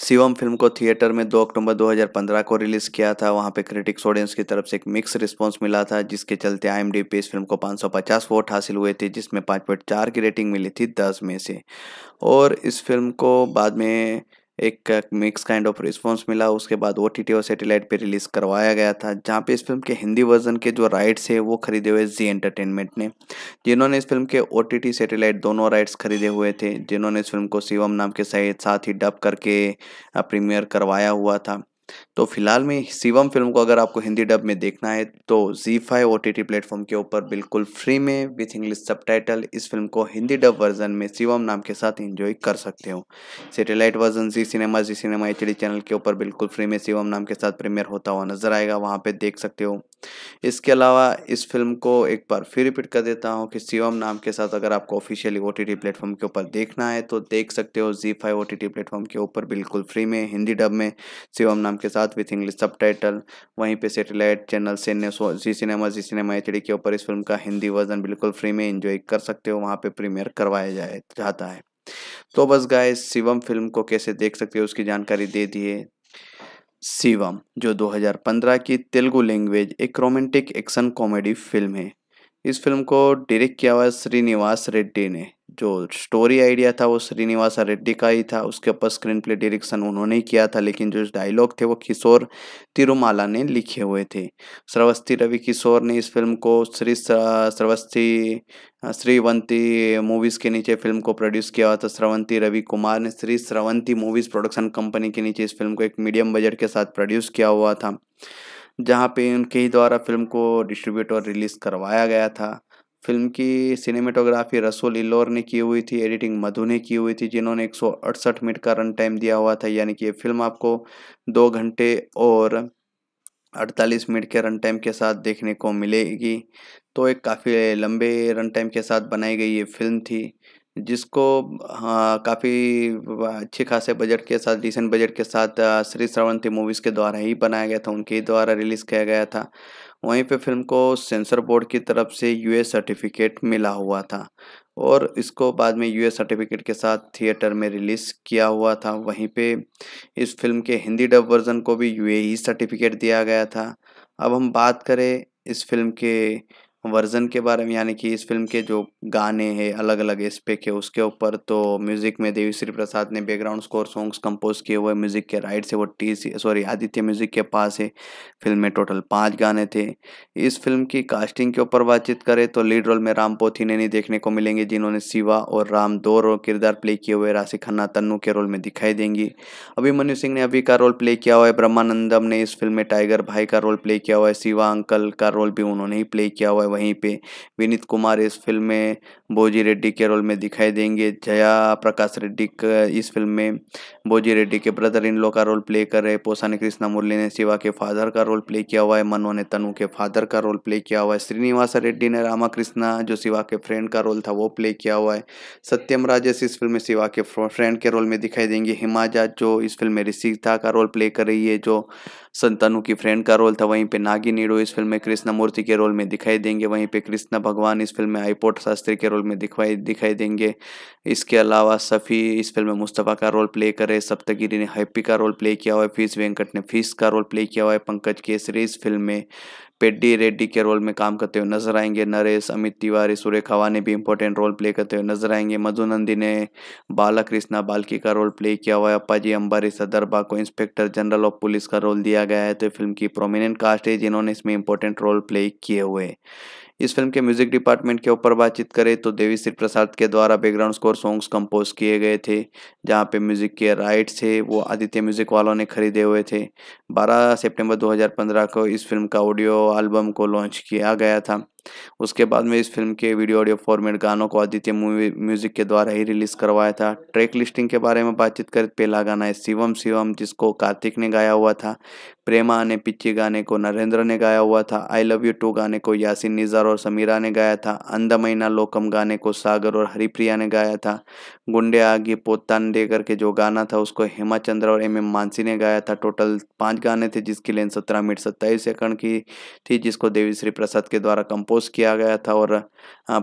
शिवम फिल्म को थिएटर में 2 अक्टूबर 2015 को रिलीज किया था वहां पे क्रिटिक्स ऑडियंस की तरफ से एक मिक्स रिस्पांस मिला था जिसके चलते आई पे इस फिल्म को 550 वोट हासिल हुए थे जिसमें 5.4 की रेटिंग मिली थी 10 में से और इस फिल्म को बाद में एक मिक्स काइंड ऑफ रिस्पॉन्स मिला उसके बाद ओ टी और सेटेलाइट पर रिलीज़ करवाया गया था जहाँ पे इस फिल्म के हिंदी वर्जन के जो राइट्स है वो खरीदे हुए जी एंटरटेनमेंट ने जिन्होंने इस फिल्म के ओ टी सेटेलाइट दोनों राइट्स खरीदे हुए थे जिन्होंने इस फिल्म को शिवम नाम के साथ ही डब करके प्रीमियर करवाया हुआ था तो फिलहाल में शिवम फिल्म को अगर आपको हिंदी डब में देखना है तो जी five O T T platform के ऊपर बिल्कुल फ्री में विथ इंग्लिश सब इस फिल्म को हिंदी डब वर्जन में शिवम नाम के साथ इंजॉय कर सकते हो सेटेलाइट वर्जन जी सिनेमा जी सिनेमा एच e चैनल के ऊपर बिल्कुल फ्री में शिवम नाम के साथ प्रीमियर होता हुआ नजर आएगा वहाँ पर देख सकते हो इसके अलावा इस फिल्म को एक बार फिर रिपीट कर देता हूँ कि शिवम नाम के साथ अगर आपको officially O T T platform के ऊपर देखना है तो देख सकते हो जी फाइव ओ टी प्लेटफॉर्म के ऊपर बिल्कुल फ्री में हिंदी डब में शिवम नाम नाम के साथ विथ इंग्लिश सब वहीं पे सेटेलाइट चैनल से जी सिनेमा जी सिनेमा एच के ऊपर इस फिल्म का हिंदी वर्जन बिल्कुल फ्री में इंजॉय कर सकते हो वहाँ पे प्रीमियर करवाया जाए जाता है तो बस गाय शिवम फिल्म को कैसे देख सकते हो उसकी जानकारी दे दिए शिवम जो 2015 की तेलुगु लैंग्वेज एक रोमांटिक एक्शन कॉमेडी फिल्म है इस फिल्म को डायरेक्ट किया हुआ श्रीनिवास रेड्डी ने जो स्टोरी आइडिया था वो श्रीनिवास रेड्डी का ही था उसके ऊपर स्क्रीन प्ले डायरेक्शन उन्होंने ही किया था लेकिन जो डायलॉग थे वो किशोर तिरुमाला ने लिखे हुए थे श्रवस्ती रवि किशोर ने इस फिल्म को श्री श्रवस्ती श्रीवंती मूवीज़ के नीचे फिल्म को प्रोड्यूस किया हुआ था श्रवंती रवि कुमार ने Sri Sravanthi movies production company के नीचे इस फिल्म को एक मीडियम बजट के साथ प्रोड्यूस किया हुआ था जहाँ पे उनके ही द्वारा फिल्म को डिस्ट्रीब्यूट और रिलीज़ करवाया गया था फिल्म की सिनेमेटोग्राफी रसूल इल्लोर ने की हुई थी एडिटिंग मधु ने की हुई थी जिन्होंने एक मिनट का रन टाइम दिया हुआ था यानी कि ये फिल्म आपको दो घंटे और 48 मिनट के रन टाइम के साथ देखने को मिलेगी तो एक काफ़ी लंबे रन टाइम के साथ बनाई गई ये फिल्म थी जिसको हाँ, काफ़ी अच्छे खासे बजट के साथ डिसेंट बजट के साथ श्री श्रवंती मूवीज़ के द्वारा ही बनाया गया था उनके द्वारा रिलीज़ किया गया था वहीं पे फिल्म को सेंसर बोर्ड की तरफ से यूए सर्टिफिकेट मिला हुआ था और इसको बाद में यूएस सर्टिफिकेट के साथ थिएटर में रिलीज़ किया हुआ था वहीं पे इस फिल्म के हिंदी डब वर्जन को भी यूएई सर्टिफिकेट e दिया गया था अब हम बात करें इस फिल्म के वर्जन के बारे में यानी कि इस फिल्म के जो गाने हैं अलग अलग एस्पेक्ट है उसके ऊपर तो म्यूज़िक में देवी श्री प्रसाद ने बैकग्राउंड स्कोर सॉन्ग्स कंपोज किए हुए म्यूज़िक के राइट से वो टी सॉरी आदित्य म्यूज़िक के पास है फिल्म में टोटल पाँच गाने थे इस फिल्म की कास्टिंग के ऊपर बातचीत करें तो लीड रोल में राम पोथी ने नहीं देखने को मिलेंगे जिन्होंने शिवा और राम दो रोल किरदार प्ले किए हुए राशि खन्ना तन्नू के रोल में दिखाई देंगी अभिमन्यु सिंह ने अभी का रोल प्ले किया हुआ है ब्रह्मानंदम ने इस फिल्म में टाइगर भाई का रोल प्ले किया हुआ है शिवा अंकल का रोल भी उन्होंने ही प्ले किया हुआ है वहीं पे विनीत कुमार इस फिल्म में बोजी रेड्डी के रोल में दिखाई देंगे जया प्रकाश रेड्डी इस फिल्म में बोजी रेड्डी के ब्रदर इन लो का रोल प्ले कर रहे पोसानी कृष्णा मुरली ने शिवा के फादर का रोल प्ले किया हुआ है मनो ने तनु के फादर का रोल प्ले किया हुआ है श्रीनिवास रेड्डी ने रामाकृष्णा जो शिवा के फ्रेंड का रोल था वो प्ले किया हुआ है सत्यम राजेश इस फिल्म में शिवा के फ्रेंड के रोल में दिखाई देंगे हिमाजा जो इस फिल्म में ऋषिता का रोल प्ले कर रही है जो संतानु की फ्रेंड का रोल था वहीं पे नागी नीडो इस फिल्म में कृष्णा मूर्ति के रोल में दिखाई देंगे वहीं पे कृष्णा भगवान इस फिल्म में आईपोट शास्त्री के रोल में दिखाई दिखाई देंगे इसके अलावा सफ़ी इस फिल्म में मुस्तफ़ा का रोल प्ले करे सप्तगिरी ने हैप्पी का रोल प्ले किया हुआ है फीस वेंकट ने फीस का रोल प्ले किया हुआ है पंकज केसरी इस फिल्म में पेड्डी रेड्डी के रोल में काम करते हुए नजर आएंगे नरेश अमित तिवारी सुरेखावा ने भी इंपॉर्टेंट रोल प्ले करते हुए नजर आएंगे मधुनंदी ने बाला कृष्णा बालकी का रोल प्ले किया हुआ है अपाजी अंबारी सदरबा को इंस्पेक्टर जनरल ऑफ पुलिस का रोल दिया गया है तो फिल्म की प्रोमिनेंट कास्ट है जिन्होंने इसमें इंपॉर्टेंट रोल प्ले किए हुए इस फिल्म के म्यूजिक डिपार्टमेंट के ऊपर बातचीत करें तो देवी श्री प्रसाद के द्वारा बैकग्राउंड स्कोर सॉन्ग्स कंपोज किए गए थे जहाँ पे म्यूजिक के राइट्स थे वो आदित्य म्यूजिक वालों ने खरीदे हुए थे 12 सितंबर 2015 को इस फिल्म का ऑडियो एल्बम को लॉन्च किया गया था उसके बाद में इस फिल्म के वीडियो ऑडियो फॉर्मेट गानों को आदित्य मूवी म्यूजिक के द्वारा ही रिलीज करवाया था ट्रैक लिस्टिंग के बारे में बातचीत कर पहला गाना है शिवम शिवम जिसको कार्तिक ने गाया हुआ था प्रेमा ने पिच्ची गाने को नरेंद्र ने गाया हुआ था आई लव यू टू गाने को यासिन निज़ार और समीरा ने गाया था अंधा महीना लोकम गाने को सागर और हरिप्रिया ने गाया था गुंडे आगे पोतान दे करके जो गाना था उसको हेमा चंद्र और एम एम मानसी ने गाया था टोटल पांच गाने थे जिसकी लेंथ सत्रह मिनट सत्ताईस सेकंड की थी जिसको देवी श्री प्रसाद के द्वारा कंपोज किया गया था और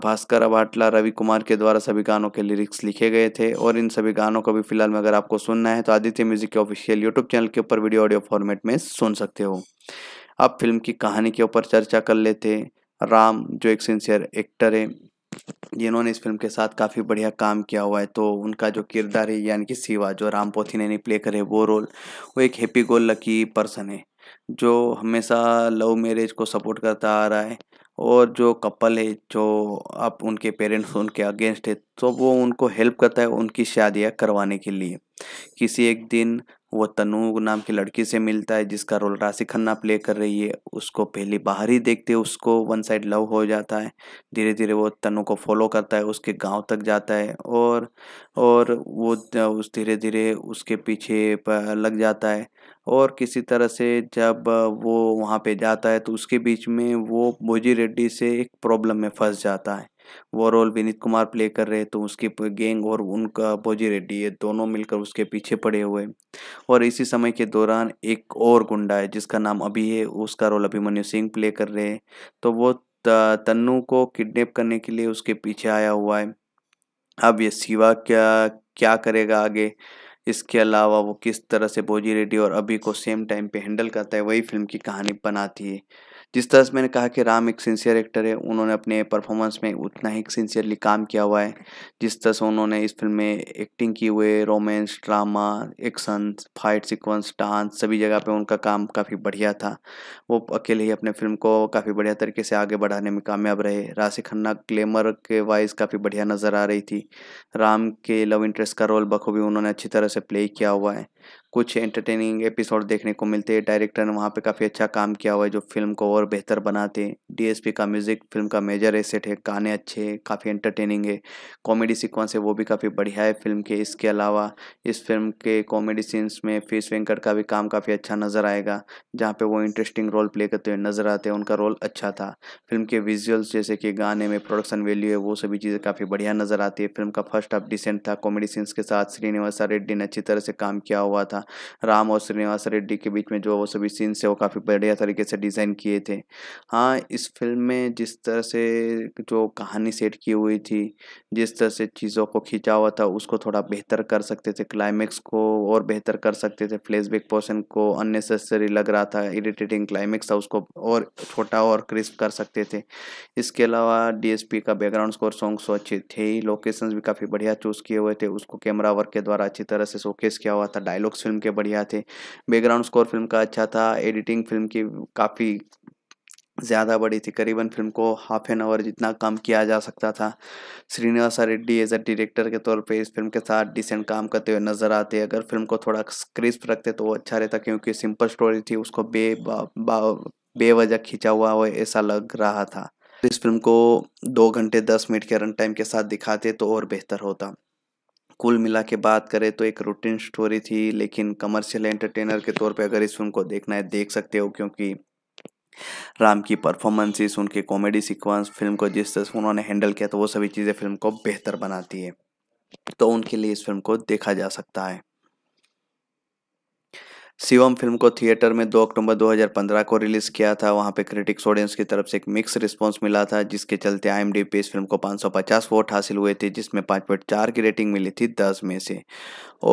भास्कर भाटला रवि कुमार के द्वारा सभी गानों के लिरिक्स लिखे गए थे और इन सभी गानों को भी फिलहाल में अगर आपको सुनना है तो आदित्य म्यूजिक के ऑफिशियल यूट्यूब चैनल के ऊपर वीडियो ऑडियो फॉर्मेट में सुन सकते हो अब फिल्म की कहानी के ऊपर चर्चा कर लेते राम जो एक सिंसियर एक्टर है जिन्होंने इस फिल्म के साथ काफ़ी बढ़िया काम किया हुआ है तो उनका जो किरदार है यानी कि सिवा जो राम पोथी ने नहीं प्ले करे वो रोल वो एक हैप्पी गोल लकी पर्सन है जो हमेशा लव मैरिज को सपोर्ट करता आ रहा है और जो कपल है जो आप उनके पेरेंट्स उनके अगेंस्ट है तो वो उनको हेल्प करता है उनकी शादियाँ करवाने के लिए किसी एक दिन वो तनु नाम की लड़की से मिलता है जिसका रोल राशि खन्ना प्ले कर रही है उसको पहले बाहर ही देखते उसको वन साइड लव हो जाता है धीरे धीरे वो तनु को फॉलो करता है उसके गांव तक जाता है और और वो उस धीरे धीरे उसके पीछे लग जाता है और किसी तरह से जब वो वहाँ पे जाता है तो उसके बीच में वो बोजी रेड्डी से एक प्रॉब्लम में फंस जाता है वो रोल विनीत कुमार प्ले कर रहे हैं तो उसके गैंग और उनका बोजी रेड्डी ये दोनों मिलकर उसके पीछे पड़े हुए और इसी समय के दौरान एक और गुंडा है जिसका नाम अभी है उसका रोल अभिमन्यु सिंह प्ले कर रहे हैं तो वो तन्नु को किडनेप करने के लिए उसके पीछे आया हुआ है अब ये शिवा क्या क्या करेगा आगे इसके अलावा वो किस तरह से बोजी रेड्डी और अभी को सेम टाइम पे हैंडल करता है वही फिल्म की कहानी बनाती है जिस तरह से मैंने कहा कि राम एक सिंसियर एक्टर है उन्होंने अपने परफॉर्मेंस में उतना ही सिंसियरली काम किया हुआ है जिस तरह से उन्होंने इस फिल्म में एक्टिंग की हुई है romance drama action fight sequence dance सभी जगह पर उनका काम काफ़ी बढ़िया था वो अकेले ही अपने फिल्म को काफ़ी बढ़िया तरीके से आगे बढ़ाने में कामयाब रहे राशि खन्ना ग्लैमर के वाइज काफ़ी बढ़िया नज़र आ रही थी राम के लव इंटरेस्ट का रोल बखूबी उन्होंने अच्छी तरह से प्ले किया हुआ है कुछ एंटरटेनिंग एपिसोड देखने को मिलते हैं डायरेक्टर ने वहाँ पे काफ़ी अच्छा काम किया हुआ है जो फिल्म को और बेहतर बनाते हैं डीएसपी का म्यूज़िक फिल्म का मेजर एसेट है गाने अच्छे हैं काफ़ी एंटरटेनिंग है कॉमेडी सिक्वेंस है वो भी काफ़ी बढ़िया है फिल्म के इसके अलावा इस फिल्म के कॉमेडी सीन्स में फीस वेंकट का भी काम काफ़ी अच्छा नज़र आएगा जहाँ पर वो इंटरेस्टिंग रोल प्ले करते हुए नज़र आते हैं उनका रोल अच्छा था फिल्म के विजुअल्स जैसे कि गाने में प्रोडक्शन वैल्यू है वो सभी चीज़ें काफ़ी बढ़िया नज़र आती है फिल्म का फर्स्ट हाफ डिसेंट था कॉमेडी सीन्स के साथ श्रीनिवासा रेड्डी ने अच्छी तरह से काम किया हुआ हुआ था राम और श्रीनिवास रेड्डी के बीच में जो वो सभी सीन्स है वो काफ़ी बढ़िया तरीके से डिज़ाइन किए थे हाँ इस फिल्म में जिस तरह से जो कहानी सेट की हुई थी जिस तरह से चीज़ों को खींचा हुआ था उसको थोड़ा बेहतर कर सकते थे क्लाइमैक्स को और बेहतर कर सकते थे फ्लैशबैक पोर्शन को अननेसेसरी लग रहा था इरिटेटिंग क्लाइमैक्स था उसको और छोटा और क्रिस्प कर सकते थे इसके अलावा डीएसपी का बैकग्राउंड स्कोर सॉन्ग्स अच्छे थे ही लोकेशंस भी काफ़ी बढ़िया चूज़ किए हुए थे उसको कैमरा वर्क के द्वारा अच्छी तरह से शोकेस किया हुआ था डायलॉग्स फिल्म के बढ़िया थे बैकग्राउंड स्कोर फिल्म का अच्छा था एडिटिंग फिल्म की काफ़ी ज़्यादा बड़ी थी करीबन फिल्म को हाफ एन आवर जितना कम किया जा सकता था Srinivas Reddy as a director के तौर पे इस फिल्म के साथ डिसेंट काम करते हुए नजर आते अगर फिल्म को थोड़ा क्रिस्प रखते तो वो अच्छा रहता क्योंकि सिंपल स्टोरी थी उसको बे बेवजह खींचा हुआ वो ऐसा लग रहा था इस फिल्म को दो घंटे दस मिनट के रन टाइम के साथ दिखाते तो और बेहतर होता कुल मिला के बात करें तो एक रूटीन स्टोरी थी लेकिन कमर्शियल एंटरटेनर के तौर पे अगर इस फिल्म को देखना है देख सकते हो क्योंकि राम की परफॉर्मेंसेस उनके कॉमेडी सीक्वेंस फिल्म को जिस तरह से उन्होंने हैंडल किया तो वो सभी चीज़ें फिल्म को बेहतर बनाती है तो उनके लिए इस फिल्म को देखा जा सकता है शिवम फिल्म को थिएटर में 2 अक्टूबर 2015 को रिलीज़ किया था वहां पे क्रिटिक्स ऑडियंस की तरफ से एक मिक्स रिस्पांस मिला था जिसके चलते आई पे इस फिल्म को 550 वोट हासिल हुए थे जिसमें 5.4 की रेटिंग मिली थी 10 में से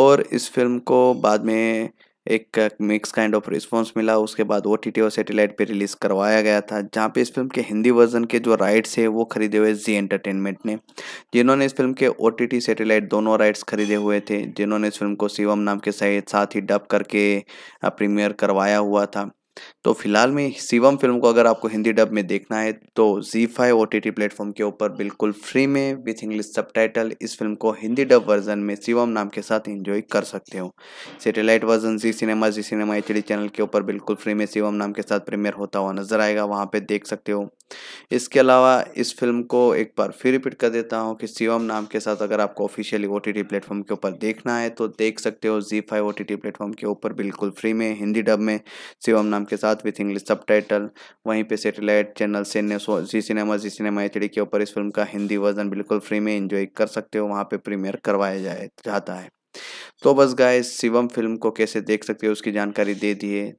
और इस फिल्म को बाद में एक मिक्स काइंड ऑफ रिस्पॉन्स मिला उसके बाद ओ टी और सेटेलाइट पे रिलीज़ करवाया गया था जहाँ पे इस फिल्म के हिंदी वर्जन के जो राइट्स है वो खरीदे हुए जी एंटरटेनमेंट ने जिन्होंने इस फिल्म के ओ टी सेटेलाइट दोनों राइट्स खरीदे हुए थे जिन्होंने इस फिल्म को शिवम नाम के साथ ही डब करके प्रीमियर करवाया हुआ था तो फिलहाल में शिवम फिल्म को अगर आपको हिंदी डब में देखना है तो जी five O T T platform के ऊपर बिल्कुल फ्री में विथ इंग्लिश सब इस फिल्म को हिंदी डब वर्जन में शिवम नाम के साथ इंजॉय कर सकते हो सेटेलाइट वर्जन जी सिनेमा जी सिनेमा एच चैनल के ऊपर बिल्कुल फ्री में शिवम नाम के साथ प्रीमियर होता हुआ नजर आएगा वहाँ पर देख सकते हो इसके अलावा इस फिल्म को एक बार फिर रिपीट कर देता हूँ कि शिवम नाम के साथ अगर आपको ऑफिशियली ओ टी प्लेटफॉर्म के ऊपर देखना है तो देख सकते हो जी फाइव ओ टी प्लेटफॉर्म के ऊपर बिल्कुल फ्री में हिंदी डब में शिवम नाम के साथ विथ इंग्लिश सब टाइटल वहीं पर सेटेलाइट चैनल से जी सिनेमा जी सिनेमा एच के ऊपर इस फिल्म का हिंदी वर्जन बिल्कुल फ्री में इंजॉय कर सकते हो वहाँ पर प्रीमियर करवाया जाए जाता है तो बस गाय शिवम फिल्म को कैसे देख सकते हो उसकी जानकारी दे दिए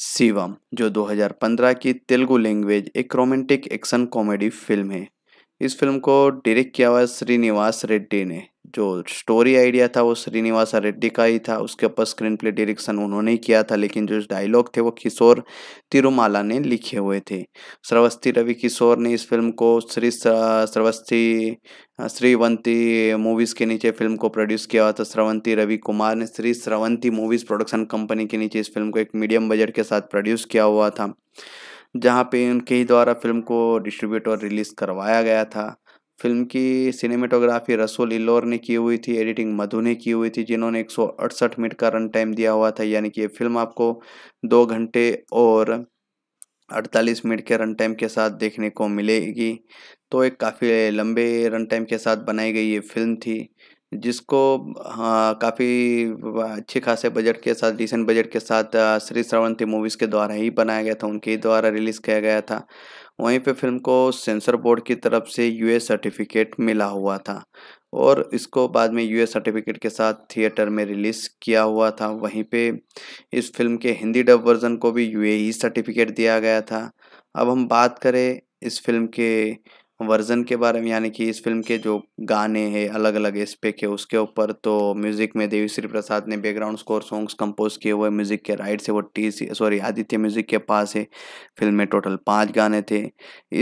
शिवम जो 2015 की तेलुगु लैंग्वेज एक रोमांटिक एक्शन कॉमेडी फिल्म है इस फिल्म को डायरेक्ट किया हुआ श्रीनिवास रेड्डी ने जो स्टोरी आइडिया था वो श्रीनिवासा रेड्डी का ही था उसके ऊपर स्क्रीन प्ले डिरेक्शन उन्होंने ही किया था लेकिन जो डायलॉग थे वो किशोर तिरुमाला ने लिखे हुए थे श्रवस्ती रवि किशोर ने इस फिल्म को श्री श्रवस्ती श्रीवंती मूवीज़ के नीचे फिल्म को प्रोड्यूस किया हुआ था श्रवंती रवि कुमार ने Sri Sravanthi movies production company के नीचे इस फिल्म को एक मीडियम बजट के साथ प्रोड्यूस किया हुआ था जहाँ पे उनके ही द्वारा फिल्म को डिस्ट्रीब्यूट और रिलीज़ करवाया गया था फिल्म की सिनेमेटोग्राफी रसूल इल्लोर ने की हुई थी एडिटिंग मधु ने की हुई थी जिन्होंने एक मिनट का रन टाइम दिया हुआ था यानी कि ये फिल्म आपको दो घंटे और 48 मिनट के रन टाइम के साथ देखने को मिलेगी तो एक काफ़ी लंबे रन टाइम के साथ बनाई गई ये फिल्म थी जिसको हाँ, काफ़ी अच्छे खासे बजट के साथ डिसेंट बजट के साथ श्री श्रावंती मूवीज़ के द्वारा ही बनाया गया था उनके ही द्वारा रिलीज़ किया गया था वहीं पे फिल्म को सेंसर बोर्ड की तरफ से यूए सर्टिफिकेट मिला हुआ था और इसको बाद में यूए सर्टिफिकेट के साथ थिएटर में रिलीज़ किया हुआ था वहीं पे इस फिल्म के हिंदी डब वर्ज़न को भी यूए सर्टिफिकेट दिया गया था अब हम बात करें इस फिल्म के वर्ज़न के बारे में यानी कि इस फिल्म के जो गाने हैं अलग अलग एस्पेक्ट है उसके ऊपर तो म्यूज़िक में देवी श्री प्रसाद ने बैकग्राउंड स्कोर सॉन्ग्स कंपोज किए हुए म्यूज़िक के राइट से वो टी सॉरी आदित्य म्यूज़िक के पास है फिल्म में टोटल पाँच गाने थे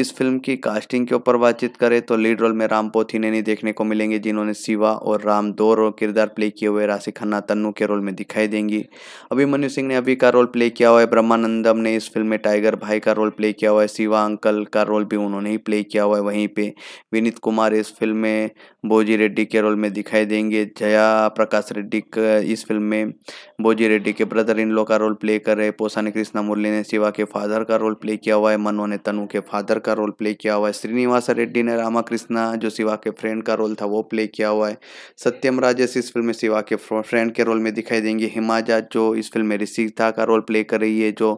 इस फिल्म की कास्टिंग के ऊपर बातचीत करें तो लीड रोल में राम नहीं देखने को मिलेंगे जिन्होंने शिवा और राम दो रोल किरदार प्ले किए हुए राशि खन्ना तन्नू के रोल में दिखाई देंगी अभिमन्यु सिंह ने अभी का रोल प्ले किया हुआ है ब्रह्मानंदम ने इस फिल्म में टाइगर भाई का रोल प्ले किया हुआ है शिवा अंकल का रोल भी उन्होंने ही प्ले किया हुआ है वहीं पे विनीत कुमार इस फिल्म में बोजी रेड्डी के रोल में दिखाई देंगे जया प्रकाश रेड्डी इस फिल्म में बोजी रेड्डी के ब्रदर इन लो का रोल प्ले कर रहे पोसा ने कृष्णा मुरली ने शिवा के फादर का रोल प्ले किया हुआ है मनो ने तनु के फादर का रोल प्ले किया हुआ है श्रीनिवास रेड्डी ने रामा जो शिवा के फ्रेंड का रोल था वो प्ले किया हुआ है सत्यम राजेश इस फिल्म में शिवा के फ्रेंड के रोल में दिखाई देंगे हिमाजा जो इस फिल्म में ऋषिता का रोल प्ले कर रही है जो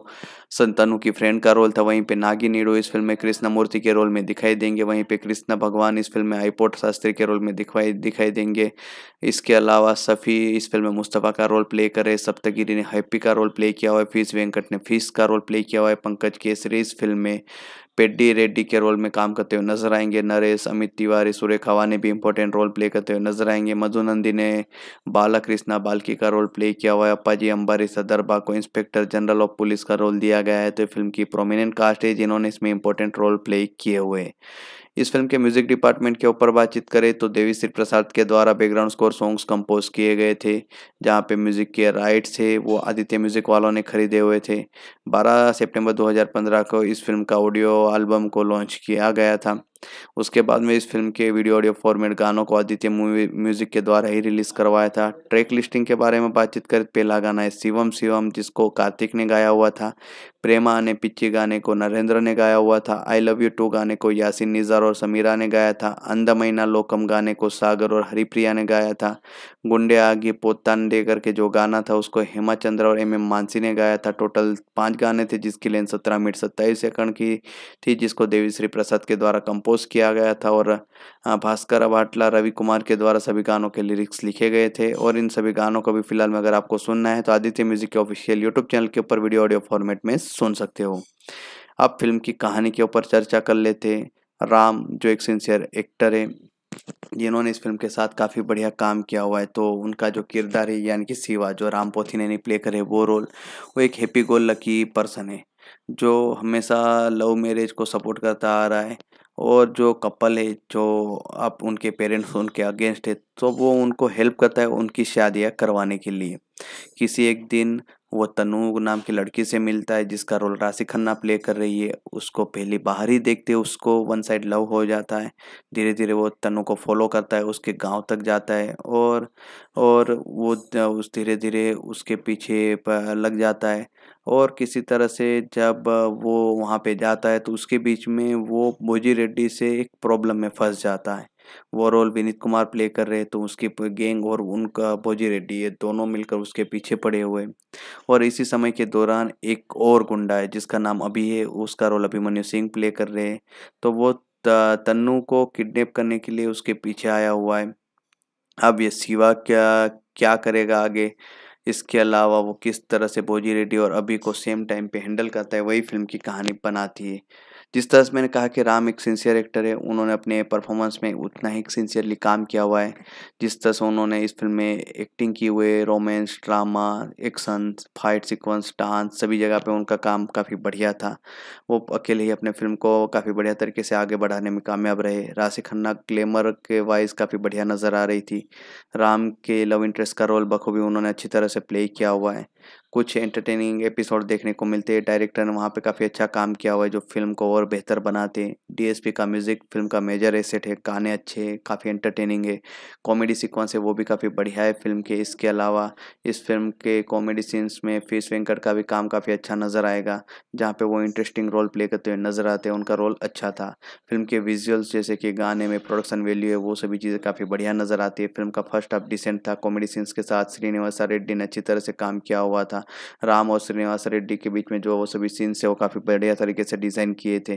संतानु की फ्रेंड का रोल था वहीं पे नागी नीडो इस फिल्म में कृष्णमूर्ति के रोल में दिखाई देंगे वहीं पे कृष्णा भगवान इस फिल्म में आईपोट शास्त्री के रोल में दिखाई दिखाई देंगे इसके अलावा सफ़ी इस फिल्म में मुस्तफ़ा का रोल प्ले करे सप्तगिरी ने हैप्पी का रोल प्ले किया हुआ है फीस वेंकट ने फीस का रोल प्ले किया हुआ है पंकज केसरी इस फिल्म में पेड्डी रेड्डी के रोल में काम करते हुए नजर आएंगे नरेश अमित तिवारी सुरेख हवा ने भी इंपॉर्टेंट रोल प्ले करते हुए नजर आएंगे मधु नंदी ने बाला कृष्णा बालकी का रोल प्ले किया हुआ है अप्पाजी अंबारी सदरबा को इंस्पेक्टर जनरल ऑफ पुलिस का रोल दिया गया है तो फिल्म की प्रोमिनेंट कास्ट है जिन्होंने इसमें इंपॉर्टेंट रोल प्ले किए हुए इस फिल्म के म्यूजिक डिपार्टमेंट के ऊपर बातचीत करें तो देवी श्री प्रसाद के द्वारा बैकग्राउंड स्कोर सॉन्ग्स कंपोज किए गए थे जहाँ पे म्यूजिक के राइट्स थे वो आदित्य म्यूजिक वालों ने खरीदे हुए थे 12 सितंबर 2015 को इस फिल्म का ऑडियो एल्बम को लॉन्च किया गया था उसके बाद में इस फिल्म के वीडियो ऑडियो फॉर्मेट गानों को आदित्य मूवी म्यूजिक के द्वारा ही रिलीज करवाया था ट्रैक लिस्टिंग के बारे में बातचीत कर पहला गाना है शिवम शिवम जिसको कार्तिक ने गाया हुआ था प्रेमा ने पिच्ची गाने को नरेंद्र ने गाया हुआ था आई लव यू टू गाने को यासिन निज़ार और समीरा ने गाया था अंधमैना लोकम गाने को सागर और हरिप्रिया ने गाया था गुंडे आगे पोतान देकर करके जो गाना था उसको हेमा चंद्र और एम एम मानसी ने गाया था टोटल पाँच गाने थे जिसकी लेंथ सत्रह मिनट सत्ताईस सेकंड की थी जिसको देवीश्री प्रसाद के द्वारा कंपोज कंपोज किया गया था और भास्कर अबाटला रवि कुमार के द्वारा सभी गानों के लिरिक्स लिखे गए थे और इन सभी गानों को भी फिलहाल में अगर आपको सुनना है तो आदित्य म्यूजिक के ऑफिशियल यूट्यूब चैनल के ऊपर वीडियो ऑडियो फॉर्मेट में सुन सकते हो अब फिल्म की कहानी के ऊपर चर्चा कर लेते राम जो एक सिंसियर एक्टर है जिन्होंने इस फिल्म के साथ काफ़ी बढ़िया काम किया हुआ है तो उनका जो किरदार है यानी कि सिवा जो राम पोथी ने प्ले करे वो रोल वो एक हैप्पी गोल लकी पर्सन है जो हमेशा लव मैरिज को सपोर्ट करता आ रहा है और जो कपल है जो आप उनके पेरेंट्स उनके अगेंस्ट है तो वो उनको हेल्प करता है उनकी शादियाँ करवाने के लिए किसी एक दिन वो तनु नाम की लड़की से मिलता है जिसका रोल राशि खन्ना प्ले कर रही है उसको पहले बाहर ही देखते उसको वन साइड लव हो जाता है धीरे धीरे वो तनु को फॉलो करता है उसके गांव तक जाता है और और वो उस धीरे धीरे उसके पीछे लग जाता है और किसी तरह से जब वो वहाँ पे जाता है तो उसके बीच में वो बोजी रेड्डी से एक प्रॉब्लम में फंस जाता है वो रोल विनीत कुमार प्ले कर रहे तो उसके गैंग और उनका बोजी रेड्डी ये दोनों मिलकर उसके पीछे पड़े हुए और इसी समय के दौरान एक और गुंडा है जिसका नाम अभी है उसका रोल अभिमन्यु सिंह प्ले कर रहे हैं तो वो तन्नु को किडनेप करने के लिए उसके पीछे आया हुआ है अब ये शिवा क्या क्या करेगा आगे इसके अलावा वो किस तरह से बोजी रेड्डी और अभी को सेम टाइम पे हैंडल करता है वही फिल्म की कहानी बनाती है जिस तरह से मैंने कहा कि राम एक सिंसियर एक्टर है उन्होंने अपने परफॉर्मेंस में उतना ही सिंसियरली काम किया हुआ है जिस तरह से उन्होंने इस फिल्म में एक्टिंग की हुई romance romance drama action fight sequence dance सभी जगह पे उनका काम काफ़ी बढ़िया था वो अकेले ही अपने फिल्म को काफ़ी बढ़िया तरीके से आगे बढ़ाने में कामयाब रहे राशि खन्ना ग्लैमर के वाइज काफ़ी बढ़िया नज़र आ रही थी राम के लव इंटरेस्ट का रोल बखूबी उन्होंने अच्छी तरह से प्ले किया हुआ है कुछ एंटरटेनिंग एपिसोड देखने को मिलते हैं डायरेक्टर ने वहाँ पे काफ़ी अच्छा काम किया हुआ है जो फिल्म को और बेहतर बनाते हैं डीएसपी का म्यूज़िक फिल्म का मेजर एसेट है गाने अच्छे हैं काफ़ी एंटरटेनिंग है कॉमेडी सीक्वेंस है वो भी काफ़ी बढ़िया है फिल्म के इसके अलावा इस फिल्म के कॉमेडी सीन्स में फीस वेंकट का भी काम काफ़ी अच्छा नज़र आएगा जहाँ पर वो इंटरेस्टिंग रोल प्ले करते हुए नज़र आते हैं उनका रोल अच्छा था फिल्म के विजुअल्स जैसे कि गाने में प्रोडक्शन वैल्यू है वो सभी चीज़ें काफ़ी बढ़िया नज़र आती है फिल्म का फर्स्ट हाफ डिसेंट था कॉमेडी सीन्स के साथ श्रीनिवासा रेड्डी ने अच्छी तरह से काम किया हुआ था राम और श्रीनिवास रेड्डी के बीच में जो वो सभी सीन्स है वो काफ़ी बढ़िया तरीके से डिज़ाइन किए थे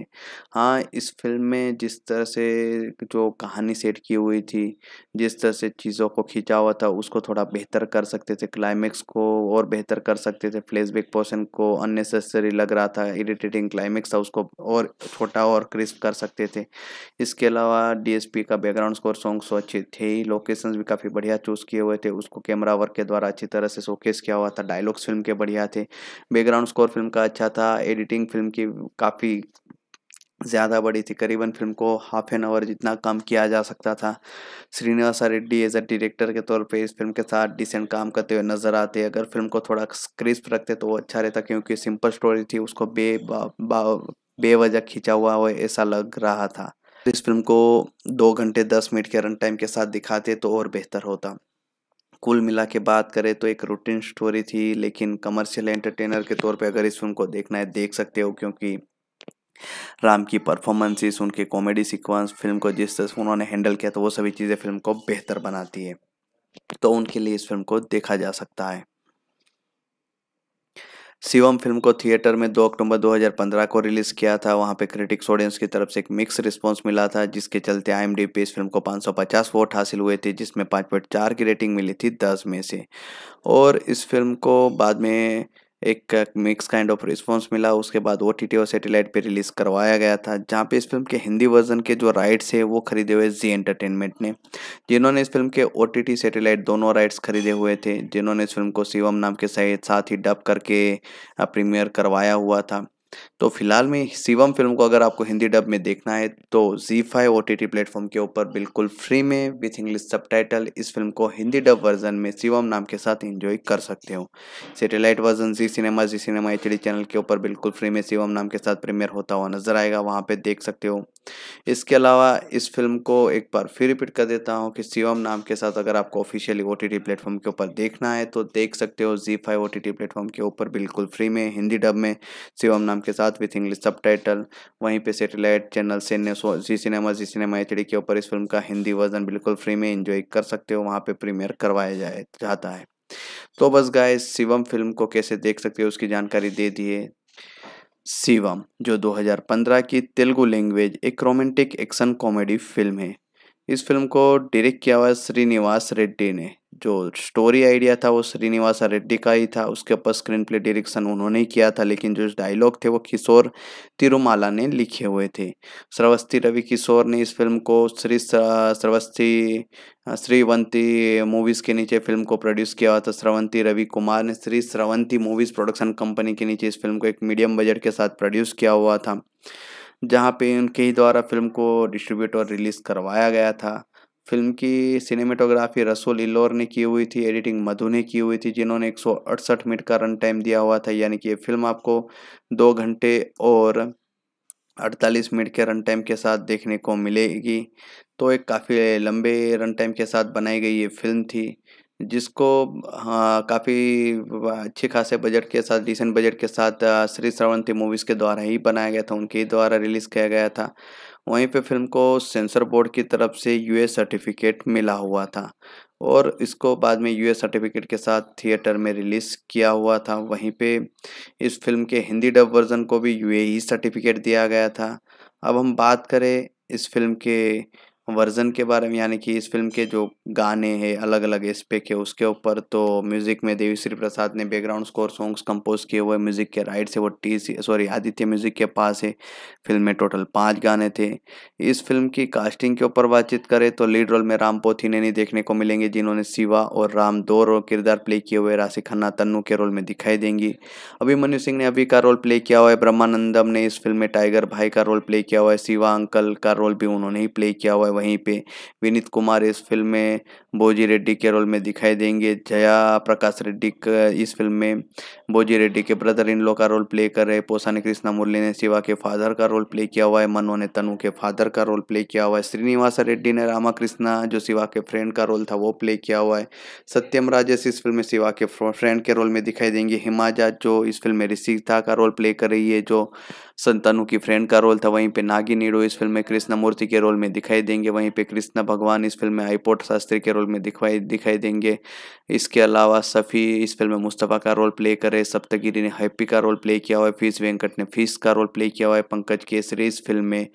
हाँ इस फिल्म में जिस तरह से जो कहानी सेट की हुई थी जिस तरह से चीज़ों को खींचा हुआ था उसको थोड़ा बेहतर कर सकते थे क्लाइमैक्स को और बेहतर कर सकते थे फ्लैशबैक पोर्शन को अननेसेसरी लग रहा था इरिटेटिंग क्लाइमैक्स था उसको और छोटा और क्रिस्प कर सकते थे इसके अलावा डीएसपी का बैकग्राउंड स्कोर सॉन्ग्स अच्छे थे ही लोकेशंस भी काफ़ी बढ़िया चूज़ किए हुए थे उसको कैमरा वर्क के द्वारा अच्छी तरह से शोकेस किया हुआ था डायलॉग्स फिल्म फिल्म के बढ़िया थे बैकग्राउंड स्कोर फिल्म का अच्छा था एडिटिंग फिल्म की काफ़ी ज़्यादा बड़ी थी करीबन फिल्म को हाफ एन आवर जितना कम किया जा सकता था Srinivas Reddy as a director के तौर पे इस फिल्म के साथ डिसेंट काम करते हुए नजर आते अगर फिल्म को थोड़ा क्रिस्प रखते तो वो अच्छा रहता क्योंकि सिंपल स्टोरी थी उसको बे बेवजह खींचा हुआ हुआ ऐसा लग रहा था इस फिल्म को दो घंटे दस मिनट के रन टाइम के साथ दिखाते तो और बेहतर होता कुल मिला के बात करें तो एक रूटीन स्टोरी थी लेकिन कमर्शियल एंटरटेनर के तौर पे अगर इस फिल्म को देखना है देख सकते हो क्योंकि राम की परफॉर्मेंसेस उनके कॉमेडी सीक्वेंस फिल्म को जिस तरह उन्होंने हैंडल किया तो वो सभी चीज़ें फिल्म को बेहतर बनाती है तो उनके लिए इस फिल्म को देखा जा सकता है शिवम फिल्म को थिएटर में 2 अक्टूबर 2015 को रिलीज किया था वहां पे क्रिटिक्स ऑडियंस की तरफ से एक मिक्स रिस्पांस मिला था जिसके चलते आई पे इस फिल्म को 550 वोट हासिल हुए थे जिसमें 5.4 की रेटिंग मिली थी 10 में से और इस फिल्म को बाद में एक मिक्स काइंड ऑफ रिस्पॉन्स मिला उसके बाद ओ टी टी और सेटेलाइट पे रिलीज़ करवाया गया था जहाँ पे इस फिल्म के हिंदी वर्जन के जो राइट्स है वो खरीदे हुए जी एंटरटेनमेंट ने जिन्होंने इस फिल्म के ओ टी टी दोनों राइट्स खरीदे हुए थे जिन्होंने इस फिल्म को शिवम नाम के साथ ही डब करके प्रीमियर करवाया हुआ था तो फिलहाल में शिवम फिल्म को अगर आपको हिंदी डब में देखना है तो जी फाइव ओ टी प्लेटफॉर्म के ऊपर बिल्कुल फ्री में विथ इंग्लिश सब इस फिल्म को हिंदी डब वर्जन में शिवम नाम के साथ इंजॉय कर सकते हो सेटेलाइट वर्जन जी सिनेमा जी सिनेमा एच चैनल के ऊपर बिल्कुल फ्री में शिवम नाम के साथ प्रीमियर होता हुआ नजर आएगा वहाँ पर देख सकते हो इसके अलावा इस फिल्म को एक बार फिर रिपीट कर देता हूँ कि शिवम नाम के साथ अगर आपको ऑफिशियली ओ टी प्लेटफॉर्म के ऊपर देखना है तो देख सकते हो जी फाइव ओ टी प्लेटफॉर्म के ऊपर बिल्कुल फ्री में हिंदी डब में शिवम नाम नाम के साथ विथ इंग्लिश सब वहीं पे सेटेलाइट चैनल सिने जी सिनेमा जी सिनेमा एच के ऊपर इस फिल्म का हिंदी वर्जन बिल्कुल फ्री में इंजॉय कर सकते हो वहाँ पे प्रीमियर करवाया जाए जाता है तो बस गाय शिवम फिल्म को कैसे देख सकते हो उसकी जानकारी दे दिए शिवम जो 2015 की तेलुगु लैंग्वेज एक रोमांटिक एक्शन कॉमेडी फिल्म है इस फिल्म को डायरेक्ट किया हुआ है श्रीनिवास रेड्डी ने जो स्टोरी आइडिया था वो श्रीनिवास रेड्डी का ही था उसके ऊपर स्क्रीन प्ले डायरेक्शन उन्होंने ही किया था लेकिन जो डायलॉग थे वो किशोर तिरुमाला ने लिखे हुए थे श्रवस्ती रवि किशोर ने इस फिल्म को श्री श्रवस्ती श्रीवंती मूवीज़ के नीचे फिल्म को प्रोड्यूस किया हुआ था श्रवंती रवि कुमार ने Sri Sravanthi movies production company के नीचे इस फिल्म को एक मीडियम बजट के साथ प्रोड्यूस किया हुआ था जहाँ पे उनके ही द्वारा फिल्म को डिस्ट्रीब्यूट और रिलीज़ करवाया गया था फिल्म की सिनेमेटोग्राफी रसूल इल्लोर ने की हुई थी एडिटिंग मधु ने की हुई थी जिन्होंने एक मिनट का रन टाइम दिया हुआ था यानी कि ये फिल्म आपको दो घंटे और 48 मिनट के रन टाइम के साथ देखने को मिलेगी तो एक काफ़ी लंबे रन टाइम के साथ बनाई गई ये फिल्म थी जिसको हाँ, काफ़ी अच्छे खासे बजट के साथ डिसेंट बजट के साथ श्री श्रवंती मूवीज़ के द्वारा ही बनाया गया था उनके द्वारा रिलीज़ किया गया था वहीं पे फिल्म को सेंसर बोर्ड की तरफ से यूए सर्टिफिकेट मिला हुआ था और इसको बाद में यूएस सर्टिफिकेट के साथ थिएटर में रिलीज़ किया हुआ था वहीं पे इस फिल्म के हिंदी डब वर्जन को भी यूएई सर्टिफिकेट e दिया गया था अब हम बात करें इस फिल्म के वर्जन के बारे में यानी कि इस फिल्म के जो गाने हैं अलग अलग एस्पेक्ट है उसके ऊपर तो म्यूज़िक में देवी श्री प्रसाद ने बैकग्राउंड स्कोर सॉन्ग्स कंपोज किए हुए म्यूज़िक के राइट से वो टी सॉरी आदित्य म्यूज़िक के पास है फिल्म में टोटल पाँच गाने थे इस फिल्म की कास्टिंग के ऊपर बातचीत करें तो लीड रोल में राम पोथी ने नहीं देखने को मिलेंगे जिन्होंने शिवा और राम दो रोल किरदार प्ले किए हुए राशि खन्ना तन्नू के रोल में दिखाई देंगी अभिमन्यु सिंह ने अभी का रोल प्ले किया हुआ है ब्रह्मानंदम ने इस फिल्म में टाइगर भाई का रोल प्ले किया हुआ है शिवा अंकल का रोल भी उन्होंने ही प्ले किया हुआ है वहीं पे विनीत कुमार इस फिल्म में बोजी रेड्डी के रोल में दिखाई देंगे जया प्रकाश रेड्डी इस फिल्म में बोजी रेड्डी के ब्रदर इन लो का रोल प्ले कर रहे पोसानी कृष्णा मुरली ने शिवा के फादर का रोल प्ले किया हुआ है मनो ने तनु के फादर का रोल प्ले किया हुआ है श्रीनिवास रेड्डी ने रामाकृष्णा जो शिवा के फ्रेंड का रोल था वो प्ले किया हुआ है सत्यम राजेश इस फिल्म में शिवा के फ्रेंड के रोल में दिखाई देंगे हिमाजा जो इस फिल्म में ऋषिता का रोल प्ले कर रही है जो संतानु की फ्रेंड का रोल था वहीं पे नागी नीडो इस फिल्म में कृष्णमूर्ति मूर्ति के रोल में दिखाई देंगे वहीं पे कृष्णा भगवान इस फिल्म में आईपोर्ट शास्त्री के रोल में दिखाई दिखाई देंगे इसके अलावा सफ़ी इस फिल्म में मुस्तफ़ा का रोल प्ले करे सप्तगिरी ने हैप्पी का रोल प्ले किया हुआ है फीस वेंकट ने फीस का रोल प्ले किया हुआ है पंकज केसरी इस फिल्म में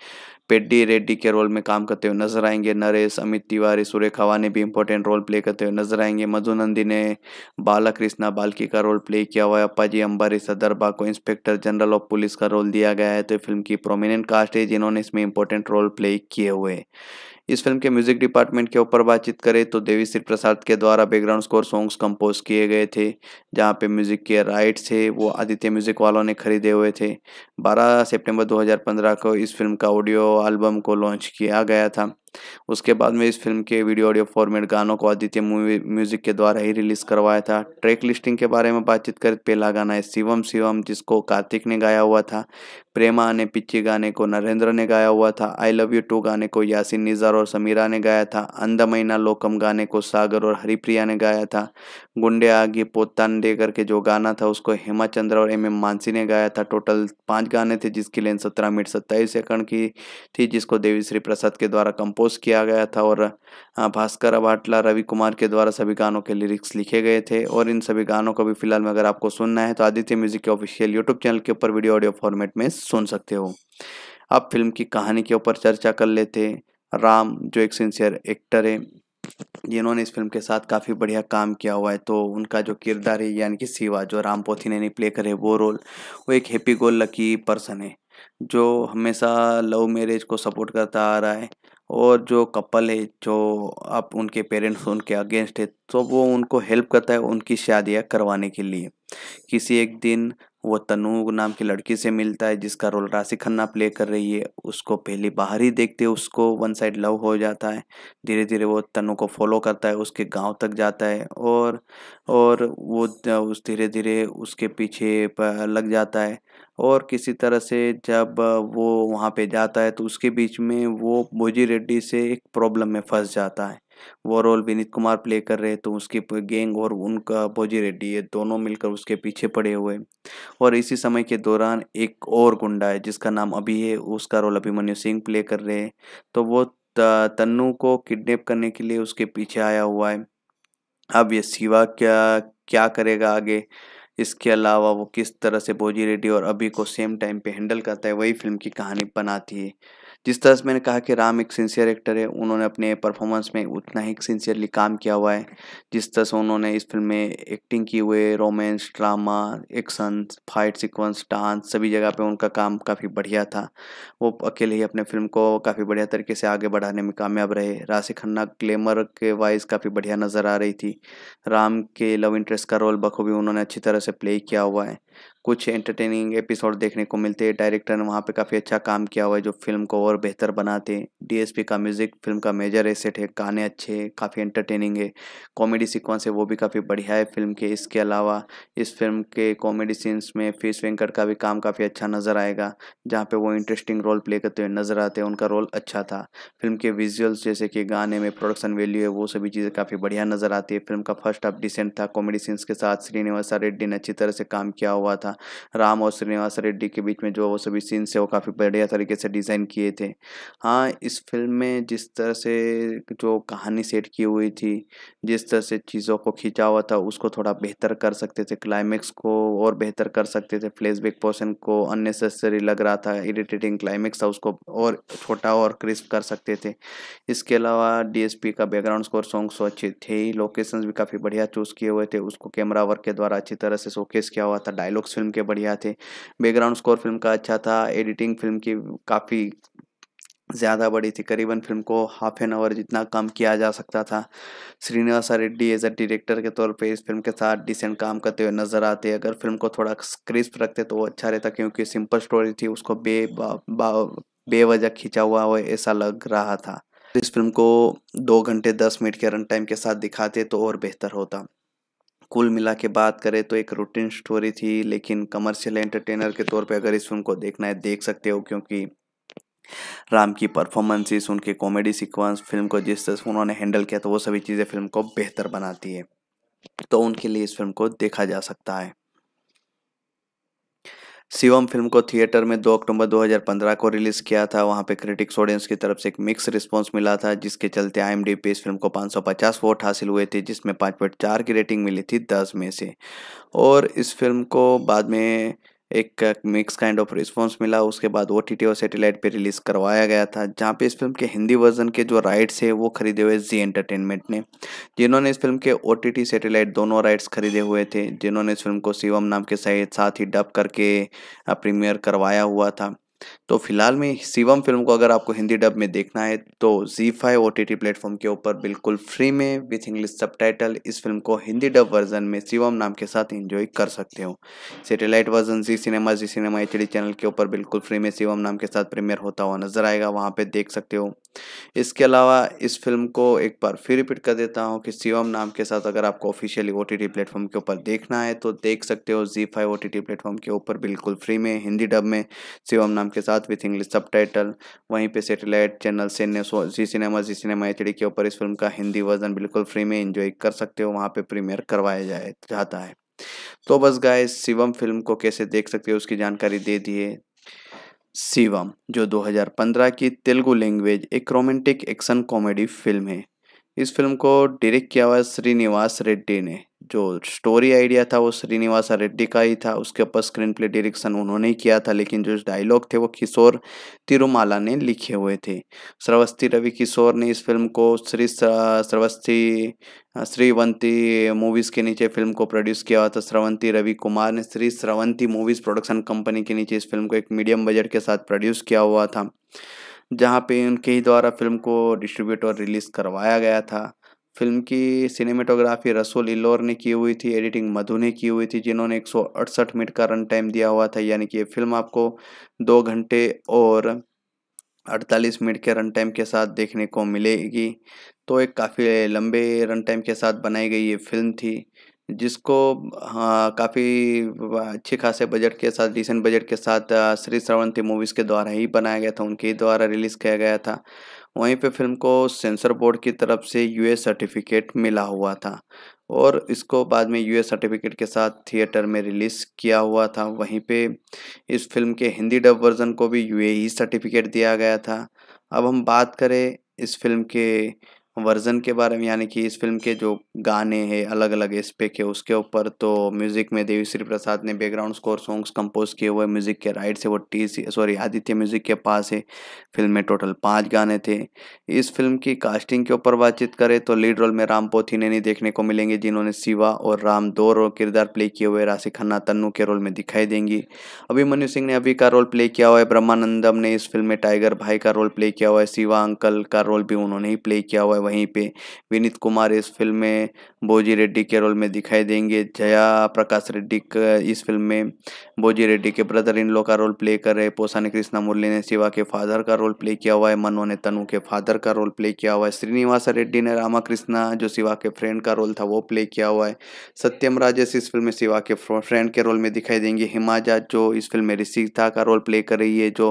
पेड्डी रेड्डी के रोल में काम करते हुए नजर आएंगे नरेश अमित तिवारी सुरेखा ने भी इंपॉर्टेंट रोल प्ले करते हुए नजर आएंगे मधुनंदी ने बाला कृष्णा बालकी का रोल प्ले किया हुआ है अप्पाजी अंबारी सदरबा को इंस्पेक्टर जनरल ऑफ पुलिस का रोल दिया गया है तो फिल्म की प्रोमिनेंट कास्ट है जिन्होंने इसमें इंपॉर्टेंट रोल प्ले किए हुए इस फिल्म के म्यूजिक डिपार्टमेंट के ऊपर बातचीत करें तो देवी श्री प्रसाद के द्वारा बैकग्राउंड स्कोर सॉन्ग्स कंपोज किए गए थे जहाँ पे म्यूजिक के राइट्स थे वो आदित्य म्यूजिक वालों ने खरीदे हुए थे 12 सितंबर 2015 को इस फिल्म का ऑडियो एल्बम को लॉन्च किया गया था उसके बाद में इस फिल्म के वीडियो ऑडियो फॉर्मेट गानों को आदित्य मूवी म्यूजिक के द्वारा ही रिलीज करवाया था ट्रैक लिस्टिंग के बारे में बातचीत कर पहला गाना है शिवम शिवम जिसको कार्तिक ने गाया हुआ था प्रेमा ने पिच्ची गाने को नरेंद्र ने गाया हुआ था आई लव यू टू गाने को यासिन निज़ार और समीरा ने गाया था अंधमैना लोकम गाने को सागर और हरिप्रिया ने गाया था गुंडे आगे पोतान डे करके जो गाना था उसको हेमा चंद्र और एम एम मानसी ने गाया था टोटल पाँच गाने थे जिसकी लेंथ सत्रह मिनट सत्ताईस सेकंड की थी जिसको देवी श्री प्रसाद के द्वारा कंपोज कंपोज किया गया था और भास्कर अबाटला रवि कुमार के द्वारा सभी गानों के लिरिक्स लिखे गए थे और इन सभी गानों को भी फिलहाल में अगर आपको सुनना है तो आदित्य म्यूजिक के ऑफिशियल यूट्यूब चैनल के ऊपर वीडियो ऑडियो फॉर्मेट में सुन सकते हो अब फिल्म की कहानी के ऊपर चर्चा कर लेते राम जो एक सिंसियर एक्टर है जिन्होंने इस फिल्म के साथ काफ़ी बढ़िया काम किया हुआ है तो उनका जो किरदार है यानी कि सिवा जो राम पोथी ने प्ले करे वो रोल वो एक हैप्पी गोल लकी पर्सन है जो हमेशा लव मैरिज को सपोर्ट करता आ रहा है और जो कपल है जो आप उनके पेरेंट्स उनके अगेंस्ट है तो वो उनको हेल्प करता है उनकी शादियाँ करवाने के लिए किसी एक दिन वो तनु नाम की लड़की से मिलता है जिसका रोल राशि खन्ना प्ले कर रही है उसको पहले बाहर ही देखते उसको वन साइड लव हो जाता है धीरे धीरे वो तनु को फॉलो करता है उसके गांव तक जाता है और और वो उस धीरे धीरे उसके पीछे लग जाता है और किसी तरह से जब वो वहाँ पे जाता है तो उसके बीच में वो भोजी रेड्डी से एक प्रॉब्लम में फंस जाता है वो रोल विनीत कुमार प्ले कर रहे तो उसकी गैंग और उनका भोजी रेड्डी ये दोनों मिलकर उसके पीछे पड़े हुए और इसी समय के दौरान एक और गुंडा है जिसका नाम अभी है उसका रोल अभिमन्यु सिंह प्ले कर रहे हैं तो वो तन्नू को किडनेप करने के लिए उसके पीछे आया हुआ है अब ये शिवा क्या क्या करेगा आगे इसके अलावा वो किस तरह से बोजी रेड्डी और अभी को सेम टाइम पे हैंडल करता है वही फिल्म की कहानी बनाती है जिस तरह से मैंने कहा कि राम एक सिंसियर एक्टर है उन्होंने अपने परफॉर्मेंस में उतना ही सिंसियरली काम किया हुआ है जिस तरह से उन्होंने इस फिल्म में एक्टिंग की हुई romance drama action fight sequence dance सभी जगह पे उनका काम काफ़ी बढ़िया था वो अकेले ही अपने फिल्म को काफ़ी बढ़िया तरीके से आगे बढ़ाने में कामयाब रहे राशि खन्ना ग्लैमर के वाइज काफ़ी बढ़िया नज़र आ रही थी राम के लव इंटरेस्ट का रोल बखूबी उन्होंने अच्छी तरह से प्ले किया हुआ है कुछ एंटरटेनिंग एपिसोड देखने को मिलते हैं डायरेक्टर ने वहाँ पे काफ़ी अच्छा काम किया हुआ है जो फिल्म को और बेहतर बनाते हैं डीएसपी का म्यूज़िक फिल्म का मेजर एसेट है गाने अच्छे हैं काफ़ी एंटरटेनिंग है कॉमेडी सीक्वेंस है वो भी काफ़ी बढ़िया है फिल्म के इसके अलावा इस फिल्म के कॉमेडी सीन्स में फीस वेंकट का भी काम काफ़ी अच्छा नज़र आएगा जहाँ पर वो इंटरेस्टिंग रोल प्ले करते हुए नज़र आते हैं उनका रोल अच्छा था फिल्म के विजुअल्स जैसे कि गाने में प्रोडक्शन वैल्यू है वो सभी चीज़ें काफ़ी बढ़िया नज़र आती है फिल्म का फर्स्ट हाफ डिसेंट था कॉमेडी सीन्स के साथ श्रीनिवासा रेड्डी ने अच्छी तरह से काम किया हुआ था था राम और श्रीनिवास रेड्डी के बीच में जो वो सभी सीन्स है वो काफ़ी बढ़िया तरीके से डिज़ाइन किए थे हाँ इस फिल्म में जिस तरह से जो कहानी सेट की हुई थी जिस तरह से चीज़ों को खींचा हुआ था उसको थोड़ा बेहतर कर सकते थे क्लाइमैक्स को और बेहतर कर सकते थे फ्लैशबैक पोर्शन को अननेसेसरी लग रहा था इरिटेटिंग क्लाइमैक्स था उसको और छोटा और क्रिस्प कर सकते थे इसके अलावा डीएसपी का बैकग्राउंड स्कोर सॉन्ग्स अच्छे थे ही लोकेशंस भी काफ़ी बढ़िया चूज़ किए हुए थे उसको कैमरा वर्क के द्वारा अच्छी तरह से शोकेस किया हुआ था डायलॉग्स फिल्म के बढ़िया थे बैकग्राउंड स्कोर फिल्म का अच्छा था एडिटिंग फिल्म की काफ़ी ज़्यादा बड़ी थी करीबन फिल्म को हाफ एन आवर जितना कम किया जा सकता था Srinivas Reddy as a director के तौर पे इस फिल्म के साथ डिसेंट काम करते हुए नज़र आते अगर फिल्म को थोड़ा क्रिस्प रखते तो वो अच्छा रहता क्योंकि सिंपल स्टोरी थी उसको बे बेवजह बे खींचा हुआ हो ऐसा लग रहा था इस फिल्म को दो घंटे दस मिनट के रन टाइम के साथ दिखाते तो और बेहतर होता कुल मिला के बात करें तो एक रूटीन स्टोरी थी लेकिन कमर्शियल एंटरटेनर के तौर पे अगर इस फिल्म को देखना है देख सकते हो क्योंकि राम की परफॉर्मेंसेस उनके कॉमेडी सीक्वेंस फिल्म को जिस तरह से उन्होंने हैंडल किया तो वो सभी चीज़ें फिल्म को बेहतर बनाती है तो उनके लिए इस फिल्म को देखा जा सकता है शिवम फिल्म को थिएटर में 2 अक्टूबर 2015 को रिलीज किया था वहां पे क्रिटिक्स ऑडियंस की तरफ से एक मिक्स रिस्पांस मिला था जिसके चलते आई पे इस फिल्म को 550 वोट हासिल हुए थे जिसमें 5.4 की रेटिंग मिली थी 10 में से और इस फिल्म को बाद में एक मिक्स काइंड ऑफ रिस्पॉन्स मिला उसके बाद ओ टी टी और सेटेलाइट पर रिलीज़ करवाया गया था जहाँ पे इस फिल्म के हिंदी वर्जन के जो राइट्स है वो खरीदे हुए जी एंटरटेनमेंट ने जिन्होंने इस फिल्म के ओ टी टी सेटेलाइट दोनों राइट्स खरीदे हुए थे जिन्होंने इस फिल्म को शिवम नाम के साथ ही डब करके प्रीमियर करवाया हुआ था तो फिलहाल में शिवम फिल्म को अगर आपको हिंदी डब में देखना है तो जी five O T T platform के ऊपर बिल्कुल फ्री में विथ इंग्लिश सब इस फिल्म को हिंदी डब वर्जन में शिवम नाम के साथ इंजॉय कर सकते हो सेटेलाइट वर्जन जी सिनेमा जी सिनेमा एच चैनल के ऊपर बिल्कुल फ्री में शिवम नाम के साथ प्रीमियर होता हुआ नजर आएगा वहाँ पर देख सकते हो इसके अलावा इस फिल्म को एक बार फिर रिपीट कर देता हूँ कि शिवम नाम के साथ अगर आपको ऑफिशियली ओ टी प्लेटफॉर्म के ऊपर देखना है तो देख सकते हो जी फाइव ओ टी प्लेटफॉर्म के ऊपर बिल्कुल फ्री में हिंदी डब में शिवम नाम के साथ विथ इंग्लिश सब टाइटल वहीं पर सेटेलाइट चैनल सेने जी सिनेमा जी सिनेमा एच के ऊपर इस फिल्म का हिंदी वर्जन बिल्कुल फ्री में इंजॉय कर सकते हो वहाँ पर प्रीमियर करवाया जाए जाता है तो बस गाय शिवम फिल्म को कैसे देख सकते हो उसकी जानकारी दे दिए शिवम जो 2015 की तेलुगु लैंग्वेज एक रोमांटिक एक्शन कॉमेडी फिल्म है इस फिल्म को डायरेक्ट किया हुआ श्रीनिवास रेड्डी ने जो स्टोरी आइडिया था वो श्रीनिवासा रेड्डी का ही था उसके ऊपर स्क्रीन प्ले डिरेक्शन उन्होंने ही किया था लेकिन जो डायलॉग थे वो किशोर तिरुमाला ने लिखे हुए थे श्रवस्ती रवि किशोर ने इस फिल्म को श्री श्रवस्ती श्रीवंती मूवीज़ के नीचे फिल्म को प्रोड्यूस किया हुआ था तो श्रवंती रवि कुमार ने Sri Sravanthi movies production company के नीचे इस फिल्म को एक मीडियम बजट के साथ प्रोड्यूस किया हुआ था जहाँ पे उनके ही द्वारा फिल्म को डिस्ट्रीब्यूट और रिलीज़ करवाया गया था फिल्म की सिनेमेटोग्राफी रसूल इलोर ने की हुई थी एडिटिंग मधु ने की हुई थी जिन्होंने एक मिनट का रन टाइम दिया हुआ था यानी कि ये फिल्म आपको दो घंटे और 48 मिनट के रन टाइम के साथ देखने को मिलेगी तो एक काफ़ी लंबे रन टाइम के साथ बनाई गई ये फिल्म थी जिसको हाँ, काफ़ी अच्छे खासे बजट के साथ डिसेंट बजट के साथ श्री श्रवंती मूवीज़ के द्वारा ही बनाया गया था उनके द्वारा रिलीज़ किया गया था वहीं पे फिल्म को सेंसर बोर्ड की तरफ से यूए सर्टिफिकेट मिला हुआ था और इसको बाद में यूएस सर्टिफिकेट के साथ थिएटर में रिलीज़ किया हुआ था वहीं पे इस फिल्म के हिंदी डब वर्ज़न को भी यूएई सर्टिफिकेट दिया गया था अब हम बात करें इस फिल्म के वर्ज़न के बारे में यानी कि इस फिल्म के जो गाने हैं अलग अलग इस पे के उसके ऊपर तो म्यूज़िक में देवी श्री प्रसाद ने बैकग्राउंड स्कोर सॉन्ग्स कंपोज किए हुए म्यूज़िक के राइट से वो टी सॉरी आदित्य म्यूज़िक के पास है फिल्म में टोटल पाँच गाने थे इस फिल्म की कास्टिंग के ऊपर बातचीत करें तो लीड रोल में राम पोथी ने नहीं देखने को मिलेंगे जिन्होंने शिवा और राम दो रोल किरदार प्ले किए हुए राशि खन्ना तन्नू के रोल में दिखाई देंगी अभिमन्यु सिंह ने अभी का रोल प्ले किया हुआ है ब्रह्मानंदम ने इस फिल्म में टाइगर भाई का रोल प्ले किया हुआ है शिवा अंकल का रोल भी उन्होंने ही प्ले किया हुआ है वहीं पे विनीत कुमार इस फिल्म में बोजी रेड्डी के रोल में दिखाई देंगे जया प्रकाश रेड्डी इस फिल्म में बोजी रेड्डी के ब्रदर इन लॉ का रोल प्ले कर रहे पोसा ने कृष्णा मुरली ने शिवा के फादर का रोल प्ले किया हुआ है मनो ने तनु के फादर का रोल प्ले किया हुआ है श्रीनिवास रेड्डी ने रामाकृष्णा जो शिवा के फ्रेंड का रोल था वो प्ले किया हुआ है सत्यम राजेश इस फिल्म में शिवा के फ्रेंड के रोल में दिखाई देंगे हिमाजा जो इस फिल्म में ऋषिता का रोल प्ले कर रही है जो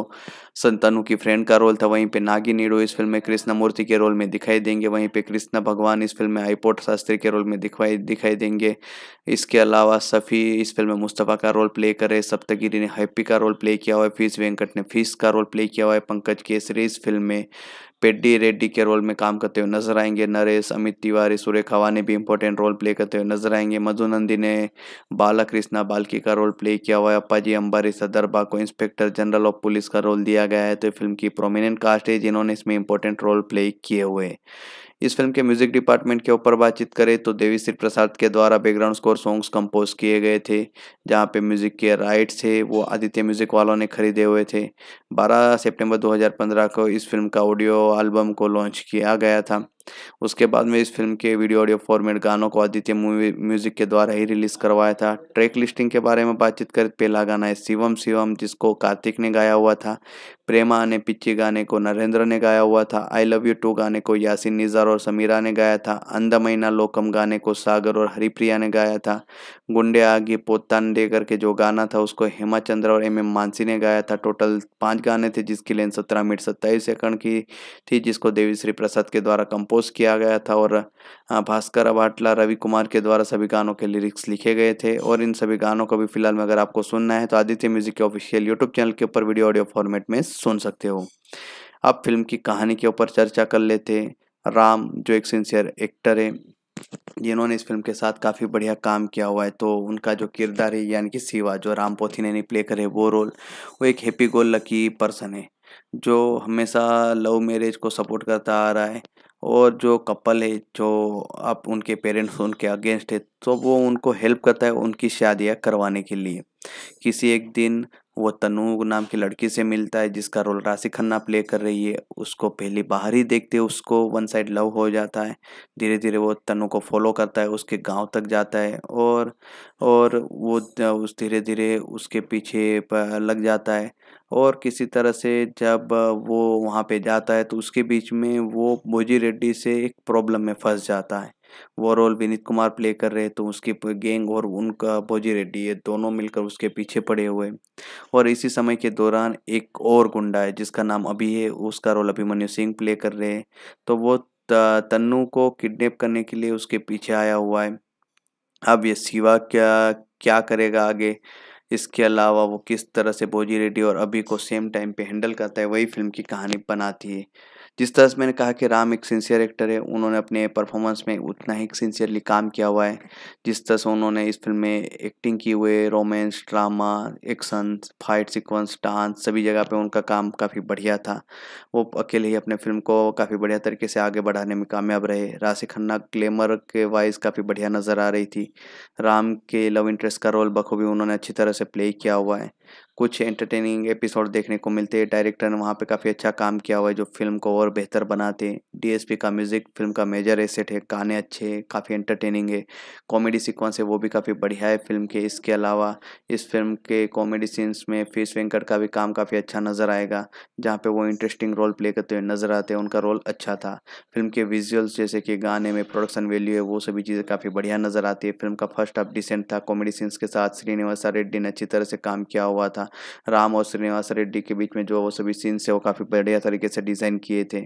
संतानु की फ्रेंड का रोल था वहीं पे नागी नीडो इस फिल्म में कृष्णमूर्ति के रोल में दिखाई देंगे वहीं पे कृष्णा भगवान इस फिल्म में आईपोट शास्त्री के रोल में दिखाई दिखाई देंगे इसके अलावा सफ़ी इस फिल्म में मुस्तफ़ा का रोल प्ले करे सप्तगिरी ने हैप्पी का रोल प्ले किया हुआ है फीस वेंकट ने फीस का रोल प्ले किया हुआ है पंकज केसरी इस फिल्म में पेड्डी रेड्डी के रोल में काम करते हुए नजर आएंगे नरेश अमित तिवारी सुरेखा ने भी इंपॉर्टेंट रोल प्ले करते हुए नजर आएंगे मधुनंदी ने बालाकृष्णा बालकी का रोल प्ले किया हुआ है अप्पाजी अंबारी सदरबा को इंस्पेक्टर जनरल ऑफ पुलिस का रोल दिया गया है तो फिल्म की प्रोमिनेंट कास्ट है जिन्होंने इसमें इंपॉर्टेंट रोल प्ले किए हुए इस फिल्म के म्यूजिक डिपार्टमेंट के ऊपर बातचीत करें तो देवी श्री प्रसाद के द्वारा बैकग्राउंड स्कोर सॉन्ग्स कंपोज किए गए थे जहाँ पे म्यूजिक के राइट्स थे वो आदित्य म्यूजिक वालों ने खरीदे हुए थे 12 सितंबर 2015 को इस फिल्म का ऑडियो एल्बम को लॉन्च किया गया था उसके बाद में इस फिल्म के वीडियो ऑडियो फॉर्मेट गानों को आदित्य मूवी म्यूजिक के द्वारा ही रिलीज करवाया था ट्रैक लिस्टिंग के बारे में बातचीत कर पहला गाना है शिवम शिवम जिसको कार्तिक ने गाया हुआ था प्रेमा ने पिच्ची गाने को नरेंद्र ने गाया हुआ था आई लव यू टू गाने को यासिन निज़ार और समीरा ने गाया था अंधमैना लोकम गाने को सागर और हरिप्रिया ने गाया था गुंडे आगे पोतान देकर करके जो गाना था उसको हेमा चंद्र और एम एम मानसी ने गाया था टोटल पाँच गाने थे जिसकी लेंथ सत्रह मिनट सत्ताईस सेकंड की थी जिसको देवी श्री प्रसाद के द्वारा कंपोज कंपोज किया गया था और भास्कर अबाटला रवि कुमार के द्वारा सभी गानों के लिरिक्स लिखे गए थे और इन सभी गानों को भी फिलहाल में अगर आपको सुनना है तो आदित्य म्यूजिक के ऑफिशियल यूट्यूब चैनल के ऊपर वीडियो ऑडियो फॉर्मेट में सुन सकते हो अब फिल्म की कहानी के ऊपर चर्चा कर लेते राम जो एक सिंसियर एक्टर है जिन्होंने इस फिल्म के साथ काफ़ी बढ़िया काम किया हुआ है तो उनका जो किरदार है यानी कि सिवा जो राम पोथी ने नहीं प्ले करे वो रोल वो एक हैप्पी गोल लकी पर्सन है जो हमेशा लव मैरिज को सपोर्ट करता आ रहा है और जो कपल है जो आप उनके पेरेंट्स उनके अगेंस्ट है तो वो उनको हेल्प करता है उनकी शादियाँ करवाने के लिए किसी एक दिन वो तनु नाम की लड़की से मिलता है जिसका रोल राशि खन्ना प्ले कर रही है उसको पहले बाहर ही देखते उसको वन साइड लव हो जाता है धीरे धीरे वो तनु को फॉलो करता है उसके गांव तक जाता है और और वो उस धीरे धीरे उसके पीछे लग जाता है और किसी तरह से जब वो वहाँ पे जाता है तो उसके बीच में वो बोजी रेड्डी से एक प्रॉब्लम में फंस जाता है वो रोल विनीत कुमार प्ले कर रहे तो उसकी गैंग और उनका भोजी रेड्डी ये दोनों मिलकर उसके पीछे पड़े हुए और इसी समय के दौरान एक और गुंडा है जिसका नाम अभी है उसका रोल अभिमन्यु सिंह प्ले कर रहे हैं तो वो तन्नु को किडनेप करने के लिए उसके पीछे आया हुआ है अब ये शिवा क्या क्या करेगा आगे इसके अलावा वो किस तरह से बोजी रेड्डी और अभी को सेम टाइम पे हैंडल करता है वही फिल्म की कहानी बनाती है जिस तरह से मैंने कहा कि राम एक सिंसियर एक्टर है उन्होंने अपने परफॉर्मेंस में उतना ही सिंसियरली काम किया हुआ है जिस तरह से उन्होंने इस फिल्म में एक्टिंग की हुए romance drama action fight sequence dance सभी जगह पे उनका काम काफ़ी बढ़िया था वो अकेले ही अपने फिल्म को काफ़ी बढ़िया तरीके से आगे बढ़ाने में कामयाब रहे राशि खन्ना ग्लैमर के वाइज काफ़ी बढ़िया नज़र आ रही थी राम के लव इंटरेस्ट का रोल बखूबी उन्होंने अच्छी तरह से प्ले किया हुआ है कुछ एंटरटेनिंग एपिसोड देखने को मिलते हैं डायरेक्टर ने वहाँ पे काफ़ी अच्छा काम किया हुआ है जो फिल्म को और बेहतर बनाते हैं डीएसपी का म्यूज़िक फिल्म का मेजर एसेट है गाने अच्छे हैं काफ़ी एंटरटेनिंग है कॉमेडी सीक्वेंस है वो भी काफ़ी बढ़िया है फिल्म के इसके अलावा इस फिल्म के कॉमेडी सीन्स में फीस वेंकट का भी काम काफ़ी अच्छा नज़र आएगा जहाँ पर वो इंटरेस्टिंग रोल प्ले करते हुए नज़र आते हैं उनका रोल अच्छा था फिल्म के विजुअल्स जैसे कि गाने में प्रोडक्शन वैल्यू है वो सभी चीज़ें काफ़ी बढ़िया नज़र आती है फिल्म का फर्स्ट हाफ डिसेंट था कॉमेडी सीन्स के साथ श्रीनिवासा रेड्डी ने अच्छी तरह से काम किया हुआ था था राम और श्रीनिवास रेड्डी के बीच में जो वो सभी सीन्स है वो काफ़ी बढ़िया तरीके से डिज़ाइन किए थे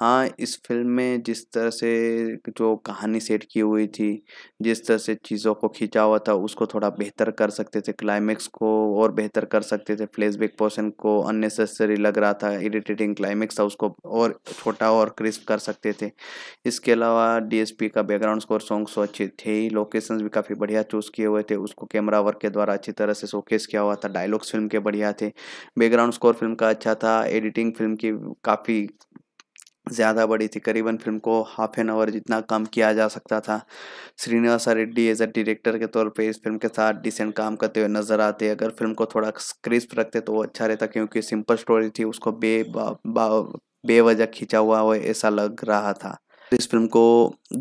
हाँ इस फिल्म में जिस तरह से जो कहानी सेट की हुई थी जिस तरह से चीज़ों को खींचा हुआ था उसको थोड़ा बेहतर कर सकते थे क्लाइमेक्स को और बेहतर कर सकते थे फ्लैशबैक पोर्शन को अननेसेसरी लग रहा था इरिटेटिंग क्लाइमेक्स था उसको और छोटा और क्रिस्प कर सकते थे इसके अलावा डीएसपी का बैकग्राउंड स्कोर सॉन्ग्स अच्छे थे ही लोकेशंस भी काफ़ी बढ़िया चूज़ किए हुए थे उसको कैमरा वर्क के द्वारा अच्छी तरह से शोकेस किया हुआ था डायलॉग्स फिल्म के बढ़िया थे बैकग्राउंड स्कोर फिल्म का अच्छा था एडिटिंग फिल्म की काफ़ी ज़्यादा बड़ी थी करीबन फिल्म को हाफ एन आवर जितना कम किया जा सकता था Srinivas Reddy as a director के तौर पे इस फिल्म के साथ डिसेंट काम करते हुए नजर आते अगर फिल्म को थोड़ा क्रिस्प रखते तो वो अच्छा रहता क्योंकि सिंपल स्टोरी थी उसको बे बेवजह खींचा हुआ हो ऐसा लग रहा था इस फिल्म को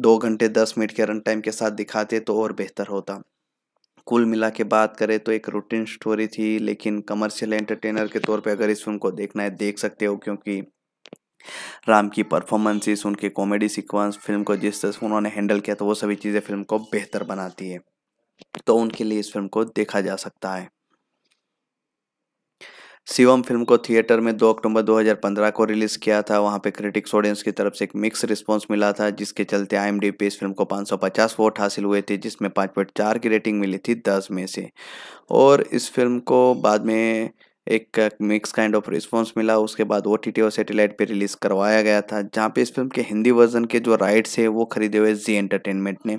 दो घंटे दस मिनट के रन टाइम के साथ दिखाते तो और बेहतर होता कुल मिला के बात करें तो एक रूटीन स्टोरी थी लेकिन कमर्शियल एंटरटेनर के तौर पे अगर इस फिल्म को देखना है देख सकते हो क्योंकि राम की परफॉर्मेंसेस उनके कॉमेडी सीक्वेंस फिल्म को जिस तरह से उन्होंने हैंडल किया तो वो सभी चीज़ें फिल्म को बेहतर बनाती है तो उनके लिए इस फिल्म को देखा जा सकता है शिवम फिल्म को थिएटर में 2 अक्टूबर 2015 को रिलीज़ किया था वहाँ पे क्रिटिक्स ऑडियंस की तरफ से एक मिक्स रिस्पांस मिला था जिसके चलते आई पे इस फिल्म को 550 वोट हासिल हुए थे जिसमें 5.4 की रेटिंग मिली थी 10 में से और इस फिल्म को बाद में एक मिक्स काइंड ऑफ रिस्पॉन्स मिला उसके बाद ओ टी टी और सेटेलाइट पर रिलीज़ करवाया गया था जहाँ पे इस फिल्म के हिंदी वर्जन के जो राइट्स है वो खरीदे हुए जी एंटरटेनमेंट ने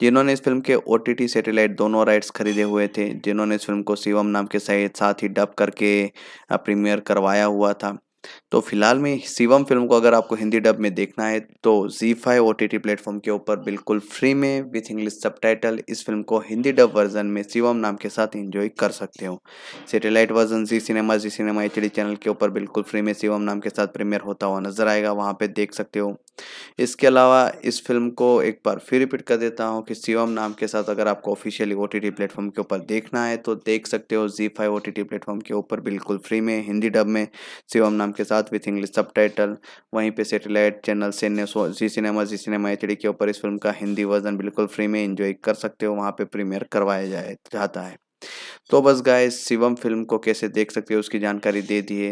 जिन्होंने इस फिल्म के ओ टी टी सेटेलाइट दोनों राइट्स खरीदे हुए थे जिन्होंने इस फिल्म को शिवम नाम के साथ ही डब करके प्रीमियर करवाया हुआ था तो फिलहाल में शिवम फिल्म को अगर आपको हिंदी डब में देखना है तो जी five O T T platform के ऊपर बिल्कुल फ्री में विथ इंग्लिश सब इस फिल्म को हिंदी डब वर्जन में शिवम नाम के साथ एंजॉय कर सकते हो सेटेलाइट वर्जन जी सिनेमा जी सिनेमा एच डी चैनल के ऊपर बिल्कुल फ्री में शिवम नाम के साथ प्रीमियर होता हुआ नजर आएगा वहाँ पर देख सकते हो इसके अलावा इस फिल्म को एक बार फिर रिपीट कर देता हूँ कि शिवम नाम के साथ अगर आपको officially O T T platform के ऊपर देखना है तो देख सकते हो जी five O T T platform के ऊपर बिल्कुल फ्री में हिंदी डब में शिवम नाम प्रोग्राम के साथ विथ इंग्लिश सब वहीं पे सेटेलाइट चैनल से जी सिनेमा जी सिनेमा एच के ऊपर इस फिल्म का हिंदी वर्जन बिल्कुल फ्री में इंजॉय कर सकते हो वहाँ पे प्रीमियर करवाया जाए जाता है तो बस गाय शिवम फिल्म को कैसे देख सकते हो उसकी जानकारी दे दिए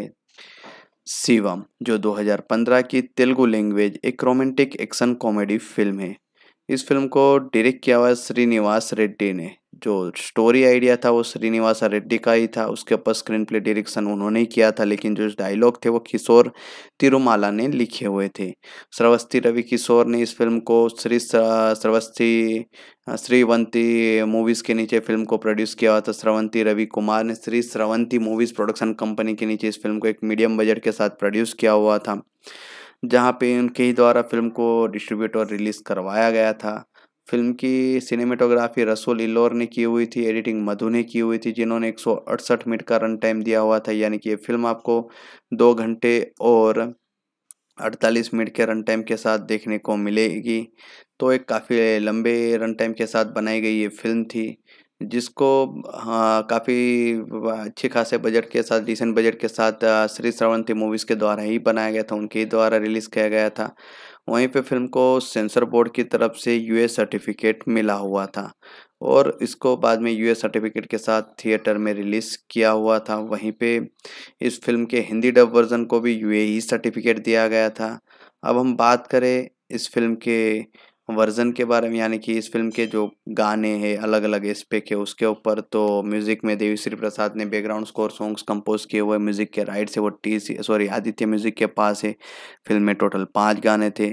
शिवम जो 2015 की तेलुगु लैंग्वेज एक रोमांटिक एक्शन कॉमेडी फिल्म है इस फिल्म को डायरेक्ट किया हुआ है श्रीनिवास रेड्डी ने जो स्टोरी आइडिया था वो श्रीनिवास रेड्डी का ही था उसके ऊपर स्क्रीन प्ले डायरेक्शन उन्होंने ही किया था लेकिन जो डायलॉग थे वो किशोर तिरुमाला ने लिखे हुए थे श्रवस्ती रवि किशोर ने इस फिल्म को श्री श्रवस्ती श्रीवंती मूवीज़ के नीचे फिल्म को प्रोड्यूस किया हुआ था श्रवंती रवि कुमार ने Sri Sravanthi movies production company के नीचे इस फिल्म को एक मीडियम बजट के साथ प्रोड्यूस किया हुआ था जहाँ पे उनके ही द्वारा फिल्म को डिस्ट्रीब्यूट और रिलीज़ करवाया गया था फिल्म की सिनेमेटोग्राफी रसूल इल्लोर ने की हुई थी एडिटिंग मधु ने की हुई थी जिन्होंने एक मिनट का रन टाइम दिया हुआ था यानी कि ये फिल्म आपको दो घंटे और 48 मिनट के रन टाइम के साथ देखने को मिलेगी तो एक काफ़ी लंबे रन टाइम के साथ बनाई गई ये फिल्म थी जिसको हाँ, काफ़ी अच्छे खासे बजट के साथ डिसेंट बजट के साथ श्री श्रवंती मूवीज़ के द्वारा ही बनाया गया था उनके ही द्वारा रिलीज़ किया गया था वहीं पे फिल्म को सेंसर बोर्ड की तरफ से यूए सर्टिफिकेट मिला हुआ था और इसको बाद में यूए सर्टिफिकेट के साथ थिएटर में रिलीज़ किया हुआ था वहीं पे इस फिल्म के हिंदी डब वर्ज़न को भी यूए सर्टिफिकेट e दिया गया था अब हम बात करें इस फिल्म के वर्ज़न के बारे में यानी कि इस फिल्म के जो गाने हैं अलग अलग इस पे के उसके ऊपर तो म्यूज़िक में देवी श्री प्रसाद ने बैकग्राउंड स्कोर सॉन्ग्स कंपोज किए हुए म्यूज़िक के राइट से वो टी सॉरी आदित्य म्यूज़िक के पास है फिल्म में टोटल पाँच गाने थे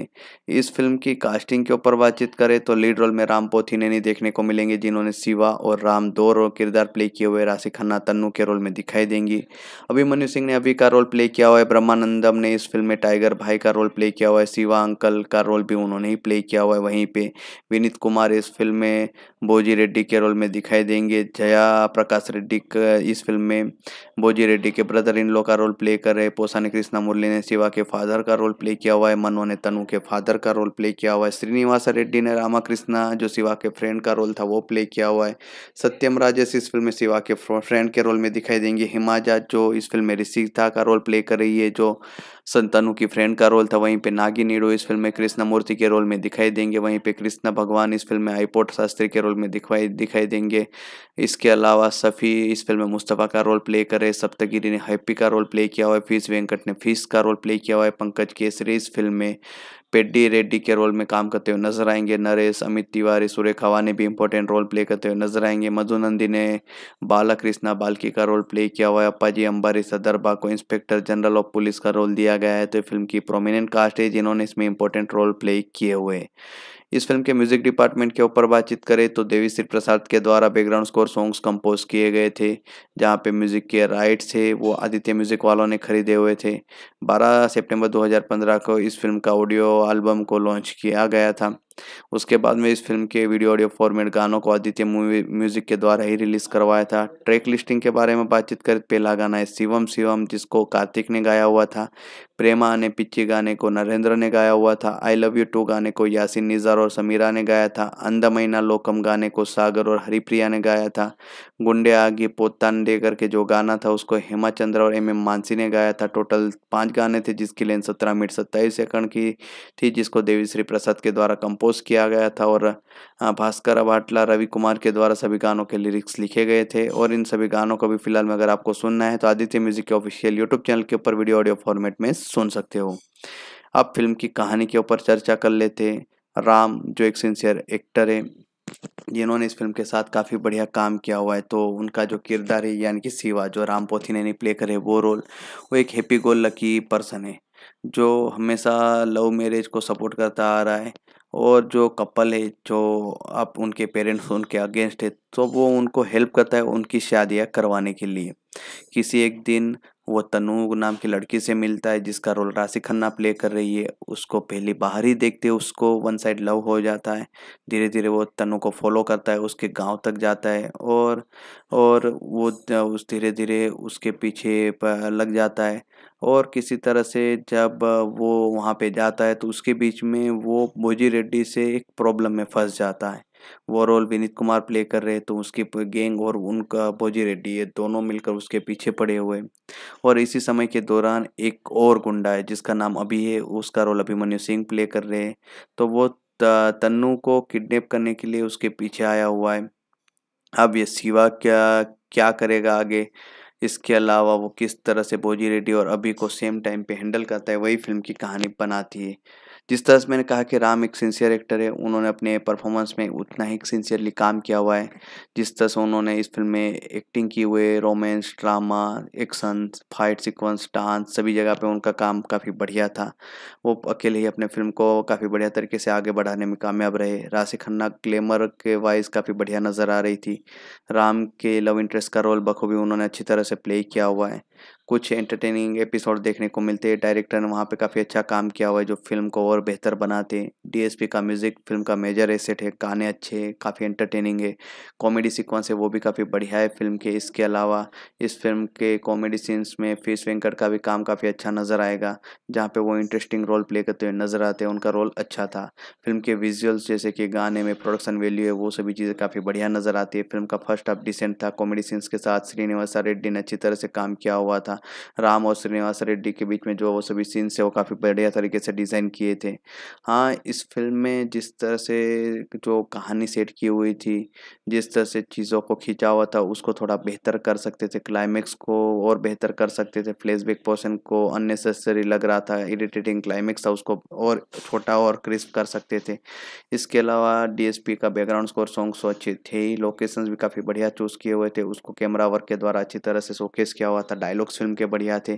इस फिल्म की कास्टिंग के ऊपर बातचीत करें तो लीड रोल में राम पोथी ने नहीं देखने को मिलेंगे जिन्होंने शिवा और राम दो रोल किरदार प्ले किए हुए राशि खन्ना तन्नू के रोल में दिखाई देंगी अभिमन्यु सिंह ने अभी का रोल प्ले किया हुआ है ब्रह्मानंदम ने इस फिल्म में टाइगर भाई का रोल प्ले किया हुआ है शिवा अंकल का रोल भी उन्होंने ही प्ले किया हुआ है वहीं पे विनीत कुमार इस फिल्म में बोजी रेड्डी के रोल में दिखाई देंगे जया प्रकाश रेड्डी इस फिल्म में बोजी रेड्डी के ब्रदर इन लो का रोल प्ले कर रहे पोसा ने कृष्णा मुरली ने शिवा के फादर का रोल प्ले किया हुआ है मनो ने तनु के फादर का रोल प्ले किया हुआ है श्रीनिवास रेड्डी ने रामाकृष्णा जो शिवा के फ्रेंड का रोल था वो प्ले किया हुआ है सत्यम राजेश इस फिल्म में शिवा के फ्रेंड के रोल में दिखाई देंगे हिमाजा जो इस फिल्म में ऋषिता का रोल प्ले कर रही है जो संतानु की फ्रेंड का रोल था वहीं पे नागी नीडो इस फिल्म में कृष्ण मूर्ति के रोल में दिखाई देंगे वहीं पे कृष्णा भगवान इस फिल्म में आईपोट शास्त्री के रोल में दिखवाई दिखाई देंगे इसके अलावा सफ़ी इस फिल्म में मुस्तफ़ा का रोल प्ले करे सप्तगिरी ने हैप्पी का रोल प्ले किया हुआ है फीस वेंकट ने फीस का रोल प्ले किया हुआ है पंकज केसरी इस फिल्म में पेड्डी रेड्डी के रोल में काम करते हुए नजर आएंगे नरेश अमित तिवारी सुरेख हवा ने भी इंपॉर्टेंट रोल प्ले करते हुए नजर आएंगे मधु नंदी ने बाला कृष्णा बालकी का रोल प्ले किया हुआ है अप्पाजी अंबारी सदरबा को इंस्पेक्टर जनरल ऑफ पुलिस का रोल दिया गया है तो फिल्म की प्रोमिनेंट कास्ट है जिन्होंने इसमें इंपॉर्टेंट रोल प्ले किए हुए इस फिल्म के म्यूजिक डिपार्टमेंट के ऊपर बातचीत करें तो देवी श्री प्रसाद के द्वारा बैकग्राउंड स्कोर सॉन्ग्स कंपोज किए गए थे जहाँ पे म्यूजिक के राइट्स थे वो आदित्य म्यूजिक वालों ने खरीदे हुए थे 12 सितंबर 2015 को इस फिल्म का ऑडियो एल्बम को लॉन्च किया गया था उसके बाद में इस फिल्म के वीडियो ऑडियो फॉर्मेट गानों को आदित्य मूवी म्यूजिक के द्वारा ही रिलीज करवाया था ट्रैक लिस्टिंग के बारे में बातचीत कर पहला गाना है शिवम शिवम जिसको कार्तिक ने गाया हुआ था प्रेमा ने पिच्ची गाने को नरेंद्र ने गाया हुआ था आई लव यू टू गाने को यासिन निज़ार और समीरा ने गाया था मैना लोकम गाने को सागर और हरिप्रिया ने गाया था गुंडे आगे पोतान दे करके जो गाना था उसको हेमा चंद्र और एम एम मानसी ने गाया था टोटल पाँच गाने थे जिसकी लेंथ सत्रह मिनट सत्ताईस सेकंड की थी जिसको देवीश्री प्रसाद के द्वारा कंपोज कंपोज किया गया था और भास्कर अबाटला रवि कुमार के द्वारा सभी गानों के लिरिक्स लिखे गए थे और इन सभी गानों को भी फिलहाल में अगर आपको सुनना है तो आदित्य म्यूजिक के ऑफिशियल यूट्यूब चैनल के ऊपर वीडियो ऑडियो फॉर्मेट में सुन सकते हो अब फिल्म की कहानी के ऊपर चर्चा कर लेते राम जो एक सिंसियर एक्टर है जिन्होंने इस फिल्म के साथ काफ़ी बढ़िया काम किया हुआ है तो उनका जो किरदार है यानी कि सिवा जो राम पोथी ने प्ले करे वो रोल वो एक हैप्पी गोल लकी पर्सन है जो हमेशा लव मैरिज को सपोर्ट करता आ रहा है और जो कपल है जो आप उनके पेरेंट्स उनके अगेंस्ट है तो वो उनको हेल्प करता है उनकी शादियाँ करवाने के लिए किसी एक दिन वो तनु नाम की लड़की से मिलता है जिसका रोल राशि खन्ना प्ले कर रही है उसको पहले बाहर ही देखते उसको वन साइड लव हो जाता है धीरे धीरे वो तनु को फॉलो करता है उसके गांव तक जाता है और और वो उस धीरे धीरे उसके पीछे लग जाता है और किसी तरह से जब वो वहाँ पे जाता है तो उसके बीच में वो भोजी रेड्डी से एक प्रॉब्लम में फंस जाता है वो रोल विनीत कुमार प्ले कर रहे तो उसकी गैंग और उनका भोजी रेड्डी ये दोनों मिलकर उसके पीछे पड़े हुए और इसी समय के दौरान एक और गुंडा है जिसका नाम अभी है उसका रोल अभिमन्यु सिंह प्ले कर रहे हैं तो वो तन्नू को किडनैप करने के लिए उसके पीछे आया हुआ है अब ये शिवा क्या क्या करेगा आगे इसके अलावा वो किस तरह से बोजी रेड्डी और अभी को सेम टाइम पे हैंडल करता है वही फिल्म की कहानी बनाती है जिस तरह से मैंने कहा कि राम एक सिंसियर एक्टर है उन्होंने अपने परफॉर्मेंस में उतना ही सिंसियरली काम किया हुआ है जिस तरह से उन्होंने इस फिल्म में एक्टिंग की हुए romance drama action fight sequence dance सभी जगह पे उनका काम काफ़ी बढ़िया था वो अकेले ही अपने फिल्म को काफ़ी बढ़िया तरीके से आगे बढ़ाने में कामयाब रहे राशि खन्ना ग्लैमर के वाइज काफ़ी बढ़िया नज़र आ रही थी राम के लव इंटरेस्ट का रोल बखूबी उन्होंने अच्छी तरह से प्ले किया हुआ है कुछ एंटरटेनिंग एपिसोड देखने को मिलते हैं डायरेक्टर ने वहाँ पे काफ़ी अच्छा काम किया हुआ है जो फिल्म को और बेहतर बनाते हैं डीएसपी का म्यूज़िक फिल्म का मेजर एसेट है गाने अच्छे हैं काफ़ी एंटरटेनिंग है कॉमेडी सीक्वेंस है वो भी काफ़ी बढ़िया है फिल्म के इसके अलावा इस फिल्म के कॉमेडी सीन्स में फीस वेंकट का भी काम काफ़ी अच्छा नज़र आएगा जहाँ पर वो इंटरेस्टिंग रोल प्ले करते हुए नज़र आते हैं उनका रोल अच्छा था फिल्म के विजुअल्स जैसे कि गाने में प्रोडक्शन वैल्यू है वो सभी चीज़ें काफ़ी बढ़िया नज़र आती है फिल्म का फर्स्ट हाफ डिसेंट था कॉमेडी सीन्स के साथ श्रीनिवासा रेड्डी ने अच्छी तरह से काम किया हुआ था राम और श्रीनिवास रेड्डी के बीच में जो वो सभी सीन्स है वो काफ़ी बढ़िया तरीके से डिज़ाइन किए थे हाँ इस फिल्म में जिस तरह से जो कहानी सेट की हुई थी जिस तरह से चीज़ों को खींचा हुआ था उसको थोड़ा बेहतर कर सकते थे क्लाइमैक्स को और बेहतर कर सकते थे फ्लैशबैक पोर्शन को अननेसेसरी लग रहा था इरिटेटिंग क्लाइमैक्स था उसको और छोटा और क्रिस्प कर सकते थे इसके अलावा डीएसपी का बैकग्राउंड स्कोर सॉन्ग्स अच्छे थे ही लोकेशंस भी काफ़ी बढ़िया चूज़ किए हुए थे उसको कैमरा वर्क के द्वारा अच्छी तरह से शोकेस किया हुआ था डायलॉग्स फिल्म फिल्म के बढ़िया थे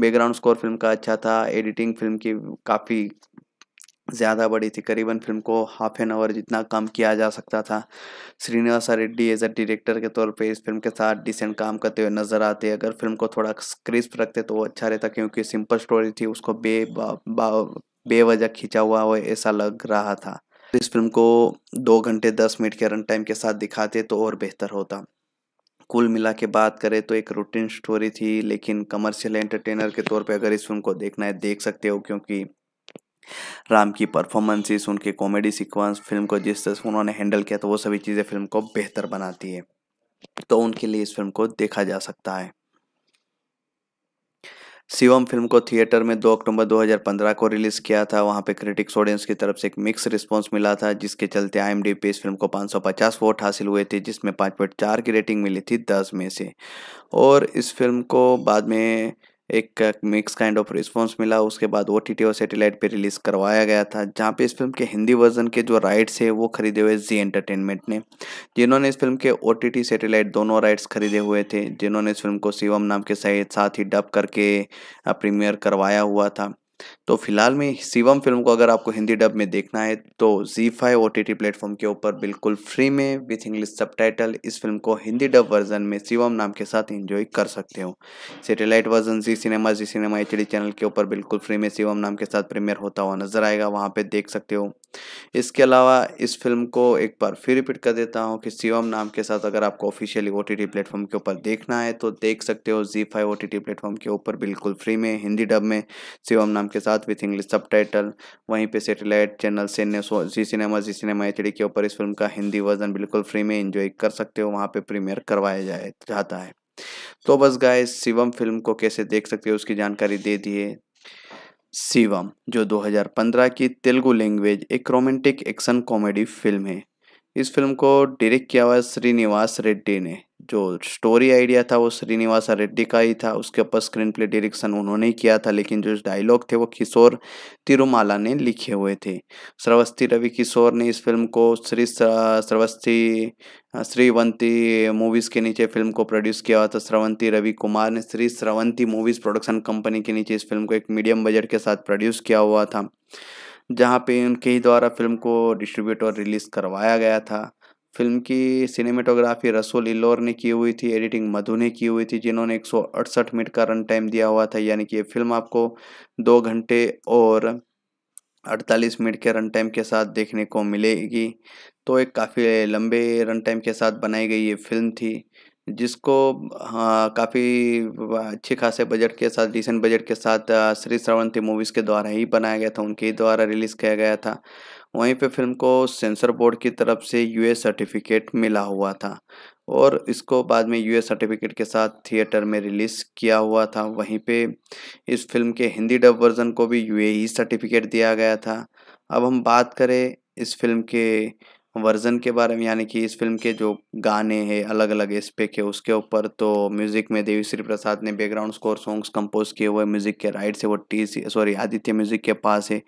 बैकग्राउंड स्कोर फिल्म का अच्छा था एडिटिंग फिल्म की काफ़ी ज़्यादा बड़ी थी करीबन फिल्म को हाफ एन आवर जितना कम किया जा सकता था Srinivas Reddy as a director के तौर पे इस फिल्म के साथ डिसेंट काम करते हुए नज़र आते अगर फिल्म को थोड़ा क्रिस्प रखते तो वो अच्छा रहता क्योंकि सिंपल स्टोरी थी उसको बे बेवजह खींचा हुआ हो ऐसा लग रहा था इस फिल्म को दो घंटे दस मिनट के रन टाइम के साथ दिखाते तो और बेहतर होता कुल मिला के बात करें तो एक रूटीन स्टोरी थी लेकिन कमर्शियल एंटरटेनर के तौर पे अगर इस फिल्म को देखना है देख सकते हो क्योंकि राम की परफॉर्मेंसेस उनके कॉमेडी सीक्वेंस फिल्म को जिस तरह से उन्होंने हैंडल किया तो वो सभी चीज़ें फिल्म को बेहतर बनाती है तो उनके लिए इस फिल्म को देखा जा सकता है शिवम फिल्म को थिएटर में 2 अक्टूबर 2015 को रिलीज किया था वहां पे क्रिटिक्स ऑडियंस की तरफ से एक मिक्स रिस्पांस मिला था जिसके चलते आई पे इस फिल्म को 550 वोट हासिल हुए थे जिसमें 5.4 की रेटिंग मिली थी 10 में से और इस फिल्म को बाद में एक मिक्स काइंड ऑफ रिस्पॉन्स मिला उसके बाद ओ टी और सेटेलाइट पे रिलीज़ करवाया गया था जहाँ पे इस फिल्म के हिंदी वर्जन के जो राइट्स है वो खरीदे हुए जी एंटरटेनमेंट ने जिन्होंने इस फिल्म के ओ टी सेटेलाइट दोनों राइट्स खरीदे हुए थे जिन्होंने इस फिल्म को शिवम नाम के साथ ही डब करके प्रीमियर करवाया हुआ था तो फिलहाल में शिवम फिल्म को अगर आपको हिंदी डब में देखना है तो जी five O T T platform के ऊपर बिल्कुल फ्री में विथ इंग्लिश सब इस फिल्म को हिंदी डब वर्जन में शिवम नाम के साथ एंजॉय कर सकते हो सेटेलाइट वर्जन जी सिनेमा जी सिनेमा एच चैनल के ऊपर बिल्कुल फ्री में शिवम नाम के साथ प्रीमियर होता हुआ नजर आएगा वहाँ पर देख सकते हो इसके अलावा इस फिल्म को एक बार फिर रिपीट कर देता हूँ कि शिवम नाम के साथ अगर आपको officially O T T platform के ऊपर देखना है तो देख सकते हो जी five O T T platform के ऊपर बिल्कुल फ्री में हिंदी डब में शिवम नाम नाम के साथ विथ इंग्लिश सब टाइटल वहीं पे सेटेलाइट चैनल सिने जी सिनेमा जी सिनेमा एच के ऊपर इस फिल्म का हिंदी वर्जन बिल्कुल फ्री में इंजॉय कर सकते हो वहाँ पे प्रीमियर करवाया जाए जाता है तो बस गाय शिवम फिल्म को कैसे देख सकते हो उसकी जानकारी दे दिए शिवम जो 2015 की तेलुगु लैंग्वेज एक रोमांटिक एक्शन कॉमेडी फिल्म है इस फिल्म को डायरेक्ट किया हुआ श्रीनिवास रेड्डी ने जो स्टोरी आइडिया था वो श्रीनिवास रेड्डी का ही था उसके ऊपर स्क्रीन प्ले डायरेक्शन उन्होंने ही किया था लेकिन जो डायलॉग थे वो किशोर तिरुमाला ने लिखे हुए थे श्रवस्ती रवि किशोर ने इस फिल्म को श्री श्रवस्ती श्रीवंती मूवीज़ के नीचे फिल्म को प्रोड्यूस किया हुआ था श्रवंती रवि कुमार ने Sri Sravanthi movies production company के नीचे इस फिल्म को एक मीडियम बजट के साथ प्रोड्यूस किया हुआ था जहाँ पे उनके ही द्वारा फिल्म को डिस्ट्रीब्यूट और रिलीज़ करवाया गया था फिल्म की सिनेमेटोग्राफी रसूल इल्लोर ने की हुई थी एडिटिंग मधु ने की हुई थी जिन्होंने एक मिनट का रन टाइम दिया हुआ था यानी कि ये फिल्म आपको दो घंटे और 48 मिनट के रन टाइम के साथ देखने को मिलेगी तो एक काफ़ी लंबे रन टाइम के साथ बनाई गई ये फिल्म थी जिसको हाँ, काफ़ी अच्छे खासे बजट के साथ डिसेंट बजट के साथ श्री श्रवंती मूवीज़ के द्वारा ही बनाया गया था उनके ही द्वारा रिलीज़ किया गया था वहीं पे फिल्म को सेंसर बोर्ड की तरफ से यूए सर्टिफिकेट मिला हुआ था और इसको बाद में यूएस सर्टिफिकेट के साथ थिएटर में रिलीज़ किया हुआ था वहीं पे इस फिल्म के हिंदी डब वर्ज़न को भी यूएई सर्टिफिकेट e दिया गया था अब हम बात करें इस फिल्म के वर्जन के बारे में यानी कि इस फिल्म के जो गाने हैं अलग अलग एस्पेक्ट है के उसके ऊपर तो म्यूज़िक में देवी श्री प्रसाद ने बैकग्राउंड स्कोर सॉन्ग्स कंपोज किए हुए म्यूज़िक के राइट से वो टी सॉरी आदित्य म्यूज़िक के पास है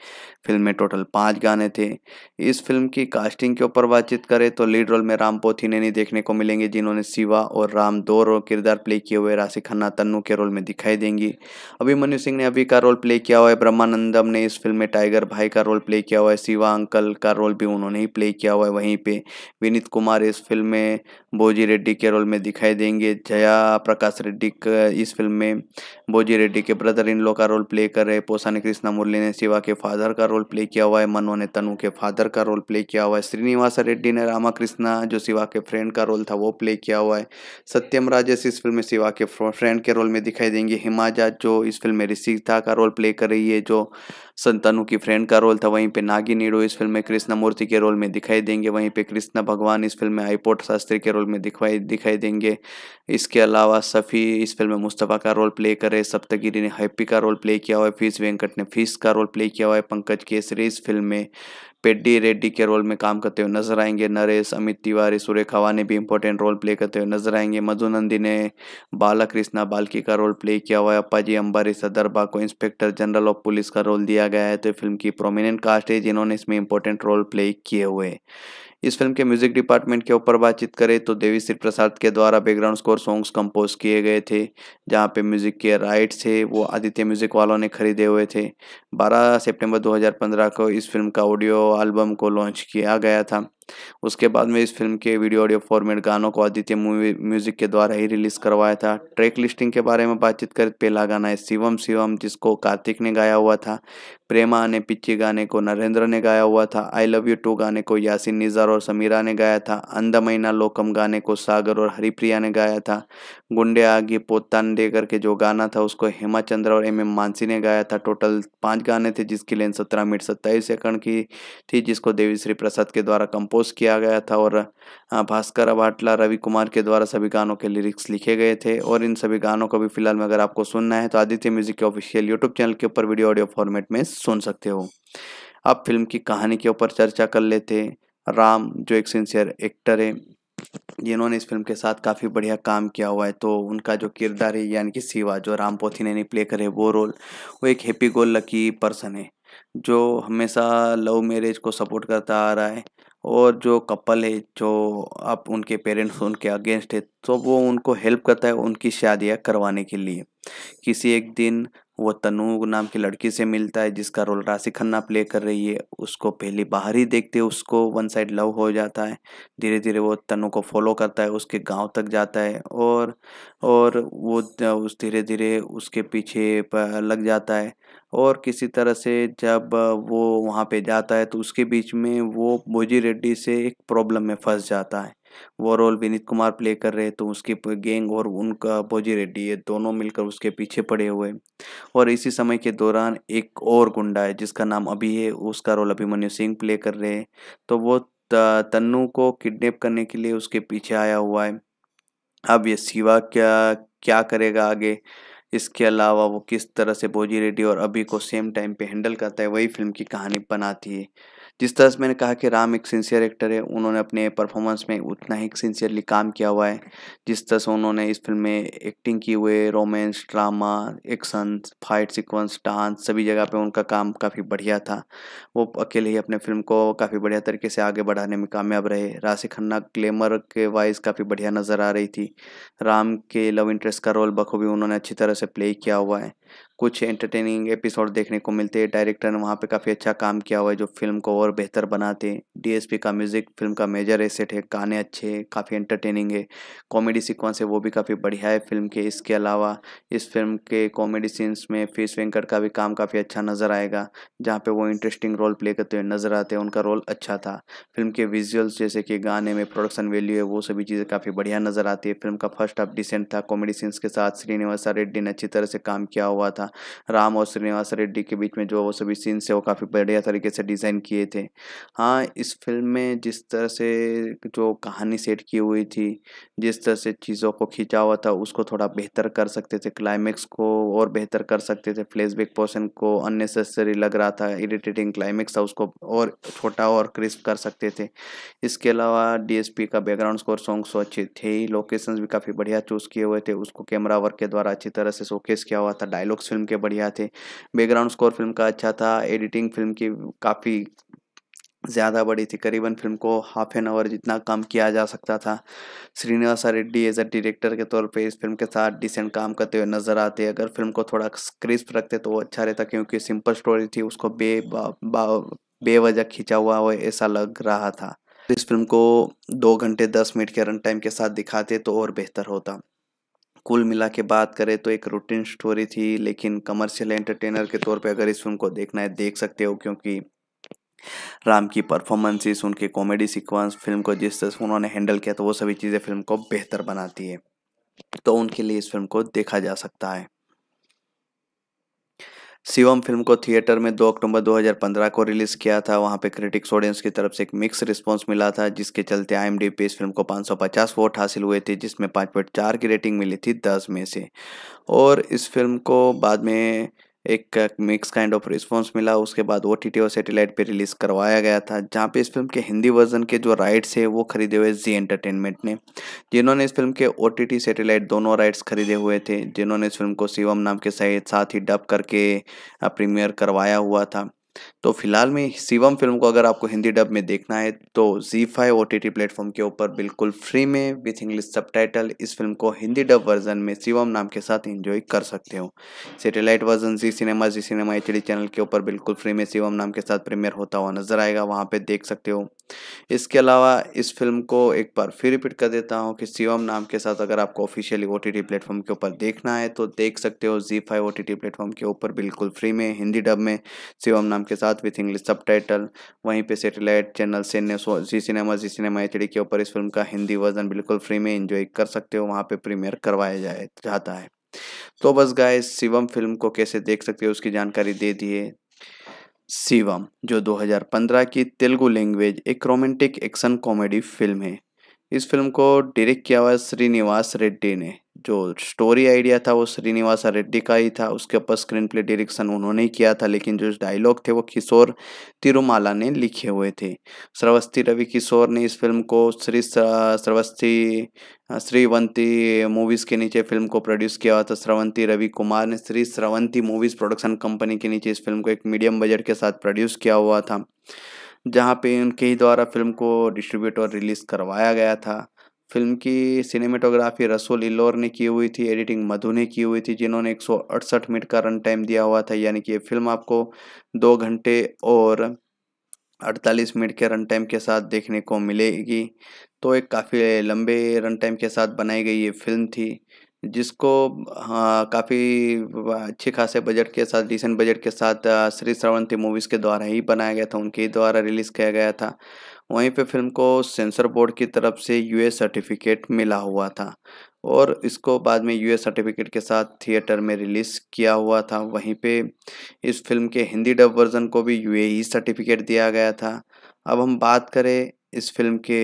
फिल्म में टोटल पाँच गाने थे इस फिल्म की कास्टिंग के ऊपर बातचीत करें तो लीड रोल में राम पोथी नहीं देखने को मिलेंगे जिन्होंने शिवा और राम दो रोल किरदार प्ले किए हुए राशि खन्ना तन्नू के रोल में दिखाई देंगी अभिमन्यु सिंह ने अभी का रोल प्ले किया हुआ है ब्रह्मानंदम ने इस फिल्म में टाइगर भाई का रोल प्ले किया हुआ है शिवा अंकल का रोल भी उन्होंने ही प्ले किया हुआ है वहीं पे विनीत कुमार इस फिल्म में बोजी रेड्डी के रोल में दिखाई देंगे जया प्रकाश रेड्डी इस फिल्म में बोजी रेड्डी के ब्रदर इन लो का रोल प्ले कर रहे ने कृष्णा मुरली ने शिवा के फादर का रोल प्ले किया हुआ है मनो ने तनु के फादर का रोल प्ले किया हुआ है श्रीनिवास रेड्डी ने रामाकृष्णा जो शिवा के फ्रेंड का रोल था वो प्ले किया हुआ है सत्यम राजेश इस फिल्म में शिवा के फ्रेंड के रोल में दिखाई देंगे हिमाजा जो इस फिल्म में ऋषिता का रोल प्ले कर रही है जो संतानु की फ्रेंड का रोल था वहीं पे नागी नीडो इस फिल्म में कृष्णमूर्ति के रोल में दिखाई देंगे वहीं पे कृष्णा भगवान इस फिल्म में आईपोट शास्त्री के रोल में दिखाई दिखाई देंगे इसके अलावा सफ़ी इस फिल्म में मुस्तफ़ा का रोल प्ले करे सप्तगिरी ने हैप्पी का रोल प्ले किया हुआ है फीस वेंकट ने फीस का रोल प्ले किया हुआ है पंकज केसरी इस फिल्म में पेड्डी रेड्डी के रोल में काम करते हुए नजर आएंगे नरेश अमित तिवारी हवा ने भी इंपॉर्टेंट रोल प्ले करते हुए नजर आएंगे मधुनंदी ने बालाकृष्णा बालकी का रोल प्ले किया हुआ है अप्पाजी अंबारी सदरबा को इंस्पेक्टर जनरल ऑफ पुलिस का रोल दिया गया है तो फिल्म की प्रोमिनेंट कास्ट है जिन्होंने इसमें इंपॉर्टेंट रोल प्ले किए हुए इस फिल्म के म्यूजिक डिपार्टमेंट के ऊपर बातचीत करें तो देवी श्री प्रसाद के द्वारा बैकग्राउंड स्कोर सॉन्ग्स कंपोज किए गए थे जहाँ पे म्यूजिक के राइट्स थे वो आदित्य म्यूजिक वालों ने खरीदे हुए थे 12 सितंबर 2015 को इस फिल्म का ऑडियो एल्बम को लॉन्च किया गया था उसके बाद में इस फिल्म के वीडियो ऑडियो फॉर्मेट गानों को आदित्य मूवी म्यूजिक के द्वारा ही रिलीज करवाया था ट्रैक लिस्टिंग के बारे में बातचीत कर पहला गाना है शिवम शिवम जिसको कार्तिक ने गाया हुआ था प्रेमा ने पिच्ची गाने को नरेंद्र ने गाया हुआ था आई लव यू टू गाने को यासिन निज़ार और समीरा ने गाया था अंधा मैना लोकम गाने को सागर और हरिप्रिया ने गाया था गुंडे आगे पोतान दे करके जो गाना था उसको हेमा चंद्र और एम एम मानसी ने गाया था टोटल पाँच गाने थे जिसकी लेंथ सत्रह मिनट सत्ताईस सेकंड की थी जिसको देवीश्री प्रसाद के द्वारा कंपोज कंपोज किया गया था और भास्कर अभाटला रवि कुमार के द्वारा सभी गानों के लिरिक्स लिखे गए थे और इन सभी गानों को भी फिलहाल में अगर आपको सुनना है तो आदित्य म्यूजिक के ऑफिशियल यूट्यूब चैनल के ऊपर वीडियो ऑडियो फॉर्मेट में सुन सकते हो अब फिल्म की कहानी के ऊपर चर्चा कर लेते राम जो एक सिंसियर एक्टर है जिन्होंने इस फिल्म के साथ काफ़ी बढ़िया काम किया हुआ है तो उनका जो किरदार है यानी कि सिवा जो राम पोथी ने प्ले करे वो रोल वो एक हैप्पी गोल लकी पर्सन है जो हमेशा लव मैरिज को सपोर्ट करता आ रहा है और जो कपल है जो आप उनके पेरेंट्स उनके अगेंस्ट है तो वो उनको हेल्प करता है उनकी शादियाँ करवाने के लिए किसी एक दिन वो तनु नाम की लड़की से मिलता है जिसका रोल राशि खन्ना प्ले कर रही है उसको पहले बाहर ही देखते उसको वन साइड लव हो जाता है धीरे धीरे वो तनु को फॉलो करता है उसके गांव तक जाता है और और वो उस धीरे धीरे उसके पीछे लग जाता है और किसी तरह से जब वो वहाँ पे जाता है तो उसके बीच में वो बोजी रेड्डी से एक प्रॉब्लम में फंस जाता है वो रोल विनीत कुमार प्ले कर रहे तो उसके गैंग और उनका भोजी रेड्डी ये दोनों मिलकर उसके पीछे पड़े हुए और इसी समय के दौरान एक और गुंडा है जिसका नाम अभी है उसका रोल अभिमन्यु सिंह प्ले कर रहे हैं तो वो तन्नू को किडनेप करने के लिए उसके पीछे आया हुआ है अब ये शिवा क्या क्या करेगा आगे इसके अलावा वो किस तरह से बोजी रेड्डी और अभी को सेम टाइम पे हैंडल करता है वही फिल्म की कहानी बनाती है जिस तरह से मैंने कहा कि राम एक सिंसियर एक्टर है उन्होंने अपने परफॉर्मेंस में उतना ही सिंसियरली काम किया हुआ है जिस तरह से उन्होंने इस फिल्म में एक्टिंग की हुई है romance drama action fight sequence dance सभी जगह पर उनका काम काफ़ी बढ़िया था वो अकेले ही अपने फिल्म को काफ़ी बढ़िया तरीके से आगे बढ़ाने में कामयाब रहे राशि खन्ना ग्लैमर के वाइज काफ़ी बढ़िया नज़र आ रही थी राम के लव इंटरेस्ट का रोल बखूबी उन्होंने अच्छी तरह से प्ले किया हुआ है कुछ एंटरटेनिंग एपिसोड देखने को मिलते हैं डायरेक्टर ने वहाँ पे काफ़ी अच्छा काम किया हुआ है जो फिल्म को और बेहतर बनाते हैं डीएसपी का म्यूज़िक फिल्म का मेजर एसेट है गाने अच्छे हैं काफ़ी एंटरटेनिंग है कॉमेडी सीक्वेंस है वो भी काफ़ी बढ़िया है फिल्म के इसके अलावा इस फिल्म के कॉमेडी सीन्स में फीस वेंकट का भी काम काफ़ी अच्छा नज़र आएगा जहाँ पर वो इंटरेस्टिंग रोल प्ले करते हुए नज़र आते हैं उनका रोल अच्छा था फिल्म के विजुअल्स जैसे कि गाने में प्रोडक्शन वैल्यू है वो सभी चीज़ें काफ़ी बढ़िया नज़र आती है फिल्म का फर्स्ट हाफ डिसेंट था कॉमेडी सीन्स के साथ श्रीनिवासा रेड्डी ने अच्छी तरह से काम किया हुआ था था राम और श्रीनिवास रेड्डी के बीच में जो वो सभी सीन्स है वो काफ़ी बढ़िया तरीके से डिज़ाइन किए थे हाँ इस फिल्म में जिस तरह से जो कहानी सेट की हुई थी जिस तरह से चीज़ों को खींचा हुआ था उसको थोड़ा बेहतर कर सकते थे क्लाइमैक्स को और बेहतर कर सकते थे फ्लैशबैक पोर्शन को अननेसेसरी लग रहा था इरिटेटिंग क्लाइमैक्स था उसको और छोटा और क्रिस्प कर सकते थे इसके अलावा डीएसपी का बैकग्राउंड स्कोर सॉन्ग्स तो अच्छे थे ही लोकेशंस भी काफ़ी बढ़िया चूज़ किए हुए थे उसको कैमरा वर्क के द्वारा अच्छी तरह से शोकेस किया हुआ था डायलॉग्स फिल्म के बढ़िया थे बैकग्राउंड स्कोर फिल्म का अच्छा था एडिटिंग फिल्म की काफ़ी ज़्यादा बड़ी थी करीबन फिल्म को हाफ एन आवर जितना कम किया जा सकता था Srinivas Reddy as a director के तौर पे इस फिल्म के साथ डिसेंट काम करते हुए नज़र आते अगर फिल्म को थोड़ा क्रिस्प रखते तो वो अच्छा रहता क्योंकि सिंपल स्टोरी थी उसको बे बेवजह खींचा हुआ वो ऐसा लग रहा था इस फिल्म को दो घंटे दस मिनट के रन टाइम के साथ दिखाते तो और बेहतर होता कुल मिला के बात करें तो एक रूटीन स्टोरी थी लेकिन कमर्शियल एंटरटेनर के तौर पे अगर इस फिल्म को देखना है देख सकते हो क्योंकि राम की परफॉर्मेंसेस उनके कॉमेडी सीक्वेंस फिल्म को जिस तरह से उन्होंने हैंडल किया तो वो सभी चीज़ें फिल्म को बेहतर बनाती है तो उनके लिए इस फिल्म को देखा जा सकता है शिवम फिल्म को थिएटर में 2 अक्टूबर 2015 को रिलीज़ किया था वहाँ पे क्रिटिक्स ऑडियंस की तरफ से एक मिक्स रिस्पांस मिला था जिसके चलते आई पे इस फिल्म को 550 वोट हासिल हुए थे जिसमें 5.4 की रेटिंग मिली थी 10 में से और इस फिल्म को बाद में एक मिक्स काइंड ऑफ रिस्पॉन्स मिला उसके बाद ओ टी टी और सेटेलाइट पर रिलीज़ करवाया गया था जहाँ पे इस फिल्म के हिंदी वर्जन के जो राइट्स है वो खरीदे हुए जी एंटरटेनमेंट ने जिन्होंने इस फिल्म के ओ टी टी सेटेलाइट दोनों राइट्स खरीदे हुए थे जिन्होंने इस फिल्म को शिवम नाम के साथ ही डब करके प्रीमियर करवाया हुआ था तो फिलहाल में शिवम फिल्म को अगर आपको हिंदी डब में देखना है तो जी five O T T platform के ऊपर बिल्कुल फ्री में विथ इंग्लिश सब इस फिल्म को हिंदी डब वर्जन में शिवम नाम के साथ इंजॉय कर सकते हो सेटेलाइट वर्जन जी सिनेमा जी सिनेमा एच चैनल के ऊपर बिल्कुल फ्री में शिवम नाम के साथ प्रीमियर होता हुआ नजर आएगा वहाँ पर देख सकते हो इसके अलावा इस फिल्म को एक बार फिर रिपीट कर देता हूँ कि शिवम नाम के साथ अगर आपको ऑफिशियली ओ टी प्लेटफॉर्म के ऊपर देखना है तो देख सकते हो जी फाइव ओ टी प्लेटफॉर्म के ऊपर बिल्कुल फ्री में हिंदी डब में शिवम नाम के साथ विथ इंग्लिश सब टाइटल वहीं पे सेटेलाइट चैनल से जी सिनेमा जी सिनेमा एच के ऊपर इस फिल्म का हिंदी वर्जन बिल्कुल फ्री में इंजॉय कर सकते हो वहाँ पे प्रीमियर करवाया जाए जाता है तो बस गाय शिवम फिल्म को कैसे देख सकते हो उसकी जानकारी दे दिए शिवम जो 2015 की तेलुगु लैंग्वेज एक रोमांटिक एक्शन कॉमेडी फिल्म है इस फिल्म को डायरेक्ट किया हुआ श्रीनिवास रेड्डी ने जो स्टोरी आइडिया था वो श्रीनिवासा रेड्डी का ही था उसके ऊपर स्क्रीन प्ले डिरेक्शन उन्होंने ही किया था लेकिन जो डायलॉग थे वो किशोर तिरुमाला ने लिखे हुए थे श्रवस्ती रवि किशोर ने इस फिल्म को श्री श्रवस्ती श्रीवंती मूवीज़ के नीचे फिल्म को प्रोड्यूस किया हुआ था श्रवंती रवि कुमार ने Sri Sravanthi movies production company के नीचे इस फिल्म को एक मीडियम बजट के साथ प्रोड्यूस किया हुआ था जहाँ पे उनके ही द्वारा फिल्म को डिस्ट्रीब्यूट और रिलीज़ करवाया गया था फिल्म की सिनेमेटोग्राफी रसूल इल्लोर ने की हुई थी एडिटिंग मधु ने की हुई थी जिन्होंने एक मिनट का रन टाइम दिया हुआ था यानी कि ये फिल्म आपको दो घंटे और 48 मिनट के रन टाइम के साथ देखने को मिलेगी तो एक काफ़ी लंबे रन टाइम के साथ बनाई गई ये फिल्म थी जिसको हाँ, काफ़ी अच्छे खासे बजट के साथ डिसेंट बजट के साथ श्री श्रवंती मूवीज़ के द्वारा ही बनाया गया था उनके ही द्वारा रिलीज़ किया गया था वहीं पे फिल्म को सेंसर बोर्ड की तरफ से यूए सर्टिफिकेट मिला हुआ था और इसको बाद में यूएस सर्टिफिकेट के साथ थिएटर में रिलीज़ किया हुआ था वहीं पे इस फिल्म के हिंदी डब वर्ज़न को भी यूएई सर्टिफिकेट दिया गया था अब हम बात करें इस फिल्म के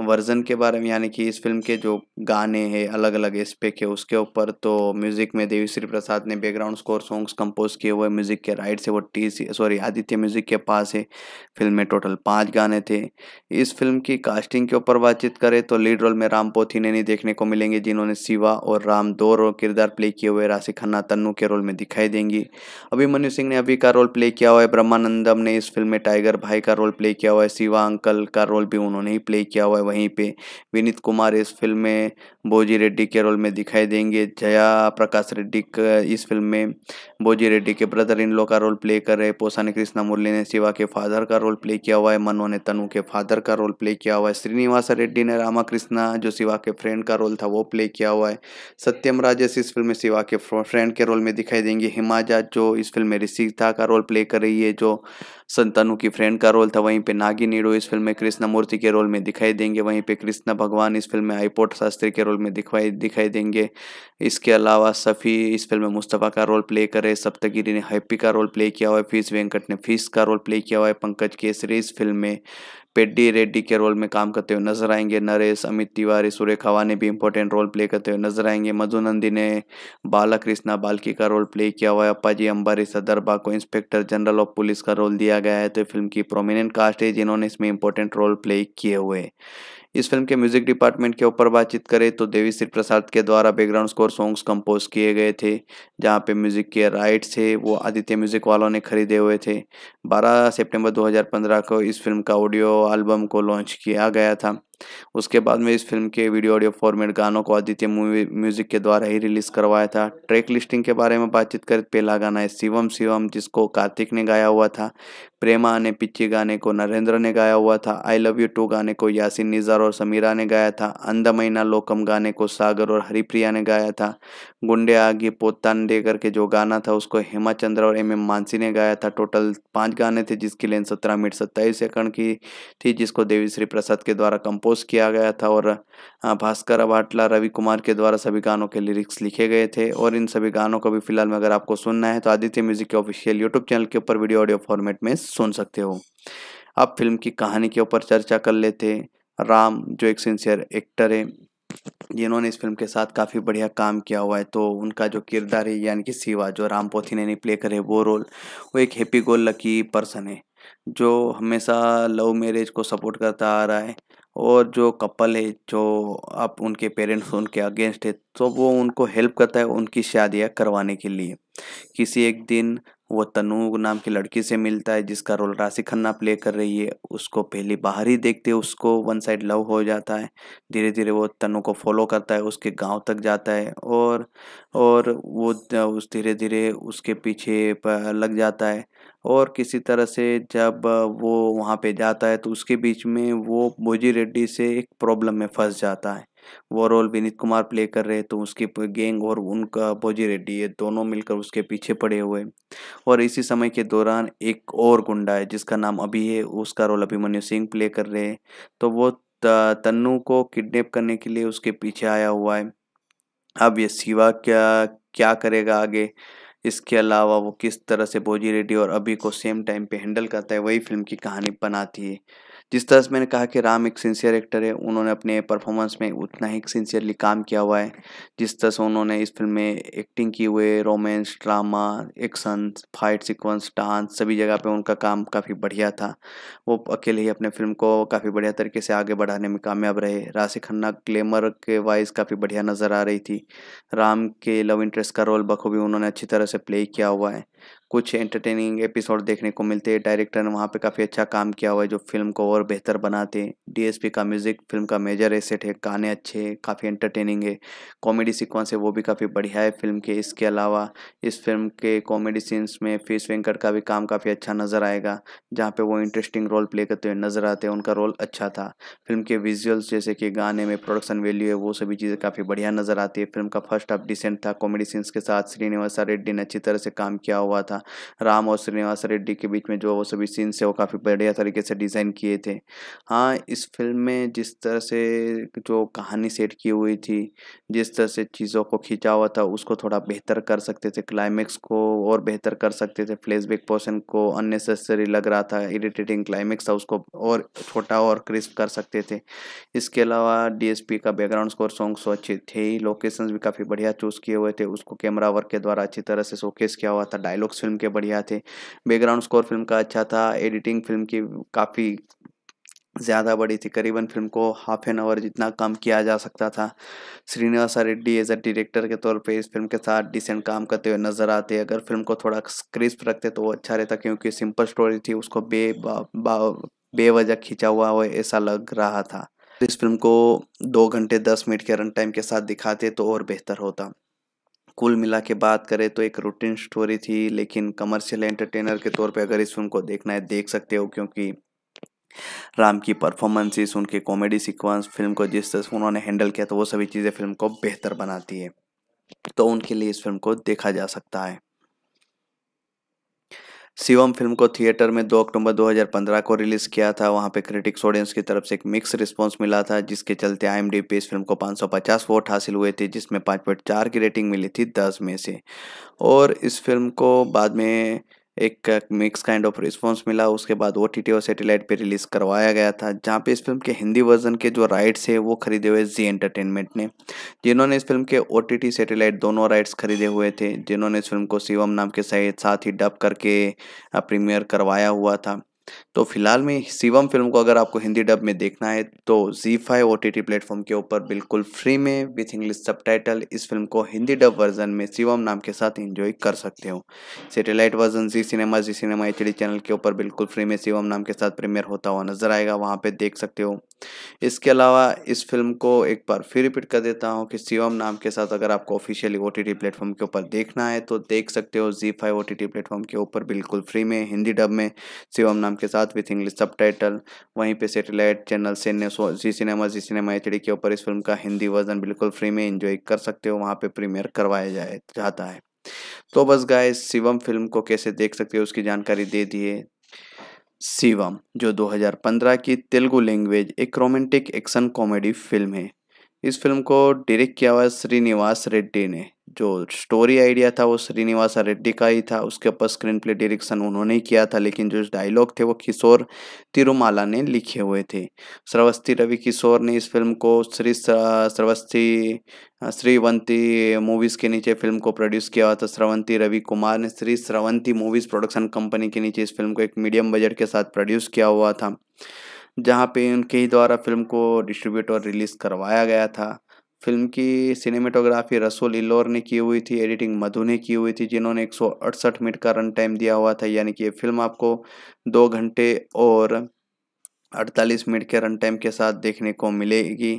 वर्ज़न के बारे में यानी कि इस फिल्म के जो गाने हैं अलग अलग एस्पेक्ट है उसके ऊपर तो म्यूज़िक में देवी श्री प्रसाद ने बैकग्राउंड स्कोर सॉन्ग्स कंपोज किए हुए म्यूज़िक के राइट से वो टी सॉरी आदित्य म्यूज़िक के पास है फिल्म में टोटल पाँच गाने थे इस फिल्म की कास्टिंग के ऊपर बातचीत करें तो लीड रोल में राम नहीं देखने को मिलेंगे जिन्होंने शिवा और राम दो रोल किरदार प्ले किए हुए राशि खन्ना तन्नू के रोल में दिखाई देंगी अभिमन्यु सिंह ने अभी का रोल प्ले किया हुआ है ब्रह्मानंदम ने इस फिल्म में टाइगर भाई का रोल प्ले किया हुआ है शिवा अंकल का रोल भी उन्होंने ही प्ले किया हुआ है वहीं पे विनीत कुमार इस फिल्म में बोजी रेड्डी के रोल में दिखाई देंगे जया प्रकाश रेड्डी इस फिल्म में बोजी रेड्डी के ब्रदर इन लो का रोल प्ले कर रहे पोसा ने कृष्णा मुरली ने शिवा के फादर का रोल प्ले किया हुआ है मनो ने तनु के फादर का रोल प्ले किया हुआ है श्रीनिवास रेड्डी ने रामा जो शिवा के फ्रेंड का रोल था वो प्ले किया हुआ है सत्यम राजेश इस फिल्म में शिवा के फ्रेंड के रोल में दिखाई देंगे हिमाजा जो इस फिल्म में ऋषिता का रोल प्ले कर रही है जो संतानु की फ्रेंड का रोल था वहीं पे नागी नीडो इस फिल्म में कृष्णमूर्ति के रोल में दिखाई देंगे वहीं पे कृष्ण भगवान इस फिल्म में आईपोट शास्त्री के रोल में दिखाई दिखाई देंगे इसके अलावा सफ़ी इस फिल्म में मुस्तफ़ा का रोल प्ले करे सप्तगिरी ने हैप्पी का रोल प्ले किया हुआ है फीस वेंकट ने फीस का रोल प्ले किया हुआ है पंकज केसरी इस फिल्म में पेड्डी रेड्डी के रोल में काम करते हुए नजर आएंगे नरेश अमित तिवारी हवा ने भी इंपॉर्टेंट रोल प्ले करते हुए नजर आएंगे मधुनंदी ने बाला कृष्णा बालकी का रोल प्ले किया हुआ है अंबारी सदर सदरबा को इंस्पेक्टर जनरल ऑफ पुलिस का रोल दिया गया है तो फिल्म की प्रोमिनेंट कास्ट है जिन्होंने इसमें इंपॉर्टेंट रोल प्ले किए हुए इस फिल्म के म्यूजिक डिपार्टमेंट के ऊपर बातचीत करें तो देवी श्री प्रसाद के द्वारा बैकग्राउंड स्कोर सॉन्ग्स कंपोज किए गए थे जहाँ पे म्यूजिक के राइट्स थे वो आदित्य म्यूजिक वालों ने खरीदे हुए थे 12 सितंबर 2015 को इस फिल्म का ऑडियो एल्बम को लॉन्च किया गया था उसके बाद में इस फिल्म के वीडियो ऑडियो फॉर्मेट गानों को आदित्य मूवी म्यूजिक के द्वारा ही रिलीज करवाया था ट्रैक लिस्टिंग के बारे में बातचीत कर पहला गाना है शिवम शिवम जिसको कार्तिक ने गाया हुआ था प्रेमा ने पिच्ची गाने को नरेंद्र ने गाया हुआ था आई लव यू टू गाने को यासिन निज़ार और समीरा ने गाया था अंधमैना लोकम गाने को सागर और हरिप्रिया ने गाया था गुंडे आगे पोतान डे करके जो गाना था उसको हेमा चंद्र और एम एम मानसी ने गाया था टोटल पाँच गाने थे जिसकी लेंथ सत्रह मिनट सत्ताईस सेकंड की थी जिसको देवीश्री प्रसाद के द्वारा कंपोज कंपोज किया गया था और भास्कर अभाटला रवि कुमार के द्वारा सभी गानों के लिरिक्स लिखे गए थे और इन सभी गानों को भी फिलहाल में अगर आपको सुनना है तो आदित्य म्यूजिक के ऑफिशियल यूट्यूब चैनल के ऊपर वीडियो ऑडियो फॉर्मेट में सुन सकते हो अब फिल्म की कहानी के ऊपर चर्चा कर लेते राम जो एक सिंसियर एक्टर है जिन्होंने इस फिल्म के साथ काफ़ी बढ़िया काम किया हुआ है तो उनका जो किरदार है यानी कि सिवा जो राम पोथी ने प्ले करे वो रोल वो एक हैप्पी गोल लकी पर्सन है जो हमेशा लव मैरिज को सपोर्ट करता आ रहा है और जो कपल है जो आप उनके पेरेंट्स उनके अगेंस्ट है तो वो उनको हेल्प करता है उनकी शादियाँ करवाने के लिए किसी एक दिन वो तनु नाम की लड़की से मिलता है जिसका रोल राशि खन्ना प्ले कर रही है उसको पहले बाहर ही देखते उसको वन साइड लव हो जाता है धीरे धीरे वो तनु को फॉलो करता है उसके गांव तक जाता है और और वो उस धीरे धीरे उसके पीछे लग जाता है और किसी तरह से जब वो वहाँ पे जाता है तो उसके बीच में वो भोजी रेड्डी से एक प्रॉब्लम में फंस जाता है वो रोल विनीत कुमार प्ले कर रहे तो उसकी गैंग और उनका भोजी रेड्डी ये दोनों मिलकर उसके पीछे पड़े हुए और इसी समय के दौरान एक और गुंडा है जिसका नाम अभी है उसका रोल अभिमन्यु सिंह प्ले कर रहे हैं तो वो तन्नू को किडनैप करने के लिए उसके पीछे आया हुआ है अब ये शिवा क्या क्या करेगा आगे इसके अलावा वो किस तरह से बोजी रेड्डी और अभी को सेम टाइम पे हैंडल करता है वही फिल्म की कहानी बनाती है जिस तरह से मैंने कहा कि राम एक सिंसियर एक्टर है उन्होंने अपने परफॉर्मेंस में उतना ही सिंसियरली काम किया हुआ है जिस तरह से उन्होंने इस फिल्म में एक्टिंग की हुए romance drama action fight sequence dance सभी जगह पे उनका काम काफ़ी बढ़िया था वो अकेले ही अपने फिल्म को काफ़ी बढ़िया तरीके से आगे बढ़ाने में कामयाब रहे राशि खन्ना ग्लैमर के वाइज काफ़ी बढ़िया नज़र आ रही थी राम के लव इंटरेस्ट का रोल बखूबी उन्होंने अच्छी तरह से प्ले किया हुआ है कुछ एंटरटेनिंग एपिसोड देखने को मिलते हैं डायरेक्टर ने वहाँ पे काफ़ी अच्छा काम किया हुआ है जो फिल्म को और बेहतर बनाते हैं डीएसपी का म्यूज़िक फिल्म का मेजर एसेट है गाने अच्छे हैं काफ़ी एंटरटेनिंग है कॉमेडी सिक्वेंस है वो भी काफ़ी बढ़िया है फिल्म के इसके अलावा इस फिल्म के कॉमेडी सीन्स में फीस वेंकट का भी काम काफ़ी अच्छा नज़र आएगा जहाँ पर वो इंटरेस्टिंग रोल प्ले करते हुए नज़र आते हैं उनका रोल अच्छा था फिल्म के विजुअल्स जैसे कि गाने में प्रोडक्शन वैल्यू है वो सभी चीज़ें काफ़ी बढ़िया नज़र आती है फिल्म का फर्स्ट हाफ डिसेंट था कॉमेडी सीन्स के साथ श्रीनिवासा रेड्डी ने अच्छी तरह से काम किया हुआ था राम और श्रीनिवास रेड्डी के बीच में जो वो सभी सीन्स है वो काफ़ी बढ़िया तरीके से डिज़ाइन किए थे हाँ इस फिल्म में जिस तरह से जो कहानी सेट की हुई थी जिस तरह से चीज़ों को खींचा हुआ था उसको थोड़ा बेहतर कर सकते थे क्लाइमैक्स को और बेहतर कर सकते थे फ्लेसबैक पोर्शन को अननेसेसरी लग रहा था इरिटेटिंग क्लाइमैक्स था उसको और छोटा और क्रिस्प कर सकते थे इसके अलावा डीएसपी का बैकग्राउंड स्कोर सॉन्ग्स अच्छे थे ही लोकेशंस भी काफ़ी बढ़िया चूज़ किए हुए थे उसको कैमरा वर्क के द्वारा अच्छी तरह से शोकेस किया हुआ था डायलॉग्स फिल्म के बढ़िया थे बैकग्राउंड स्कोर फिल्म का अच्छा था एडिटिंग फिल्म की काफ़ी ज़्यादा बड़ी थी करीबन फिल्म को हाफ एन आवर जितना कम किया जा सकता था Srinivasa Reddy as a director के तौर पे इस फिल्म के साथ डिसेंट काम करते हुए नजर आते अगर फिल्म को थोड़ा क्रिस्प रखते तो वो अच्छा रहता क्योंकि सिंपल स्टोरी थी उसको बे बेवजह खींचा हुआ हो ऐसा लग रहा था इस फिल्म को दो घंटे दस मिनट के रन टाइम के साथ दिखाते तो और बेहतर होता कुल मिला के बात करें तो एक रूटीन स्टोरी थी लेकिन कमर्शियल एंटरटेनर के तौर पे अगर इस फिल्म को देखना है देख सकते हो क्योंकि राम की परफॉर्मेंसेस उनके कॉमेडी सीक्वेंस फिल्म को जिस तरह से उन्होंने हैंडल किया तो वो सभी चीज़ें फिल्म को बेहतर बनाती है तो उनके लिए इस फिल्म को देखा जा सकता है शिवम फिल्म को थिएटर में 2 अक्टूबर 2015 को रिलीज़ किया था वहाँ पे क्रिटिक्स ऑडियंस की तरफ से एक मिक्स रिस्पांस मिला था जिसके चलते आई पे इस फिल्म को 550 वोट हासिल हुए थे जिसमें 5.4 की रेटिंग मिली थी 10 में से और इस फिल्म को बाद में एक मिक्स काइंड ऑफ रिस्पॉन्स मिला उसके बाद ओ टी टी और सेटेलाइट पे रिलीज़ करवाया गया था जहाँ पे इस फिल्म के हिंदी वर्जन के जो राइट्स है वो खरीदे हुए जी एंटरटेनमेंट ने जिन्होंने इस फिल्म के ओ टी टी दोनों राइट्स खरीदे हुए थे जिन्होंने इस फिल्म को शिवम नाम के साथ ही डब करके प्रीमियर करवाया हुआ था तो फिलहाल में शिवम फिल्म को अगर आपको हिंदी डब में देखना है तो जी five O T T platform के ऊपर बिल्कुल फ्री में विथ इंग्लिश सब इस फिल्म को हिंदी डब वर्जन में शिवम नाम के साथ एंजॉय कर सकते हो सेटेलाइट वर्जन जी सिनेमा जी सिनेमा एच डी चैनल के ऊपर बिल्कुल फ्री में शिवम नाम के साथ प्रीमियर होता हुआ नजर आएगा वहाँ पर देख सकते हो इसके अलावा इस फिल्म को एक बार फिर रिपीट कर देता हूँ कि शिवम नाम के साथ अगर आपको officially O T T platform के ऊपर देखना है तो देख सकते हो जी five O T T platform के ऊपर बिल्कुल फ्री में हिंदी डब में शिवम नाम नाम के साथ विथ इंग्लिश सब वहीं पे सेटेलाइट चैनल से जी सिनेमा जी सिनेमा एच के ऊपर इस फिल्म का हिंदी वर्जन बिल्कुल फ्री में इंजॉय कर सकते हो वहाँ पे प्रीमियर करवाया जाए जाता है तो बस गाय शिवम फिल्म को कैसे देख सकते हो उसकी जानकारी दे दिए शिवम जो 2015 की तेलुगु लैंग्वेज एक रोमांटिक एक्शन कॉमेडी फिल्म है इस फिल्म को डायरेक्ट किया हुआ है श्रीनिवास रेड्डी ने जो स्टोरी आइडिया था वो श्रीनिवास रेड्डी का ही था उसके ऊपर स्क्रीन प्ले डायरेक्शन उन्होंने ही किया था लेकिन जो डायलॉग थे वो किशोर तिरुमाला ने लिखे हुए थे श्रवस्ती रवि किशोर ने इस फिल्म को श्री श्रवस्ती श्रीवंती मूवीज़ के नीचे फिल्म को प्रोड्यूस किया हुआ था श्रवंती रवि कुमार ने Sri Sravanthi movies production company के नीचे इस फिल्म को एक मीडियम बजट के साथ प्रोड्यूस किया हुआ था जहाँ पे उनके ही द्वारा फिल्म को डिस्ट्रीब्यूट और रिलीज़ करवाया गया था फिल्म की सिनेमेटोग्राफी रसूल इल्लोर ने की हुई थी एडिटिंग मधु ने की हुई थी जिन्होंने एक मिनट का रन टाइम दिया हुआ था यानी कि ये फिल्म आपको दो घंटे और 48 मिनट के रन टाइम के साथ देखने को मिलेगी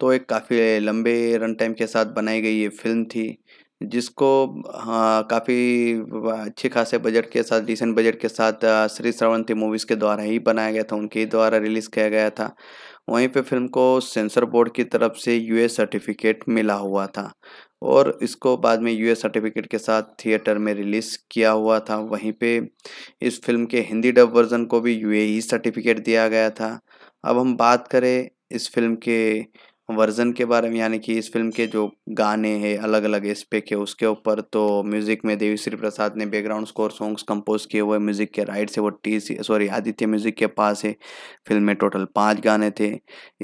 तो एक काफ़ी लंबे रन टाइम के साथ बनाई गई ये फिल्म थी जिसको हाँ, काफ़ी अच्छे खासे बजट के साथ डिसेंट बजट के साथ श्री श्रवंती मूवीज़ के द्वारा ही बनाया गया था उनके द्वारा रिलीज़ किया गया था वहीं पे फिल्म को सेंसर बोर्ड की तरफ से यूएस सर्टिफिकेट मिला हुआ था और इसको बाद में यूएस सर्टिफिकेट के साथ थिएटर में रिलीज़ किया हुआ था वहीं पे इस फिल्म के हिंदी डब वर्ज़न को भी यूएई सर्टिफिकेट e दिया गया था अब हम बात करें इस फिल्म के वर्ज़न के बारे में यानी कि इस फिल्म के जो गाने हैं अलग अलग एस्पेक्ट के उसके ऊपर तो म्यूज़िक में देवी श्री प्रसाद ने बैकग्राउंड स्कोर सॉन्ग्स कंपोज किए हुए म्यूज़िक के राइट से वो टी सॉरी आदित्य म्यूज़िक के पास है फिल्म में टोटल पाँच गाने थे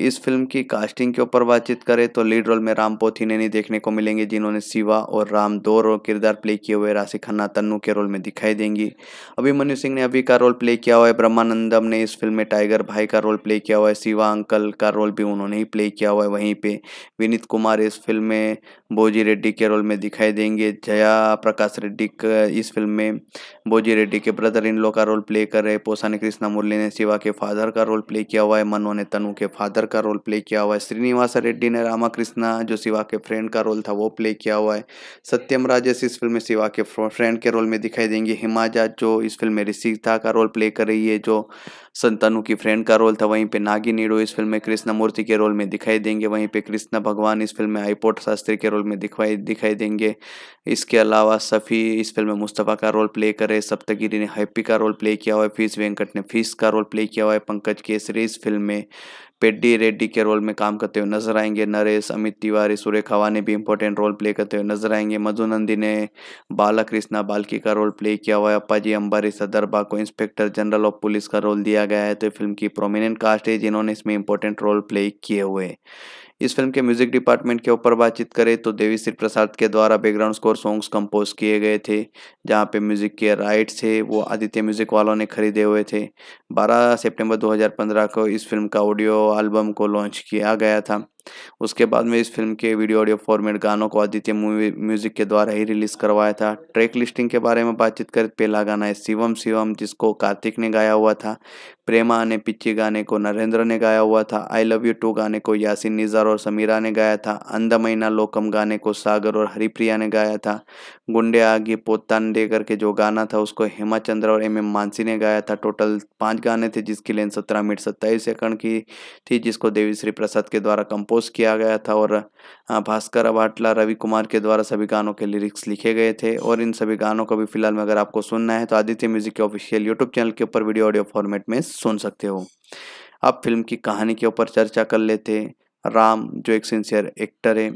इस फिल्म की कास्टिंग के ऊपर बातचीत करें तो लीड रोल में राम पोथी ने नहीं देखने को मिलेंगे जिन्होंने शिवा और राम दो रोल किरदार प्ले किए हुए राशि खन्ना तन्नू के रोल में दिखाई देंगी अभिमन्यु सिंह ने अभी का रोल प्ले किया हुआ है ब्रह्मानंदम ने इस फिल्म में टाइगर भाई का रोल प्ले किया हुआ है शिवा अंकल का रोल भी उन्होंने ही प्ले किया हुआ है वहीं पे विनीत कुमार इस फिल्म में बोजी रेड्डी के रोल में दिखाई देंगे जया प्रकाश रेड्डी इस फिल्म में बोजी रेड्डी के ब्रदर इन लो का रोल प्ले कर रहे ने कृष्णा मुरली ने शिवा के फादर का रोल प्ले किया हुआ है मनो ने तनु के फादर का रोल प्ले किया हुआ है श्रीनिवास रेड्डी ने रामाकृष्णा जो शिवा के फ्रेंड का रोल था वो प्ले किया हुआ है सत्यम राजेश इस फिल्म में शिवा के फ्रेंड के रोल में दिखाई देंगे हिमाजा जो इस फिल्म में ऋषिता का रोल प्ले कर रही है जो संतानु की फ्रेंड का रोल था वहीं पे नागी नीडो इस फिल्म में कृष्ण मूर्ति के रोल में दिखाई देंगे वहीं पे कृष्णा भगवान इस फिल्म में आईपोट शास्त्री के रोल में दिखाई दिखाई देंगे इसके अलावा सफ़ी इस फिल्म में मुस्तफ़ा का रोल प्ले करे सप्तगिरी ने हैप्पी का रोल प्ले किया हुआ है फीस वेंकट ने फीस का रोल प्ले किया हुआ है पंकज केसरी इस फिल्म में पेड्डी रेड्डी के रोल में काम करते हुए नजर आएंगे नरेश अमित तिवारी हवा ने भी इंपॉर्टेंट रोल प्ले करते हुए नजर आएंगे मधुनंदी ने बाला कृष्णा बालकी का रोल प्ले किया हुआ है अप्पाजी अंबारी सदरबा को इंस्पेक्टर जनरल ऑफ पुलिस का रोल दिया गया है तो फिल्म की प्रोमिनेंट कास्ट है जिन्होंने इसमें इंपॉर्टेंट रोल प्ले किए हुए इस फिल्म के म्यूजिक डिपार्टमेंट के ऊपर बातचीत करें तो देवी श्री प्रसाद के द्वारा बैकग्राउंड स्कोर सॉन्ग्स कंपोज किए गए थे जहाँ पे म्यूजिक के राइट्स थे वो आदित्य म्यूजिक वालों ने खरीदे हुए थे 12 सितंबर 2015 को इस फिल्म का ऑडियो एल्बम को लॉन्च किया गया था उसके बाद में इस फिल्म के वीडियो ऑडियो फॉर्मेट गानों को आदित्य मूवी म्यूजिक के द्वारा ही रिलीज करवाया था ट्रैक लिस्टिंग के बारे में बातचीत कर पहला गाना है शिवम शिवम जिसको कार्तिक ने गाया हुआ था प्रेमा ने पिच्ची गाने को नरेंद्र ने गाया हुआ था आई लव यू टू गाने को यासिन निज़ार और समीरा ने गाया था अंधमैना लोकम गाने को सागर और हरिप्रिया ने गाया था गुंडे आगे पोतान देकर करके जो गाना था उसको हेमा चंद्र और एम एम मानसी ने गाया था टोटल पाँच गाने थे जिसकी लेंथ सत्रह मिनट सत्ताईस सेकंड की थी जिसको देवी श्री प्रसाद के द्वारा कंपोज कंपोज किया गया था और भास्कर अभाटला रवि कुमार के द्वारा सभी गानों के लिरिक्स लिखे गए थे और इन सभी गानों को भी फिलहाल में अगर आपको सुनना है तो आदित्य म्यूजिक के ऑफिशियल यूट्यूब चैनल के ऊपर वीडियो ऑडियो फॉर्मेट में सुन सकते हो अब फिल्म की कहानी के ऊपर चर्चा कर लेते राम जो एक सिंसियर एक्टर है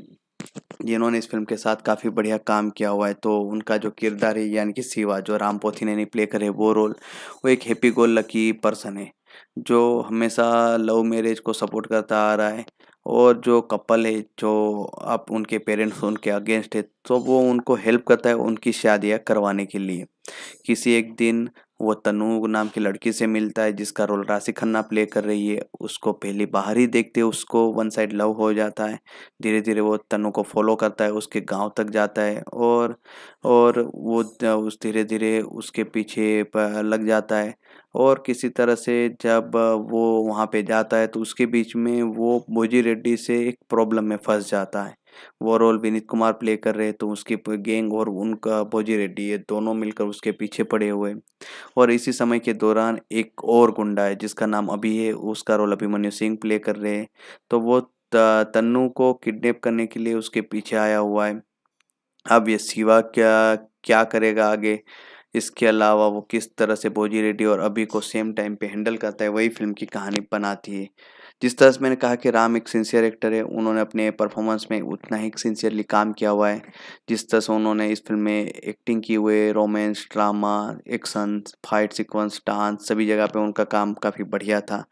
जिन्होंने इस फिल्म के साथ काफ़ी बढ़िया काम किया हुआ है तो उनका जो किरदार है यानी कि सिवा जो राम पोथी ने प्ले करे वो रोल वो एक हैप्पी गोल लकी पर्सन है जो हमेशा लव मैरिज को सपोर्ट करता आ रहा है और जो कपल है जो आप उनके पेरेंट्स उनके अगेंस्ट है तो वो उनको हेल्प करता है उनकी शादियाँ करवाने के लिए किसी एक दिन वो तनु नाम की लड़की से मिलता है जिसका रोल राशि खन्ना प्ले कर रही है उसको पहले बाहर ही देखते उसको वन साइड लव हो जाता है धीरे धीरे वो तनु को फॉलो करता है उसके गांव तक जाता है और और वो उस धीरे धीरे उसके पीछे लग जाता है और किसी तरह से जब वो वहाँ पे जाता है तो उसके बीच में वो भोजी रेड्डी से एक प्रॉब्लम में फंस जाता है वो रोल विनीत कुमार प्ले कर रहे तो उसकी गैंग और उनका भोजी रेड्डी ये दोनों मिलकर उसके पीछे पड़े हुए और इसी समय के दौरान एक और गुंडा है जिसका नाम अभी है उसका रोल अभिमन्यु सिंह प्ले कर रहे हैं तो वो तन्नू को किडनेप करने के लिए उसके पीछे आया हुआ है अब ये शिवा क्या क्या करेगा आगे इसके अलावा वो किस तरह से बोजी रेड्डी और अभी को सेम टाइम पे हैंडल करता है वही फिल्म की कहानी बनाती है जिस तरह से मैंने कहा कि राम एक सिंसियर एक्टर है उन्होंने अपने परफॉर्मेंस में उतना ही सिंसियरली काम किया हुआ है जिस तरह से उन्होंने इस फिल्म में एक्टिंग की हुई romance drama action fight sequence dance सभी जगह पे उनका काम काफ़ी बढ़िया था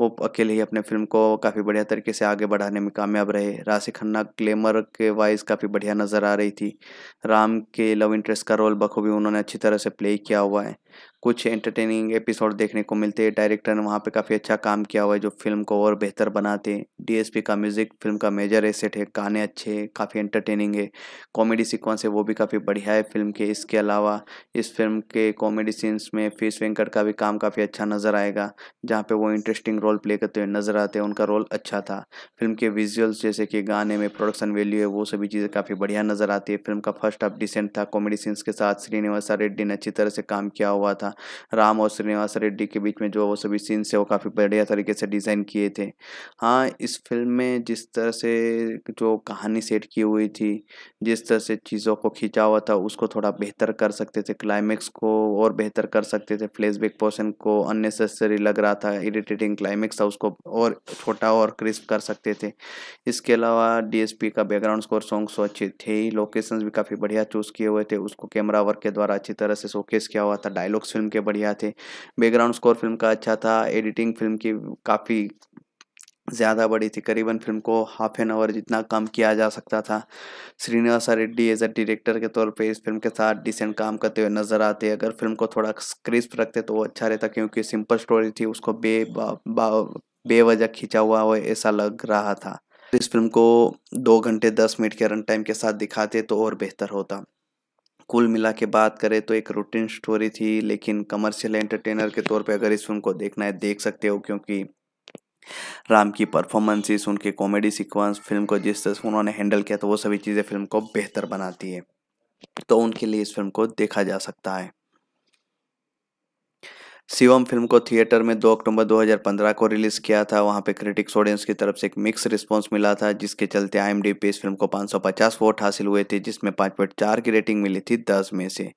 वो अकेले ही अपने फिल्म को काफ़ी बढ़िया तरीके से आगे बढ़ाने में कामयाब रहे राशि खन्ना ग्लैमर के वाइज काफ़ी बढ़िया नज़र आ रही थी राम के लव इंटरेस्ट का रोल बखूबी उन्होंने अच्छी तरह से प्ले किया हुआ है कुछ एंटरटेनिंग एपिसोड देखने को मिलते हैं डायरेक्टर ने वहाँ पे काफ़ी अच्छा काम किया हुआ है जो फिल्म को और बेहतर बनाते हैं डीएसपी का म्यूज़िक फिल्म का मेजर एसेट है गाने अच्छे हैं काफ़ी एंटरटेनिंग है कॉमेडी सीक्वेंस है वो भी काफ़ी बढ़िया है फिल्म के इसके अलावा इस फिल्म के कॉमेडी सीन्स में फीस वेंकट का भी काम काफ़ी अच्छा नज़र आएगा जहाँ पर वो इंटरेस्टिंग रोल प्ले करते हुए नज़र आते हैं उनका रोल अच्छा था फिल्म के विजुअल्स जैसे कि गाने में प्रोडक्शन वैल्यू है वो सभी चीज़ें काफ़ी बढ़िया नज़र आती है फिल्म का फर्स्ट हाफ डिसेंट था कॉमेडी सीन्स के साथ श्रीनिवासा रेड्डी ने अच्छी तरह से काम किया हुआ था राम और श्रीनिवास रेड्डी के बीच में जो वो सभी सीन्स है वो काफ़ी बढ़िया तरीके से डिज़ाइन किए थे हाँ इस फिल्म में जिस तरह से जो कहानी सेट की हुई थी जिस तरह से चीज़ों को खींचा हुआ था उसको थोड़ा बेहतर कर सकते थे क्लाइमैक्स को और बेहतर कर सकते थे फ्लैशबैक पोर्शन को अननेसेसरी लग रहा था इरिटेटिंग क्लाइमैक्स था उसको और छोटा और क्रिस्प कर सकते थे इसके अलावा डीएसपी का बैकग्राउंड स्कोर सॉन्ग्स अच्छे थे ही लोकेशंस भी काफ़ी बढ़िया चूज़ किए हुए थे उसको कैमरा वर्क के द्वारा अच्छी तरह से शोकेस किया हुआ था डायलॉग्स फिल्म के बढ़िया थे बैकग्राउंड स्कोर फिल्म का अच्छा था एडिटिंग फिल्म की काफ़ी ज़्यादा बड़ी थी करीबन फिल्म को हाफ एन आवर जितना कम किया जा सकता था Srinivasa Reddy as a director के तौर पे इस फिल्म के साथ डिसेंट काम करते हुए नज़र आते अगर फिल्म को थोड़ा क्रिस्प रखते तो वो अच्छा रहता क्योंकि सिंपल स्टोरी थी उसको बे बेवजह खींचा हुआ हो ऐसा लग रहा था इस फिल्म को दो घंटे दस मिनट के रन टाइम के साथ दिखाते तो और बेहतर होता कुल मिला के बात करें तो एक रूटीन स्टोरी थी लेकिन कमर्शियल एंटरटेनर के तौर पे अगर इस फिल्म को देखना है देख सकते हो क्योंकि राम की परफॉर्मेंसेस उनके कॉमेडी सीक्वेंस फिल्म को जिस तरह से उन्होंने हैंडल किया तो वो सभी चीज़ें फिल्म को बेहतर बनाती है तो उनके लिए इस फिल्म को देखा जा सकता है शिवम फिल्म को थिएटर में 2 अक्टूबर 2015 को रिलीज किया था वहां पे क्रिटिक्स ऑडियंस की तरफ से एक मिक्स रिस्पांस मिला था जिसके चलते आई पे इस फिल्म को 550 वोट हासिल हुए थे जिसमें 5.4 की रेटिंग मिली थी 10 में से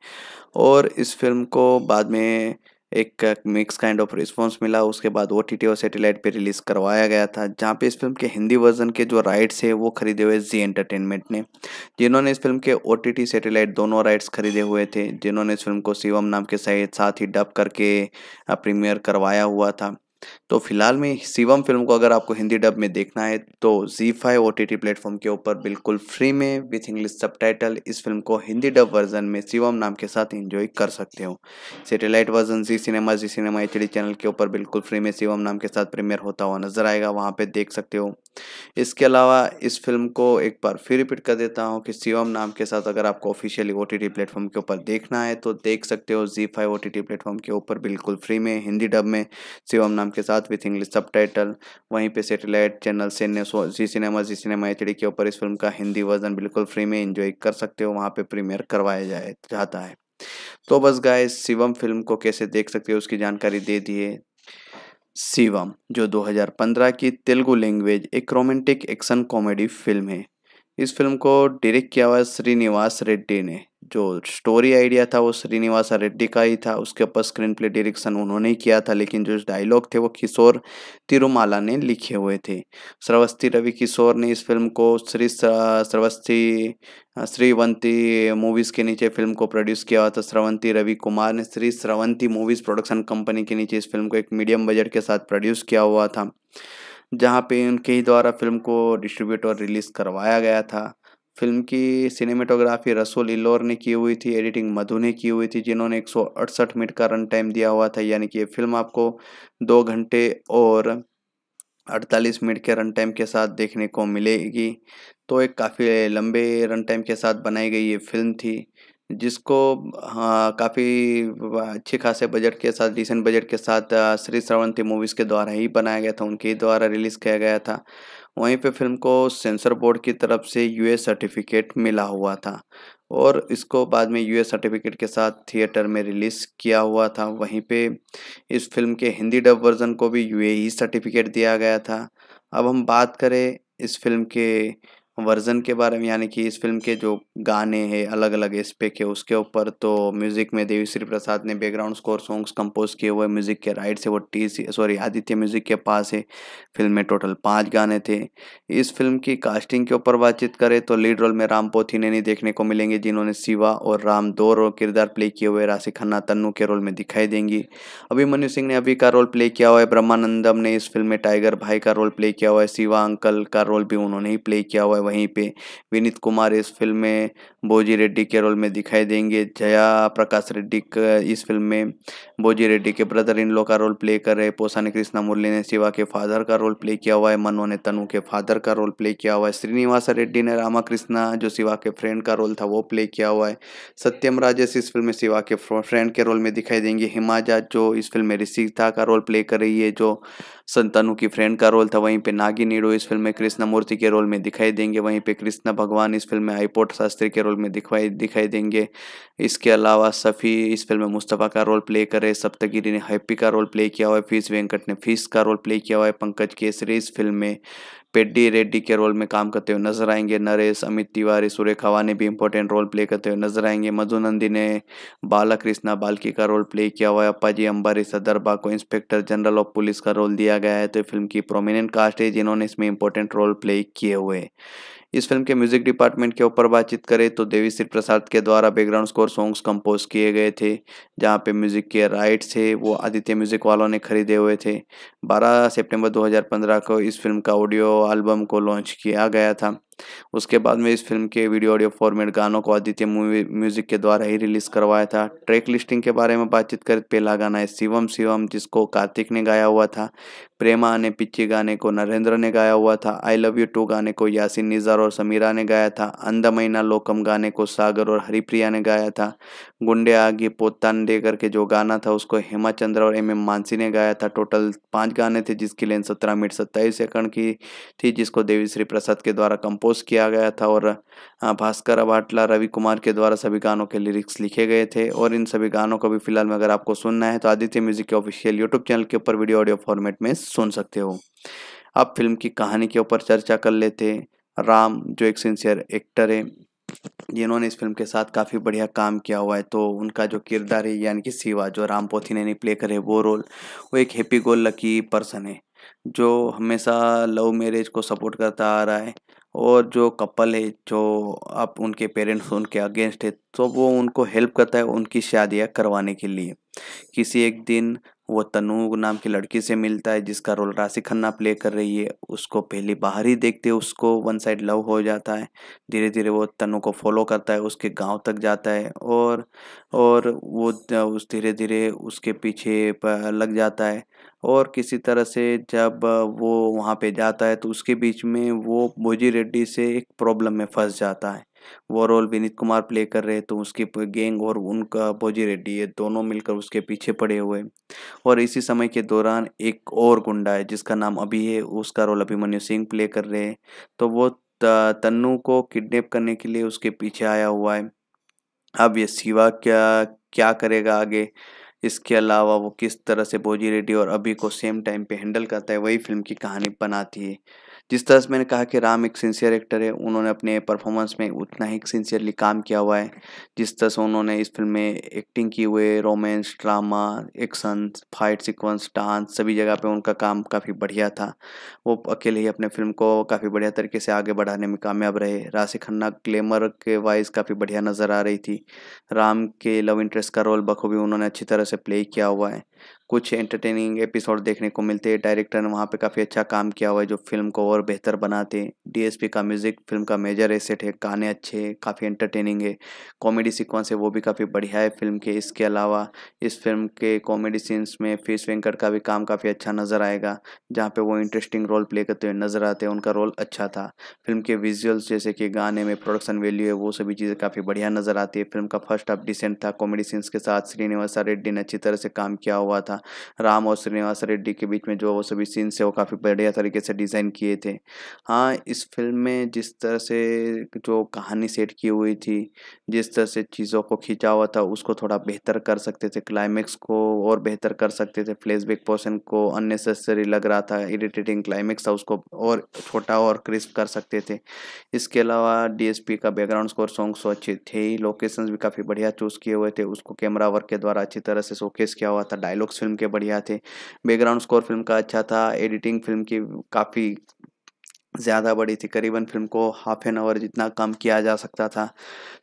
और इस फिल्म को बाद में एक मिक्स काइंड ऑफ रिस्पॉन्स मिला उसके बाद ओ टी टी और सेटेलाइट पर रिलीज़ करवाया गया था जहाँ पे इस फिल्म के हिंदी वर्जन के जो राइट्स है वो खरीदे हुए जी एंटरटेनमेंट ने जिन्होंने इस फिल्म के ओ टी टी सेटेलाइट दोनों राइट्स खरीदे हुए थे जिन्होंने इस फिल्म को शिवम नाम के साथ ही डब करके प्रीमियर करवाया हुआ था तो फिलहाल में शिवम फिल्म को अगर आपको हिंदी डब में देखना है तो जी five O T T platform के ऊपर बिल्कुल फ्री में विथ इंग्लिश सब इस फिल्म को हिंदी डब वर्जन में शिवम नाम के साथ इंजॉय कर सकते हो सेटेलाइट वर्जन जी सिनेमा जी सिनेमा एच चैनल के ऊपर बिल्कुल फ्री में शिवम नाम के साथ प्रीमियर होता हुआ नजर आएगा वहाँ पर देख सकते हो इसके अलावा इस फिल्म को एक बार फिर रिपीट कर देता हूँ कि शिवम नाम के साथ अगर आपको ऑफिशियली ओ टी प्लेटफॉर्म के ऊपर देखना है तो देख सकते हो जी फाइव ओ टी प्लेटफॉर्म के ऊपर बिल्कुल फ्री में हिंदी डब में शिवम नाम के साथ विथ इंग्लिश सब टाइटल वहीं पर सेटेलाइट चैनल से जी सिनेमा जी सिनेमा एच के ऊपर इस फिल्म का हिंदी वर्जन बिल्कुल फ्री में इंजॉय कर सकते हो वहाँ पर प्रीमियर करवाया जाए जाता है तो बस गाय शिवम फिल्म को कैसे देख सकते हो उसकी जानकारी दे दिए शिवम जो 2015 की तेलुगु लैंग्वेज एक रोमांटिक एक्शन कॉमेडी फिल्म है इस फिल्म को डायरेक्ट किया हुआ श्रीनिवास रेड्डी ने जो स्टोरी आइडिया था वो श्रीनिवासा रेड्डी का ही था उसके ऊपर स्क्रीन प्ले डिरेक्शन उन्होंने ही किया था लेकिन जो डायलॉग थे वो किशोर तिरुमाला ने लिखे हुए थे श्रवस्ती रवि किशोर ने इस फिल्म को श्री श्रवस्ती श्रीवंती मूवीज़ के नीचे फिल्म को प्रोड्यूस किया हुआ था तो श्रवंती रवि कुमार ने Sri Sravanthi movies production company के नीचे इस फिल्म को एक मीडियम बजट के साथ प्रोड्यूस किया हुआ था जहाँ पे उनके ही द्वारा फिल्म को डिस्ट्रीब्यूट और रिलीज़ करवाया गया था फिल्म की सिनेमेटोग्राफी रसूल इलोर ने की हुई थी एडिटिंग मधु ने की हुई थी जिन्होंने एक मिनट का रन टाइम दिया हुआ था यानी कि ये फिल्म आपको दो घंटे और 48 मिनट के रन टाइम के साथ देखने को मिलेगी तो एक काफ़ी लंबे रन टाइम के साथ बनाई गई ये फिल्म थी जिसको हाँ, काफ़ी अच्छे खासे बजट के साथ डिसेंट बजट के साथ श्री श्रवंती मूवीज़ के द्वारा ही बनाया गया था उनके द्वारा रिलीज़ किया गया था वहीं पे फिल्म को सेंसर बोर्ड की तरफ से यूए सर्टिफिकेट मिला हुआ था और इसको बाद में यूएस सर्टिफिकेट के साथ थिएटर में रिलीज़ किया हुआ था वहीं पे इस फिल्म के हिंदी डब वर्ज़न को भी यूएई सर्टिफिकेट दिया गया था अब हम बात करें इस फिल्म के वर्ज़न के बारे में यानी कि इस फिल्म के जो गाने हैं अलग अलग पे है उसके ऊपर तो म्यूज़िक में देवी श्री प्रसाद ने बैकग्राउंड स्कोर सॉन्ग्स कंपोज किए हुए म्यूज़िक के राइट से वो टी सॉरी आदित्य म्यूज़िक के पास है फिल्म में टोटल पाँच गाने थे इस फिल्म की कास्टिंग के ऊपर बातचीत करें तो लीड रोल में राम पोथी ने नहीं देखने को मिलेंगे जिन्होंने शिवा और राम दो रोल किरदार प्ले किए हुए राशि खन्ना तन्नू के रोल में दिखाई देंगी अभिमन्यु सिंह ने अभी का रोल प्ले किया हुआ है ब्रह्मानंदम ने इस फिल्म में टाइगर भाई का रोल प्ले किया हुआ है शिवा अंकल का रोल भी उन्होंने ही प्ले किया हुआ है वहीं पे विनीत कुमार इस फिल्म में बोजी रेड्डी के रोल में दिखाई देंगे जया प्रकाश रेड्डी इस फिल्म में बोजी रेड्डी के ब्रदर इन लो का रोल प्ले कर रहे पोसा ने कृष्णा मुरली ने शिवा के फादर का रोल प्ले किया हुआ है मनो ने तनु के फादर का रोल प्ले किया हुआ है श्रीनिवास रेड्डी ने रामाकृष्णा जो शिवा के फ्रेंड का रोल था वो प्ले किया हुआ है सत्यम राजेश इस फिल्म में शिवा के फ्रेंड के रोल में दिखाई देंगे हिमाजा जो इस फिल्म में ऋषिता का रोल प्ले कर रही है जो संतानु की फ्रेंड का रोल था वहीं पे नागी नीडो इस फिल्म में कृष्णा मूर्ति के रोल में दिखाई देंगे वहीं पे कृष्णा भगवान इस फिल्म में आईपोट शास्त्री के रोल रोल में दिखवाई दिखाई देंगे इसके अलावा सफ़ी इस फिल्म में मुस्तफ़ा का रोल प्ले करे सप्तगिरी ने हैप्पी का रोल प्ले किया हुआ है फीस वेंकट ने फीस का रोल प्ले किया हुआ है पंकज केसरी इस फिल्म में पेड्डी रेड्डी के रोल में काम करते हुए नजर आएंगे नरेश अमित तिवारी सुरेखावा ने भी इंपॉर्टेंट रोल प्ले करते हुए नजर आएंगे मधु नंदी ने बाला कृष्णा बालकी का रोल प्ले किया हुआ है जी अंबारी सदरबा को इंस्पेक्टर जनरल ऑफ पुलिस का रोल दिया गया है तो फिल्म की प्रोमिनेंट कास्ट है जिन्होंने इसमें इंपॉर्टेंट रोल प्ले किए हुए इस फिल्म के म्यूजिक डिपार्टमेंट के ऊपर बातचीत करें तो देवी श्री प्रसाद के द्वारा बैकग्राउंड स्कोर सॉन्ग्स कंपोज किए गए थे जहां पे म्यूजिक के राइट्स थे वो आदित्य म्यूजिक वालों ने खरीदे हुए थे 12 सितंबर 2015 को इस फिल्म का ऑडियो एल्बम को लॉन्च किया गया था उसके बाद में इस फिल्म के वीडियो ऑडियो फॉर्मेट गानों को आदित्य मूवी म्यूजिक के द्वारा ही रिलीज करवाया था ट्रैक लिस्टिंग के बारे में बातचीत कर पहला गाना है शिवम शिवम जिसको कार्तिक ने गाया हुआ था प्रेमा ने पिच्ची गाने को नरेंद्र ने गाया हुआ था आई लव यू टू गाने को यासिन निज़ार और समीरा ने गाया था मैना लोकम गाने को सागर और हरिप्रिया ने गाया था गुंडे आगे पोतान देकर करके जो गाना था उसको हेमा चंद्र और एम एम मानसी ने गाया था टोटल पाँच गाने थे जिसकी लेंथ सत्रह मिनट सत्ताईस सेकंड की थी जिसको देवीश्री प्रसाद के द्वारा कंपोज कंपोज किया गया था और भास्कर अभाटला रवि कुमार के द्वारा सभी गानों के लिरिक्स लिखे गए थे और इन सभी गानों को भी फिलहाल में अगर आपको सुनना है तो आदित्य म्यूजिक के ऑफिशियल यूट्यूब चैनल के ऊपर वीडियो ऑडियो फॉर्मेट में सुन सकते हो अब फिल्म की कहानी के ऊपर चर्चा कर लेते राम जो एक सिंसियर एक्टर है जिन्होंने इस फिल्म के साथ काफ़ी बढ़िया काम किया हुआ है तो उनका जो किरदार है यानी कि सिवा जो राम पोथी ने प्ले करे वो रोल वो एक हैप्पी गोल लकी पर्सन है जो हमेशा लव मैरिज को सपोर्ट करता आ रहा है और जो कपल है जो आप उनके पेरेंट्स उनके अगेंस्ट है तो वो उनको हेल्प करता है उनकी शादियाँ करवाने के लिए किसी एक दिन वो तनु नाम की लड़की से मिलता है जिसका रोल राशि खन्ना प्ले कर रही है उसको पहले बाहर ही देखते उसको वन साइड लव हो जाता है धीरे धीरे वो तनु को फॉलो करता है उसके गांव तक जाता है और और वो उस धीरे धीरे उसके पीछे लग जाता है और किसी तरह से जब वो वहाँ पे जाता है तो उसके बीच में वो भोजी रेड्डी से एक प्रॉब्लम में फंस जाता है वो रोल विनीत कुमार प्ले कर रहे तो उसकी गैंग और उनका भोजी रेड्डी ये दोनों मिलकर उसके पीछे पड़े हुए और इसी समय के दौरान एक और गुंडा है जिसका नाम अभी है उसका रोल अभिमन्यु सिंह प्ले कर रहे हैं तो वो तन्नू को किडनैप करने के लिए उसके पीछे आया हुआ है अब ये शिवा क्या क्या करेगा आगे इसके अलावा वो किस तरह से बोजी रेड्डी और अभी को सेम टाइम पे हैंडल करता है वही फिल्म की कहानी बनाती है जिस तरह से मैंने कहा कि राम एक सिंसियर एक्टर है उन्होंने अपने परफॉर्मेंस में उतना ही सिंसियरली काम किया हुआ है जिस तरह से उन्होंने इस फिल्म में एक्टिंग की हुई है romance drama action fight sequence dance सभी जगह पर उनका काम काफ़ी बढ़िया था वो अकेले ही अपने फिल्म को काफ़ी बढ़िया तरीके से आगे बढ़ाने में कामयाब रहे राशि खन्ना ग्लैमर के वाइज काफ़ी बढ़िया नज़र आ रही थी राम के लव इंटरेस्ट का रोल बखूबी उन्होंने अच्छी तरह से प्ले किया हुआ है कुछ एंटरटेनिंग एपिसोड देखने को मिलते हैं डायरेक्टर ने वहाँ पे काफ़ी अच्छा काम किया हुआ है जो फिल्म को और बेहतर बनाते हैं डीएसपी का म्यूज़िक फिल्म का मेजर एसेट है गाने अच्छे हैं काफ़ी एंटरटेनिंग है कॉमेडी सीक्वेंस है वो भी काफ़ी बढ़िया है फिल्म के इसके अलावा इस फिल्म के कॉमेडी सीन्स में फीस वेंकट का भी काम काफ़ी अच्छा नज़र आएगा जहाँ पर वो इंटरेस्टिंग रोल प्ले करते हुए नज़र आते हैं उनका रोल अच्छा था फिल्म के विजुअल्स जैसे कि गाने में प्रोडक्शन वैल्यू है वो सभी चीज़ें काफ़ी बढ़िया नज़र आती है फिल्म का फर्स्ट हाफ डिसेंट था कॉमेडी सीन्स के साथ श्रीनिवासा रेड्डी ने अच्छी तरह से काम किया हुआ था था राम और श्रीनिवास रेड्डी के बीच में जो वो सभी सीन्स है वो काफ़ी बढ़िया तरीके से डिज़ाइन किए थे हाँ इस फिल्म में जिस तरह से जो कहानी सेट की हुई थी जिस तरह से चीज़ों को खींचा हुआ था उसको थोड़ा बेहतर कर सकते थे क्लाइमैक्स को और बेहतर कर सकते थे फ्लैशबैक पोर्शन को अननेसेसरी लग रहा था इरिटेटिंग क्लाइमैक्स था उसको और छोटा और क्रिस्प कर सकते थे इसके अलावा डीएसपी का बैकग्राउंड स्कोर सॉन्ग्स अच्छे थे ही लोकेशंस भी काफ़ी बढ़िया चूज़ किए हुए थे उसको कैमरा वर्क के द्वारा अच्छी तरह से शोकेस किया हुआ था डायलॉग्स फिल्म के बढ़िया थे बैकग्राउंड स्कोर फिल्म का अच्छा था एडिटिंग फिल्म की काफ़ी ज़्यादा बड़ी थी करीबन फिल्म को हाफ एन आवर जितना कम किया जा सकता था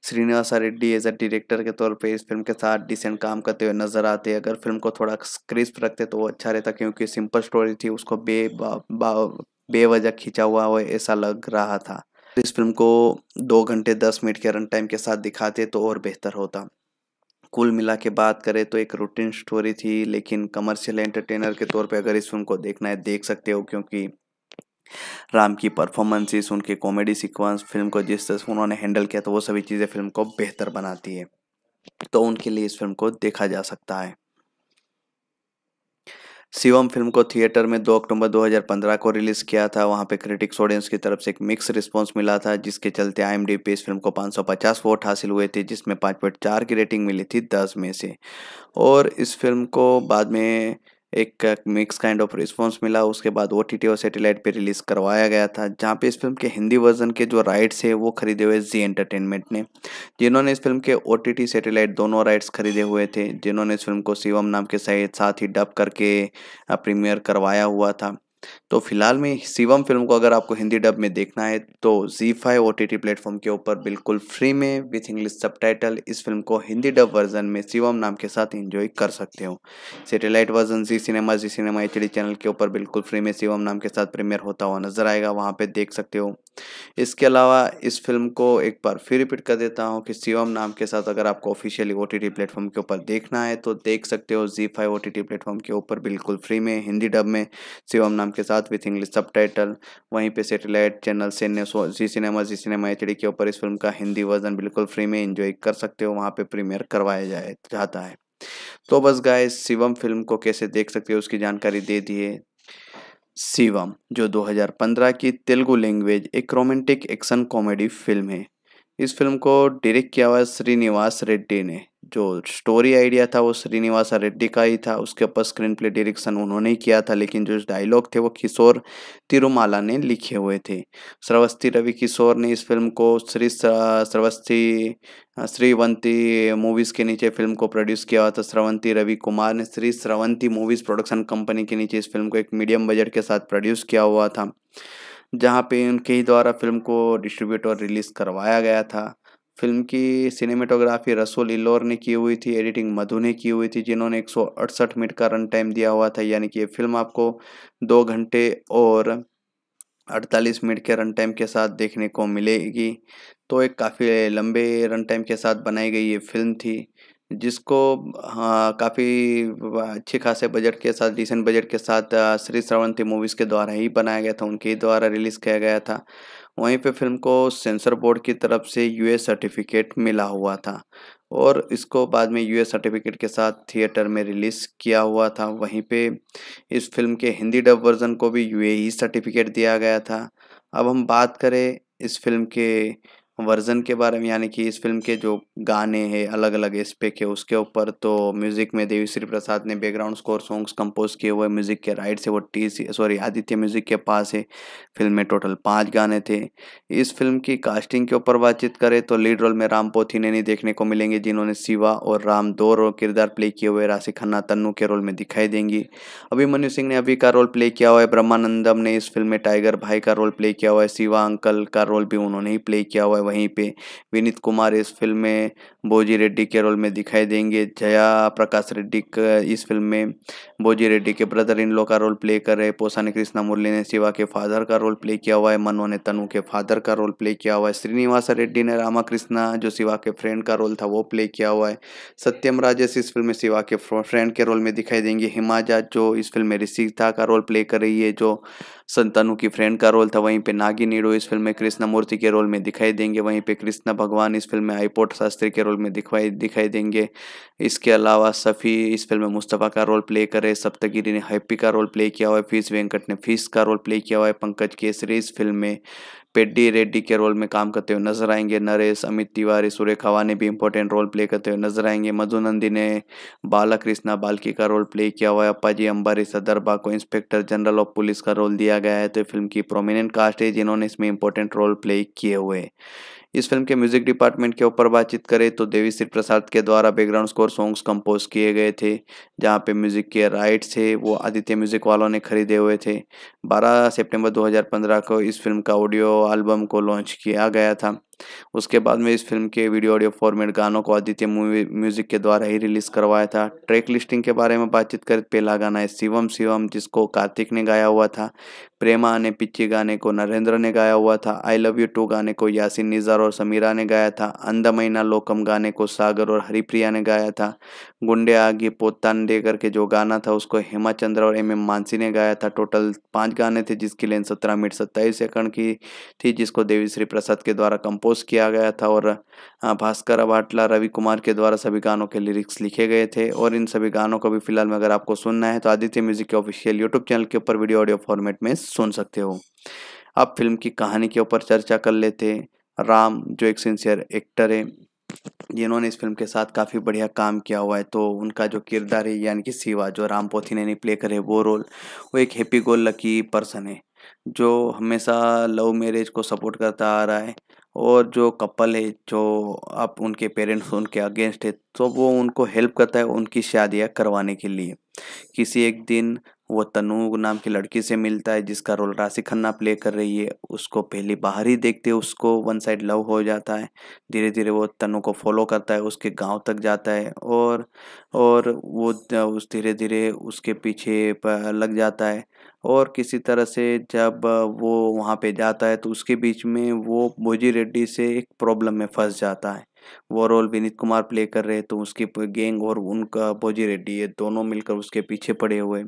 Srinivas Reddy as a director के तौर पे इस फिल्म के साथ डिसेंट काम करते हुए नज़र आते अगर फिल्म को थोड़ा क्रिस्प रखते तो वो अच्छा रहता क्योंकि सिंपल स्टोरी थी उसको बे बेवजह खींचा हुआ वो ऐसा लग रहा था इस फिल्म को दो घंटे दस मिनट के रन टाइम के साथ दिखाते तो और बेहतर होता कुल मिला के बात करें तो एक रूटीन स्टोरी थी लेकिन कमर्शियल एंटरटेनर के तौर पे अगर इस फिल्म को देखना है देख सकते हो क्योंकि राम की परफॉर्मेंसेस उनके कॉमेडी सीक्वेंस फिल्म को जिस तरह से उन्होंने हैंडल किया तो वो सभी चीज़ें फिल्म को बेहतर बनाती है तो उनके लिए इस फिल्म को देखा जा सकता है शिवम फिल्म को थिएटर में 2 अक्टूबर 2015 को रिलीज़ किया था वहाँ पे क्रिटिक्स ऑडियंस की तरफ से एक मिक्स रिस्पांस मिला था जिसके चलते आई पे इस फिल्म को 550 वोट हासिल हुए थे जिसमें 5.4 की रेटिंग मिली थी 10 में से और इस फिल्म को बाद में एक मिक्स काइंड ऑफ रिस्पॉन्स मिला उसके बाद ओ टी और सेटेलाइट पे रिलीज़ करवाया गया था जहाँ पे इस फिल्म के हिंदी वर्जन के जो राइट्स है वो खरीदे हुए जी एंटरटेनमेंट ने जिन्होंने इस फिल्म के ओ टी सेटेलाइट दोनों राइट्स खरीदे हुए थे जिन्होंने इस फिल्म को शिवम नाम के साथ ही डब करके प्रीमियर करवाया हुआ था तो फिलहाल में शिवम फिल्म को अगर आपको हिंदी डब में देखना है तो जी five O T T platform के ऊपर बिल्कुल फ्री में विथ इंग्लिश सब इस फिल्म को हिंदी डब वर्जन में शिवम नाम के साथ एंजॉय कर सकते हो सेटेलाइट वर्जन जी सिनेमा जी सिनेमा एच डी चैनल के ऊपर बिल्कुल फ्री में शिवम नाम के साथ प्रीमियर होता हुआ नजर आएगा वहाँ पर देख सकते हो इसके अलावा इस फिल्म को एक बार फिर रिपीट कर देता हूँ कि शिवम नाम के साथ अगर आपको officially O T T platform के ऊपर देखना है तो देख सकते हो जी five O T T platform के ऊपर बिल्कुल फ्री में हिंदी डब में शिवम नाम के साथ विथ इंग्लिश सब वहीं पे सेटेलाइट चैनल सेने जी सिनेमा जी सिनेमा एच के ऊपर इस फिल्म का हिंदी वर्जन बिल्कुल फ्री में इंजॉय कर सकते हो वहाँ पे प्रीमियर करवाया जाए जाता है तो बस गाय शिवम फिल्म को कैसे देख सकते हो उसकी जानकारी दे दिए शिवम जो 2015 की तेलुगु लैंग्वेज एक रोमांटिक एक्शन कॉमेडी फिल्म है इस फिल्म को डायरेक्ट किया हुआ है श्रीनिवास रेड्डी ने जो स्टोरी आइडिया था वो श्रीनिवास रेड्डी का ही था उसके ऊपर स्क्रीन प्ले डायरेक्शन उन्होंने ही किया था लेकिन जो डायलॉग थे वो किशोर तिरुमाला ने लिखे हुए थे श्रवस्ती रवि किशोर ने इस फिल्म को श्री श्रवस्ती श्रीवंती मूवीज़ के नीचे फिल्म को प्रोड्यूस किया हुआ था श्रवंती रवि कुमार ने Sri Sravanthi movies production company के नीचे इस फिल्म को एक मीडियम बजट के साथ प्रोड्यूस किया हुआ था जहाँ पे उनके ही द्वारा फिल्म को डिस्ट्रीब्यूट और रिलीज़ करवाया गया था फिल्म की सिनेमेटोग्राफी रसूल इल्लोर ने की हुई थी एडिटिंग मधु ने की हुई थी जिन्होंने एक मिनट का रन टाइम दिया हुआ था यानी कि ये फिल्म आपको दो घंटे और 48 मिनट के रन टाइम के साथ देखने को मिलेगी तो एक काफ़ी लंबे रन टाइम के साथ बनाई गई ये फिल्म थी जिसको हाँ, काफ़ी अच्छे खासे बजट के साथ डिसेंट बजट के साथ श्री श्रवंती मूवीज़ के द्वारा ही बनाया गया था उनके द्वारा रिलीज़ किया गया था वहीं पे फिल्म को सेंसर बोर्ड की तरफ से यूए सर्टिफिकेट मिला हुआ था और इसको बाद में यूएस सर्टिफिकेट के साथ थिएटर में रिलीज़ किया हुआ था वहीं पे इस फिल्म के हिंदी डब वर्ज़न को भी यूएई सर्टिफिकेट e दिया गया था अब हम बात करें इस फिल्म के वर्ज़न के बारे में यानी कि इस फिल्म के जो गाने हैं अलग अलग एस्पेक्ट है उसके ऊपर तो म्यूज़िक में देवी श्री प्रसाद ने बैकग्राउंड स्कोर सॉन्ग्स कंपोज किए हुए म्यूज़िक के राइट से वो टी सॉरी आदित्य म्यूज़िक के पास है फिल्म में टोटल पांच गाने थे इस फिल्म की कास्टिंग के ऊपर बातचीत करें तो लीड रोल में राम पोथी नैनी देखने को मिलेंगे जिन्होंने शिवा और राम दो किरदार प्ले किए हुए राशि खन्ना तन्नू के रोल में दिखाई देंगी अभिमन्यु सिंह ने अभी का रोल प्ले किया हुआ है ब्रह्मानंदम ने इस फिल्म में टाइगर भाई का रोल प्ले किया हुआ है शिवा अंकल का रोल भी उन्होंने ही प्ले किया हुआ है वहीं पे विनीत कुमार इस फिल्म में बोजी रेड्डी के रोल में दिखाई देंगे जया प्रकाश रेड्डी इस फिल्म में बोजी रेड्डी के ब्रदर इन लो का रोल प्ले कर रहे पोसा ने कृष्णा मुरली ने शिवा के फादर का रोल प्ले किया हुआ है मनो ने तनु के फादर का रोल प्ले किया हुआ है श्रीनिवास रेड्डी ने रामाकृष्णा जो शिवा के फ्रेंड का रोल था वो प्ले किया हुआ है सत्यम राजेश इस फिल्म में शिवा के फ्रेंड के रोल में दिखाई देंगे हिमाजा जो इस फिल्म में ऋषिता का रोल प्ले कर रही है जो संतानु की फ्रेंड का रोल था वहीं पे नागी नीडो इस फिल्म में कृष्णा मूर्ति के रोल में दिखाई देंगे वहीं पे कृष्णा भगवान इस फिल्म में आईपोट शास्त्री के रोल में दिखवाई दिखाई देंगे इसके अलावा सफ़ी इस फिल्म में मुस्तफ़ा का रोल प्ले करे सप्तगिरी ने हैप्पी का रोल प्ले किया हुआ है फीस वेंकट ने फीस का रोल प्ले किया हुआ है पंकज केसरी इस फिल्म में पेड्डी रेड्डी के रोल में काम करते हुए नजर आएंगे नरेश अमित तिवारी सुरेखावा ने भी इंपॉर्टेंट रोल प्ले करते हुए नजर आएंगे मधु नंदी ने बाला कृष्णा बालकी का रोल प्ले किया हुआ है अपाजी अंबारी सदरबा को इंस्पेक्टर जनरल ऑफ पुलिस का रोल दिया गया है तो फिल्म की प्रोमिनेंट कास्ट है जिन्होंने इसमें इंपॉर्टेंट रोल प्ले किए हुए इस फिल्म के म्यूजिक डिपार्टमेंट के ऊपर बातचीत करें तो देवी श्री प्रसाद के द्वारा बैकग्राउंड स्कोर सॉन्ग्स कंपोज किए गए थे जहाँ पे म्यूजिक के राइट्स थे वो आदित्य म्यूजिक वालों ने खरीदे हुए थे 12 सितंबर 2015 को इस फिल्म का ऑडियो एल्बम को लॉन्च किया गया था उसके बाद में इस फिल्म के वीडियो ऑडियो फॉर्मेट गानों को आदित्य मूवी म्यूजिक के द्वारा ही रिलीज करवाया था ट्रैक लिस्टिंग के बारे में बातचीत कर पहला गाना है शिवम शिवम जिसको कार्तिक ने गाया हुआ था प्रेमा ने पिच्ची गाने को नरेंद्र ने गाया हुआ था आई लव यू टू गाने को यासिन निज़ार और समीरा ने गाया था अंधा लोकम गाने को सागर और हरिप्रिया ने गाया था गुंडे आगे पोतान दे करके जो गाना था उसको हेमा चंद्र और एम एम मानसी ने गाया था टोटल पांच गाने थे जिसकी लेंथ सत्रह मिनट सत्ताईस सेकंड की थी जिसको देवी श्री प्रसाद के द्वारा कंपोज किया गया था और भास्कर अभाटला रवि कुमार के द्वारा सभी गानों के लिरिक्स लिखे गए थे और इन सभी गानों को भी फिलहाल में अगर आपको सुनना है तो आदित्य म्यूजिक के ऑफिशियल यूट्यूब चैनल के ऊपर वीडियो ऑडियो फॉर्मेट में सुन सकते हो अब फिल्म की कहानी के ऊपर चर्चा कर लेते राम जो एक सिंसियर एक्टर है जिन्होंने इस फिल्म के साथ काफ़ी बढ़िया काम किया हुआ है तो उनका जो किरदार है यानी कि सिवा जो राम पोथी ने प्ले करे वो रोल वो एक हैप्पी गोल लकी पर्सन है जो हमेशा लव मैरिज को सपोर्ट करता आ रहा है और जो कपल है जो आप उनके पेरेंट्स उनके अगेंस्ट है तो वो उनको हेल्प करता है उनकी शादियाँ करवाने के लिए किसी एक दिन वो तनु नाम की लड़की से मिलता है जिसका रोल राशि खन्ना प्ले कर रही है उसको पहली बाहर ही देखते उसको वन साइड लव हो जाता है धीरे धीरे वो तनु को फॉलो करता है उसके गांव तक जाता है और और वो उस धीरे धीरे उसके पीछे लग जाता है और किसी तरह से जब वो वहाँ पे जाता है तो उसके बीच में वो भोजी रेड्डी से एक प्रॉब्लम में फंस जाता है वो रोल विनीत कुमार प्ले कर रहे तो उसकी गैंग और उनका भोजी रेड्डी ये दोनों मिलकर उसके पीछे पड़े हुए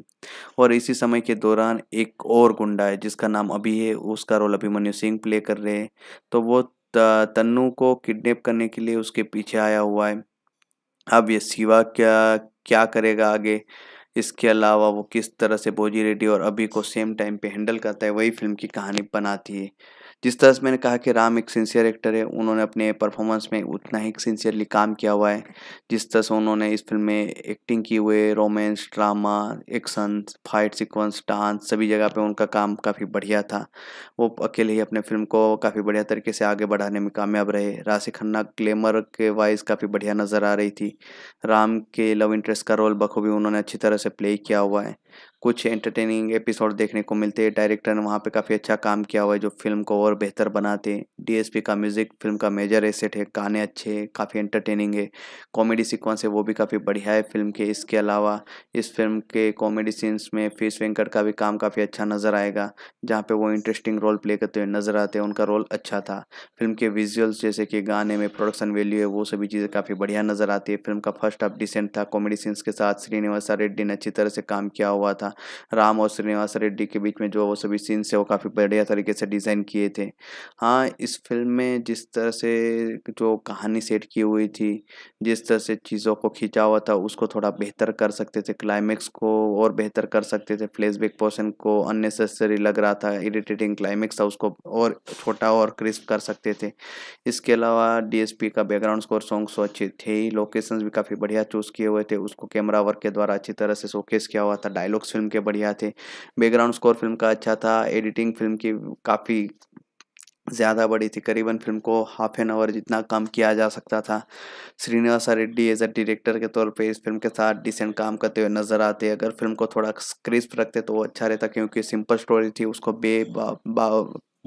और इसी समय के दौरान एक और गुंडा है जिसका नाम अभी है उसका रोल अभिमन्यु सिंह प्ले कर रहे हैं तो वो तन्नू को किडनेप करने के लिए उसके पीछे आया हुआ है अब ये शिवा क्या क्या करेगा आगे इसके अलावा वो किस तरह से भोजी रेड्डी और अभी को सेम टाइम पे हैंडल करता है वही फिल्म की कहानी बनाती है जिस तरह से मैंने कहा कि राम एक सिंसियर एक्टर है उन्होंने अपने परफॉर्मेंस में उतना ही सिंसियरली काम किया हुआ है जिस तरह से उन्होंने इस फिल्म में एक्टिंग की हुई romance drama action fight sequence dance सभी जगह पे उनका काम काफ़ी बढ़िया था वो अकेले ही अपने फिल्म को काफ़ी बढ़िया तरीके से आगे बढ़ाने में कामयाब रहे राशि खन्ना ग्लैमर के वाइज काफ़ी बढ़िया नज़र आ रही थी राम के लव इंटरेस्ट का रोल बखूबी उन्होंने अच्छी तरह से प्ले किया हुआ है कुछ एंटरटेनिंग एपिसोड देखने को मिलते हैं डायरेक्टर ने वहाँ पे काफ़ी अच्छा काम किया हुआ है जो फिल्म को और बेहतर बनाते हैं डीएसपी का म्यूज़िक फिल्म का मेजर एसेट है गाने अच्छे हैं काफ़ी एंटरटेनिंग है कॉमेडी सीक्वेंस है वो भी काफ़ी बढ़िया है फिल्म के इसके अलावा इस फिल्म के कॉमेडी सीन्स में फीस वेंकट का भी काम काफ़ी अच्छा नज़र आएगा जहाँ पर वो इंटरेस्टिंग रोल प्ले करते हुए नज़र आते हैं उनका रोल अच्छा था फिल्म के विजुअल्स जैसे कि गाने में प्रोडक्शन वैल्यू है वो सभी चीज़ें काफ़ी बढ़िया नज़र आती है फिल्म का फर्स्ट हाफ डिसेंट था कॉमेडी सीन्स के साथ श्रीनिवासा रेड्डी ने अच्छी तरह से काम किया हुआ हुआ था राम और श्रीनिवास रेड्डी के बीच में जो वो सभी सीन्स है वो काफ़ी बढ़िया तरीके से डिज़ाइन किए थे हाँ इस फिल्म में जिस तरह से जो कहानी सेट की हुई थी जिस तरह से चीज़ों को खींचा हुआ था उसको थोड़ा बेहतर कर सकते थे क्लाइमैक्स को और बेहतर कर सकते थे फ्लैशबैक पोर्शन को अननेसेसरी लग रहा था इरिटेटिंग क्लाइमेक्स था उसको और छोटा और क्रिस्प कर सकते थे इसके अलावा डीएसपी का बैकग्राउंड स्कोर सॉन्ग्स अच्छे थे ही लोकेशंस भी काफ़ी बढ़िया चूज़ किए हुए थे उसको कैमरा वर्क के द्वारा अच्छी तरह से शोकेस किया हुआ था डायलॉग डायलॉग्स फिल्म के बढ़िया थे बैकग्राउंड स्कोर फिल्म का अच्छा था एडिटिंग फिल्म की काफ़ी ज़्यादा बड़ी थी करीबन फिल्म को हाफ एन आवर जितना कम किया जा सकता था Srinivas Reddy as a director के तौर पे इस फिल्म के साथ डिसेंट काम करते हुए नजर आते अगर फिल्म को थोड़ा क्रिस्प रखते तो वो अच्छा रहता क्योंकि सिंपल स्टोरी थी उसको बे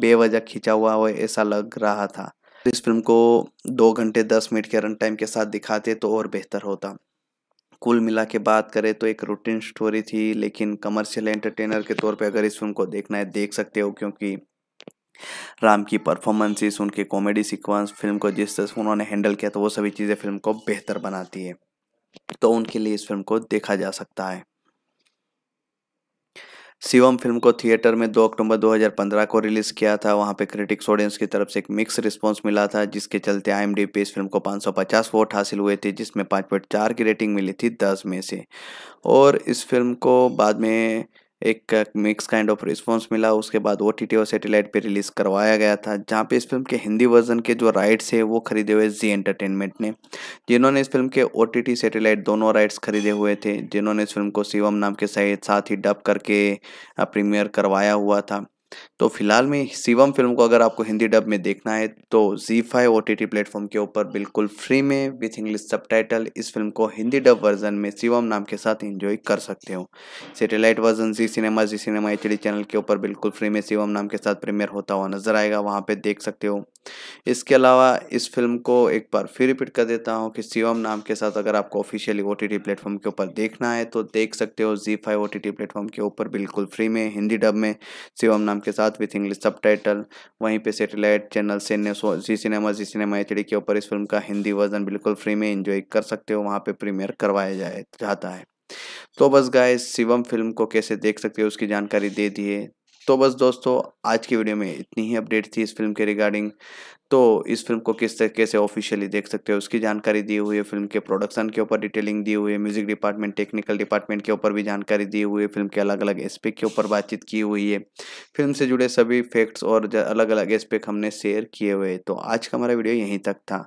बेवजह खींचा हुआ हो ऐसा लग रहा था इस फिल्म को दो घंटे दस मिनट के रन टाइम के साथ दिखाते तो और बेहतर होता कुल मिला के बात करें तो एक रूटीन स्टोरी थी लेकिन कमर्शियल एंटरटेनर के तौर पे अगर इस फिल्म को देखना है देख सकते हो क्योंकि राम की परफॉर्मेंसेस उनके कॉमेडी सीक्वेंस फिल्म को जिस तरह से उन्होंने हैंडल किया तो वो सभी चीज़ें फिल्म को बेहतर बनाती है तो उनके लिए इस फिल्म को देखा जा सकता है शिवम फिल्म को थिएटर में 2 अक्टूबर 2015 को रिलीज किया था वहां पे क्रिटिक्स ऑडियंस की तरफ से एक मिक्स रिस्पांस मिला था जिसके चलते आई पे इस फिल्म को 550 वोट हासिल हुए थे जिसमें 5.4 की रेटिंग मिली थी 10 में से और इस फिल्म को बाद में एक मिक्स काइंड ऑफ रिस्पॉन्स मिला उसके बाद ओ टी और सेटेलाइट पे रिलीज़ करवाया गया था जहाँ पे इस फिल्म के हिंदी वर्जन के जो राइट्स है वो खरीदे हुए जी एंटरटेनमेंट ने जिन्होंने इस फिल्म के ओ टी सेटेलाइट दोनों राइट्स खरीदे हुए थे जिन्होंने इस फिल्म को शिवम नाम के साथ ही डब करके प्रीमियर करवाया हुआ था तो फिलहाल में शिवम फिल्म को अगर आपको हिंदी डब में देखना है तो जी फाइव ओ टी प्लेटफॉर्म के ऊपर बिल्कुल फ्री में विथ इंग्लिश सब इस फिल्म को हिंदी डब वर्जन में शिवम नाम के साथ इंजॉय कर सकते हो सेटेलाइट वर्जन जी सिनेमा जी सिनेमा एच चैनल के ऊपर बिल्कुल फ्री में शिवम नाम के साथ प्रीमियर होता हुआ नजर आएगा वहाँ पर देख सकते हो इसके अलावा इस फिल्म को एक बार फिर रिपीट कर देता हूँ कि शिवम नाम के साथ अगर आपको ऑफिशियली ओ टी प्लेटफॉर्म के ऊपर देखना है तो देख सकते हो जी फाइव ओ प्लेटफॉर्म के ऊपर बिल्कुल फ्री में हिंदी डब में शिवम नाम के साथ विथ इंग्लिश सब वहीं पर सेटेलाइट चैनल से जी सिनेमा जी सिनेमा एच के ऊपर इस फिल्म का हिंदी वर्जन बिल्कुल फ्री में इंजॉय कर सकते हो वहाँ पर प्रीमियर करवाया जाए जाता है तो बस गाय शिवम फिल्म को कैसे देख सकते हो उसकी जानकारी दे दिए तो बस दोस्तों आज की वीडियो में इतनी ही अपडेट थी इस फिल्म के रिगार्डिंग तो इस फिल्म को किस तरीके से ऑफिशियली देख सकते हो उसकी जानकारी दी हुई है फिल्म के प्रोडक्शन के ऊपर डिटेलिंग दी हुई है म्यूजिक डिपार्टमेंट टेक्निकल डिपार्टमेंट के ऊपर भी जानकारी दी हुई है फिल्म के अलग अलग एस्पेक्ट के ऊपर बातचीत की हुई है फिल्म से जुड़े सभी फैक्ट्स और अलग अलग एस्पेक्ट हमने शेयर किए हुए तो आज का हमारा वीडियो यहीं तक था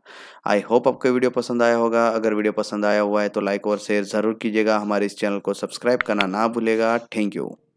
आई होप आपको वीडियो पसंद आया होगा अगर वीडियो पसंद आया हुआ है तो लाइक और शेयर ज़रूर कीजिएगा हमारे इस चैनल को सब्सक्राइब करना ना भूलेगा थैंक यू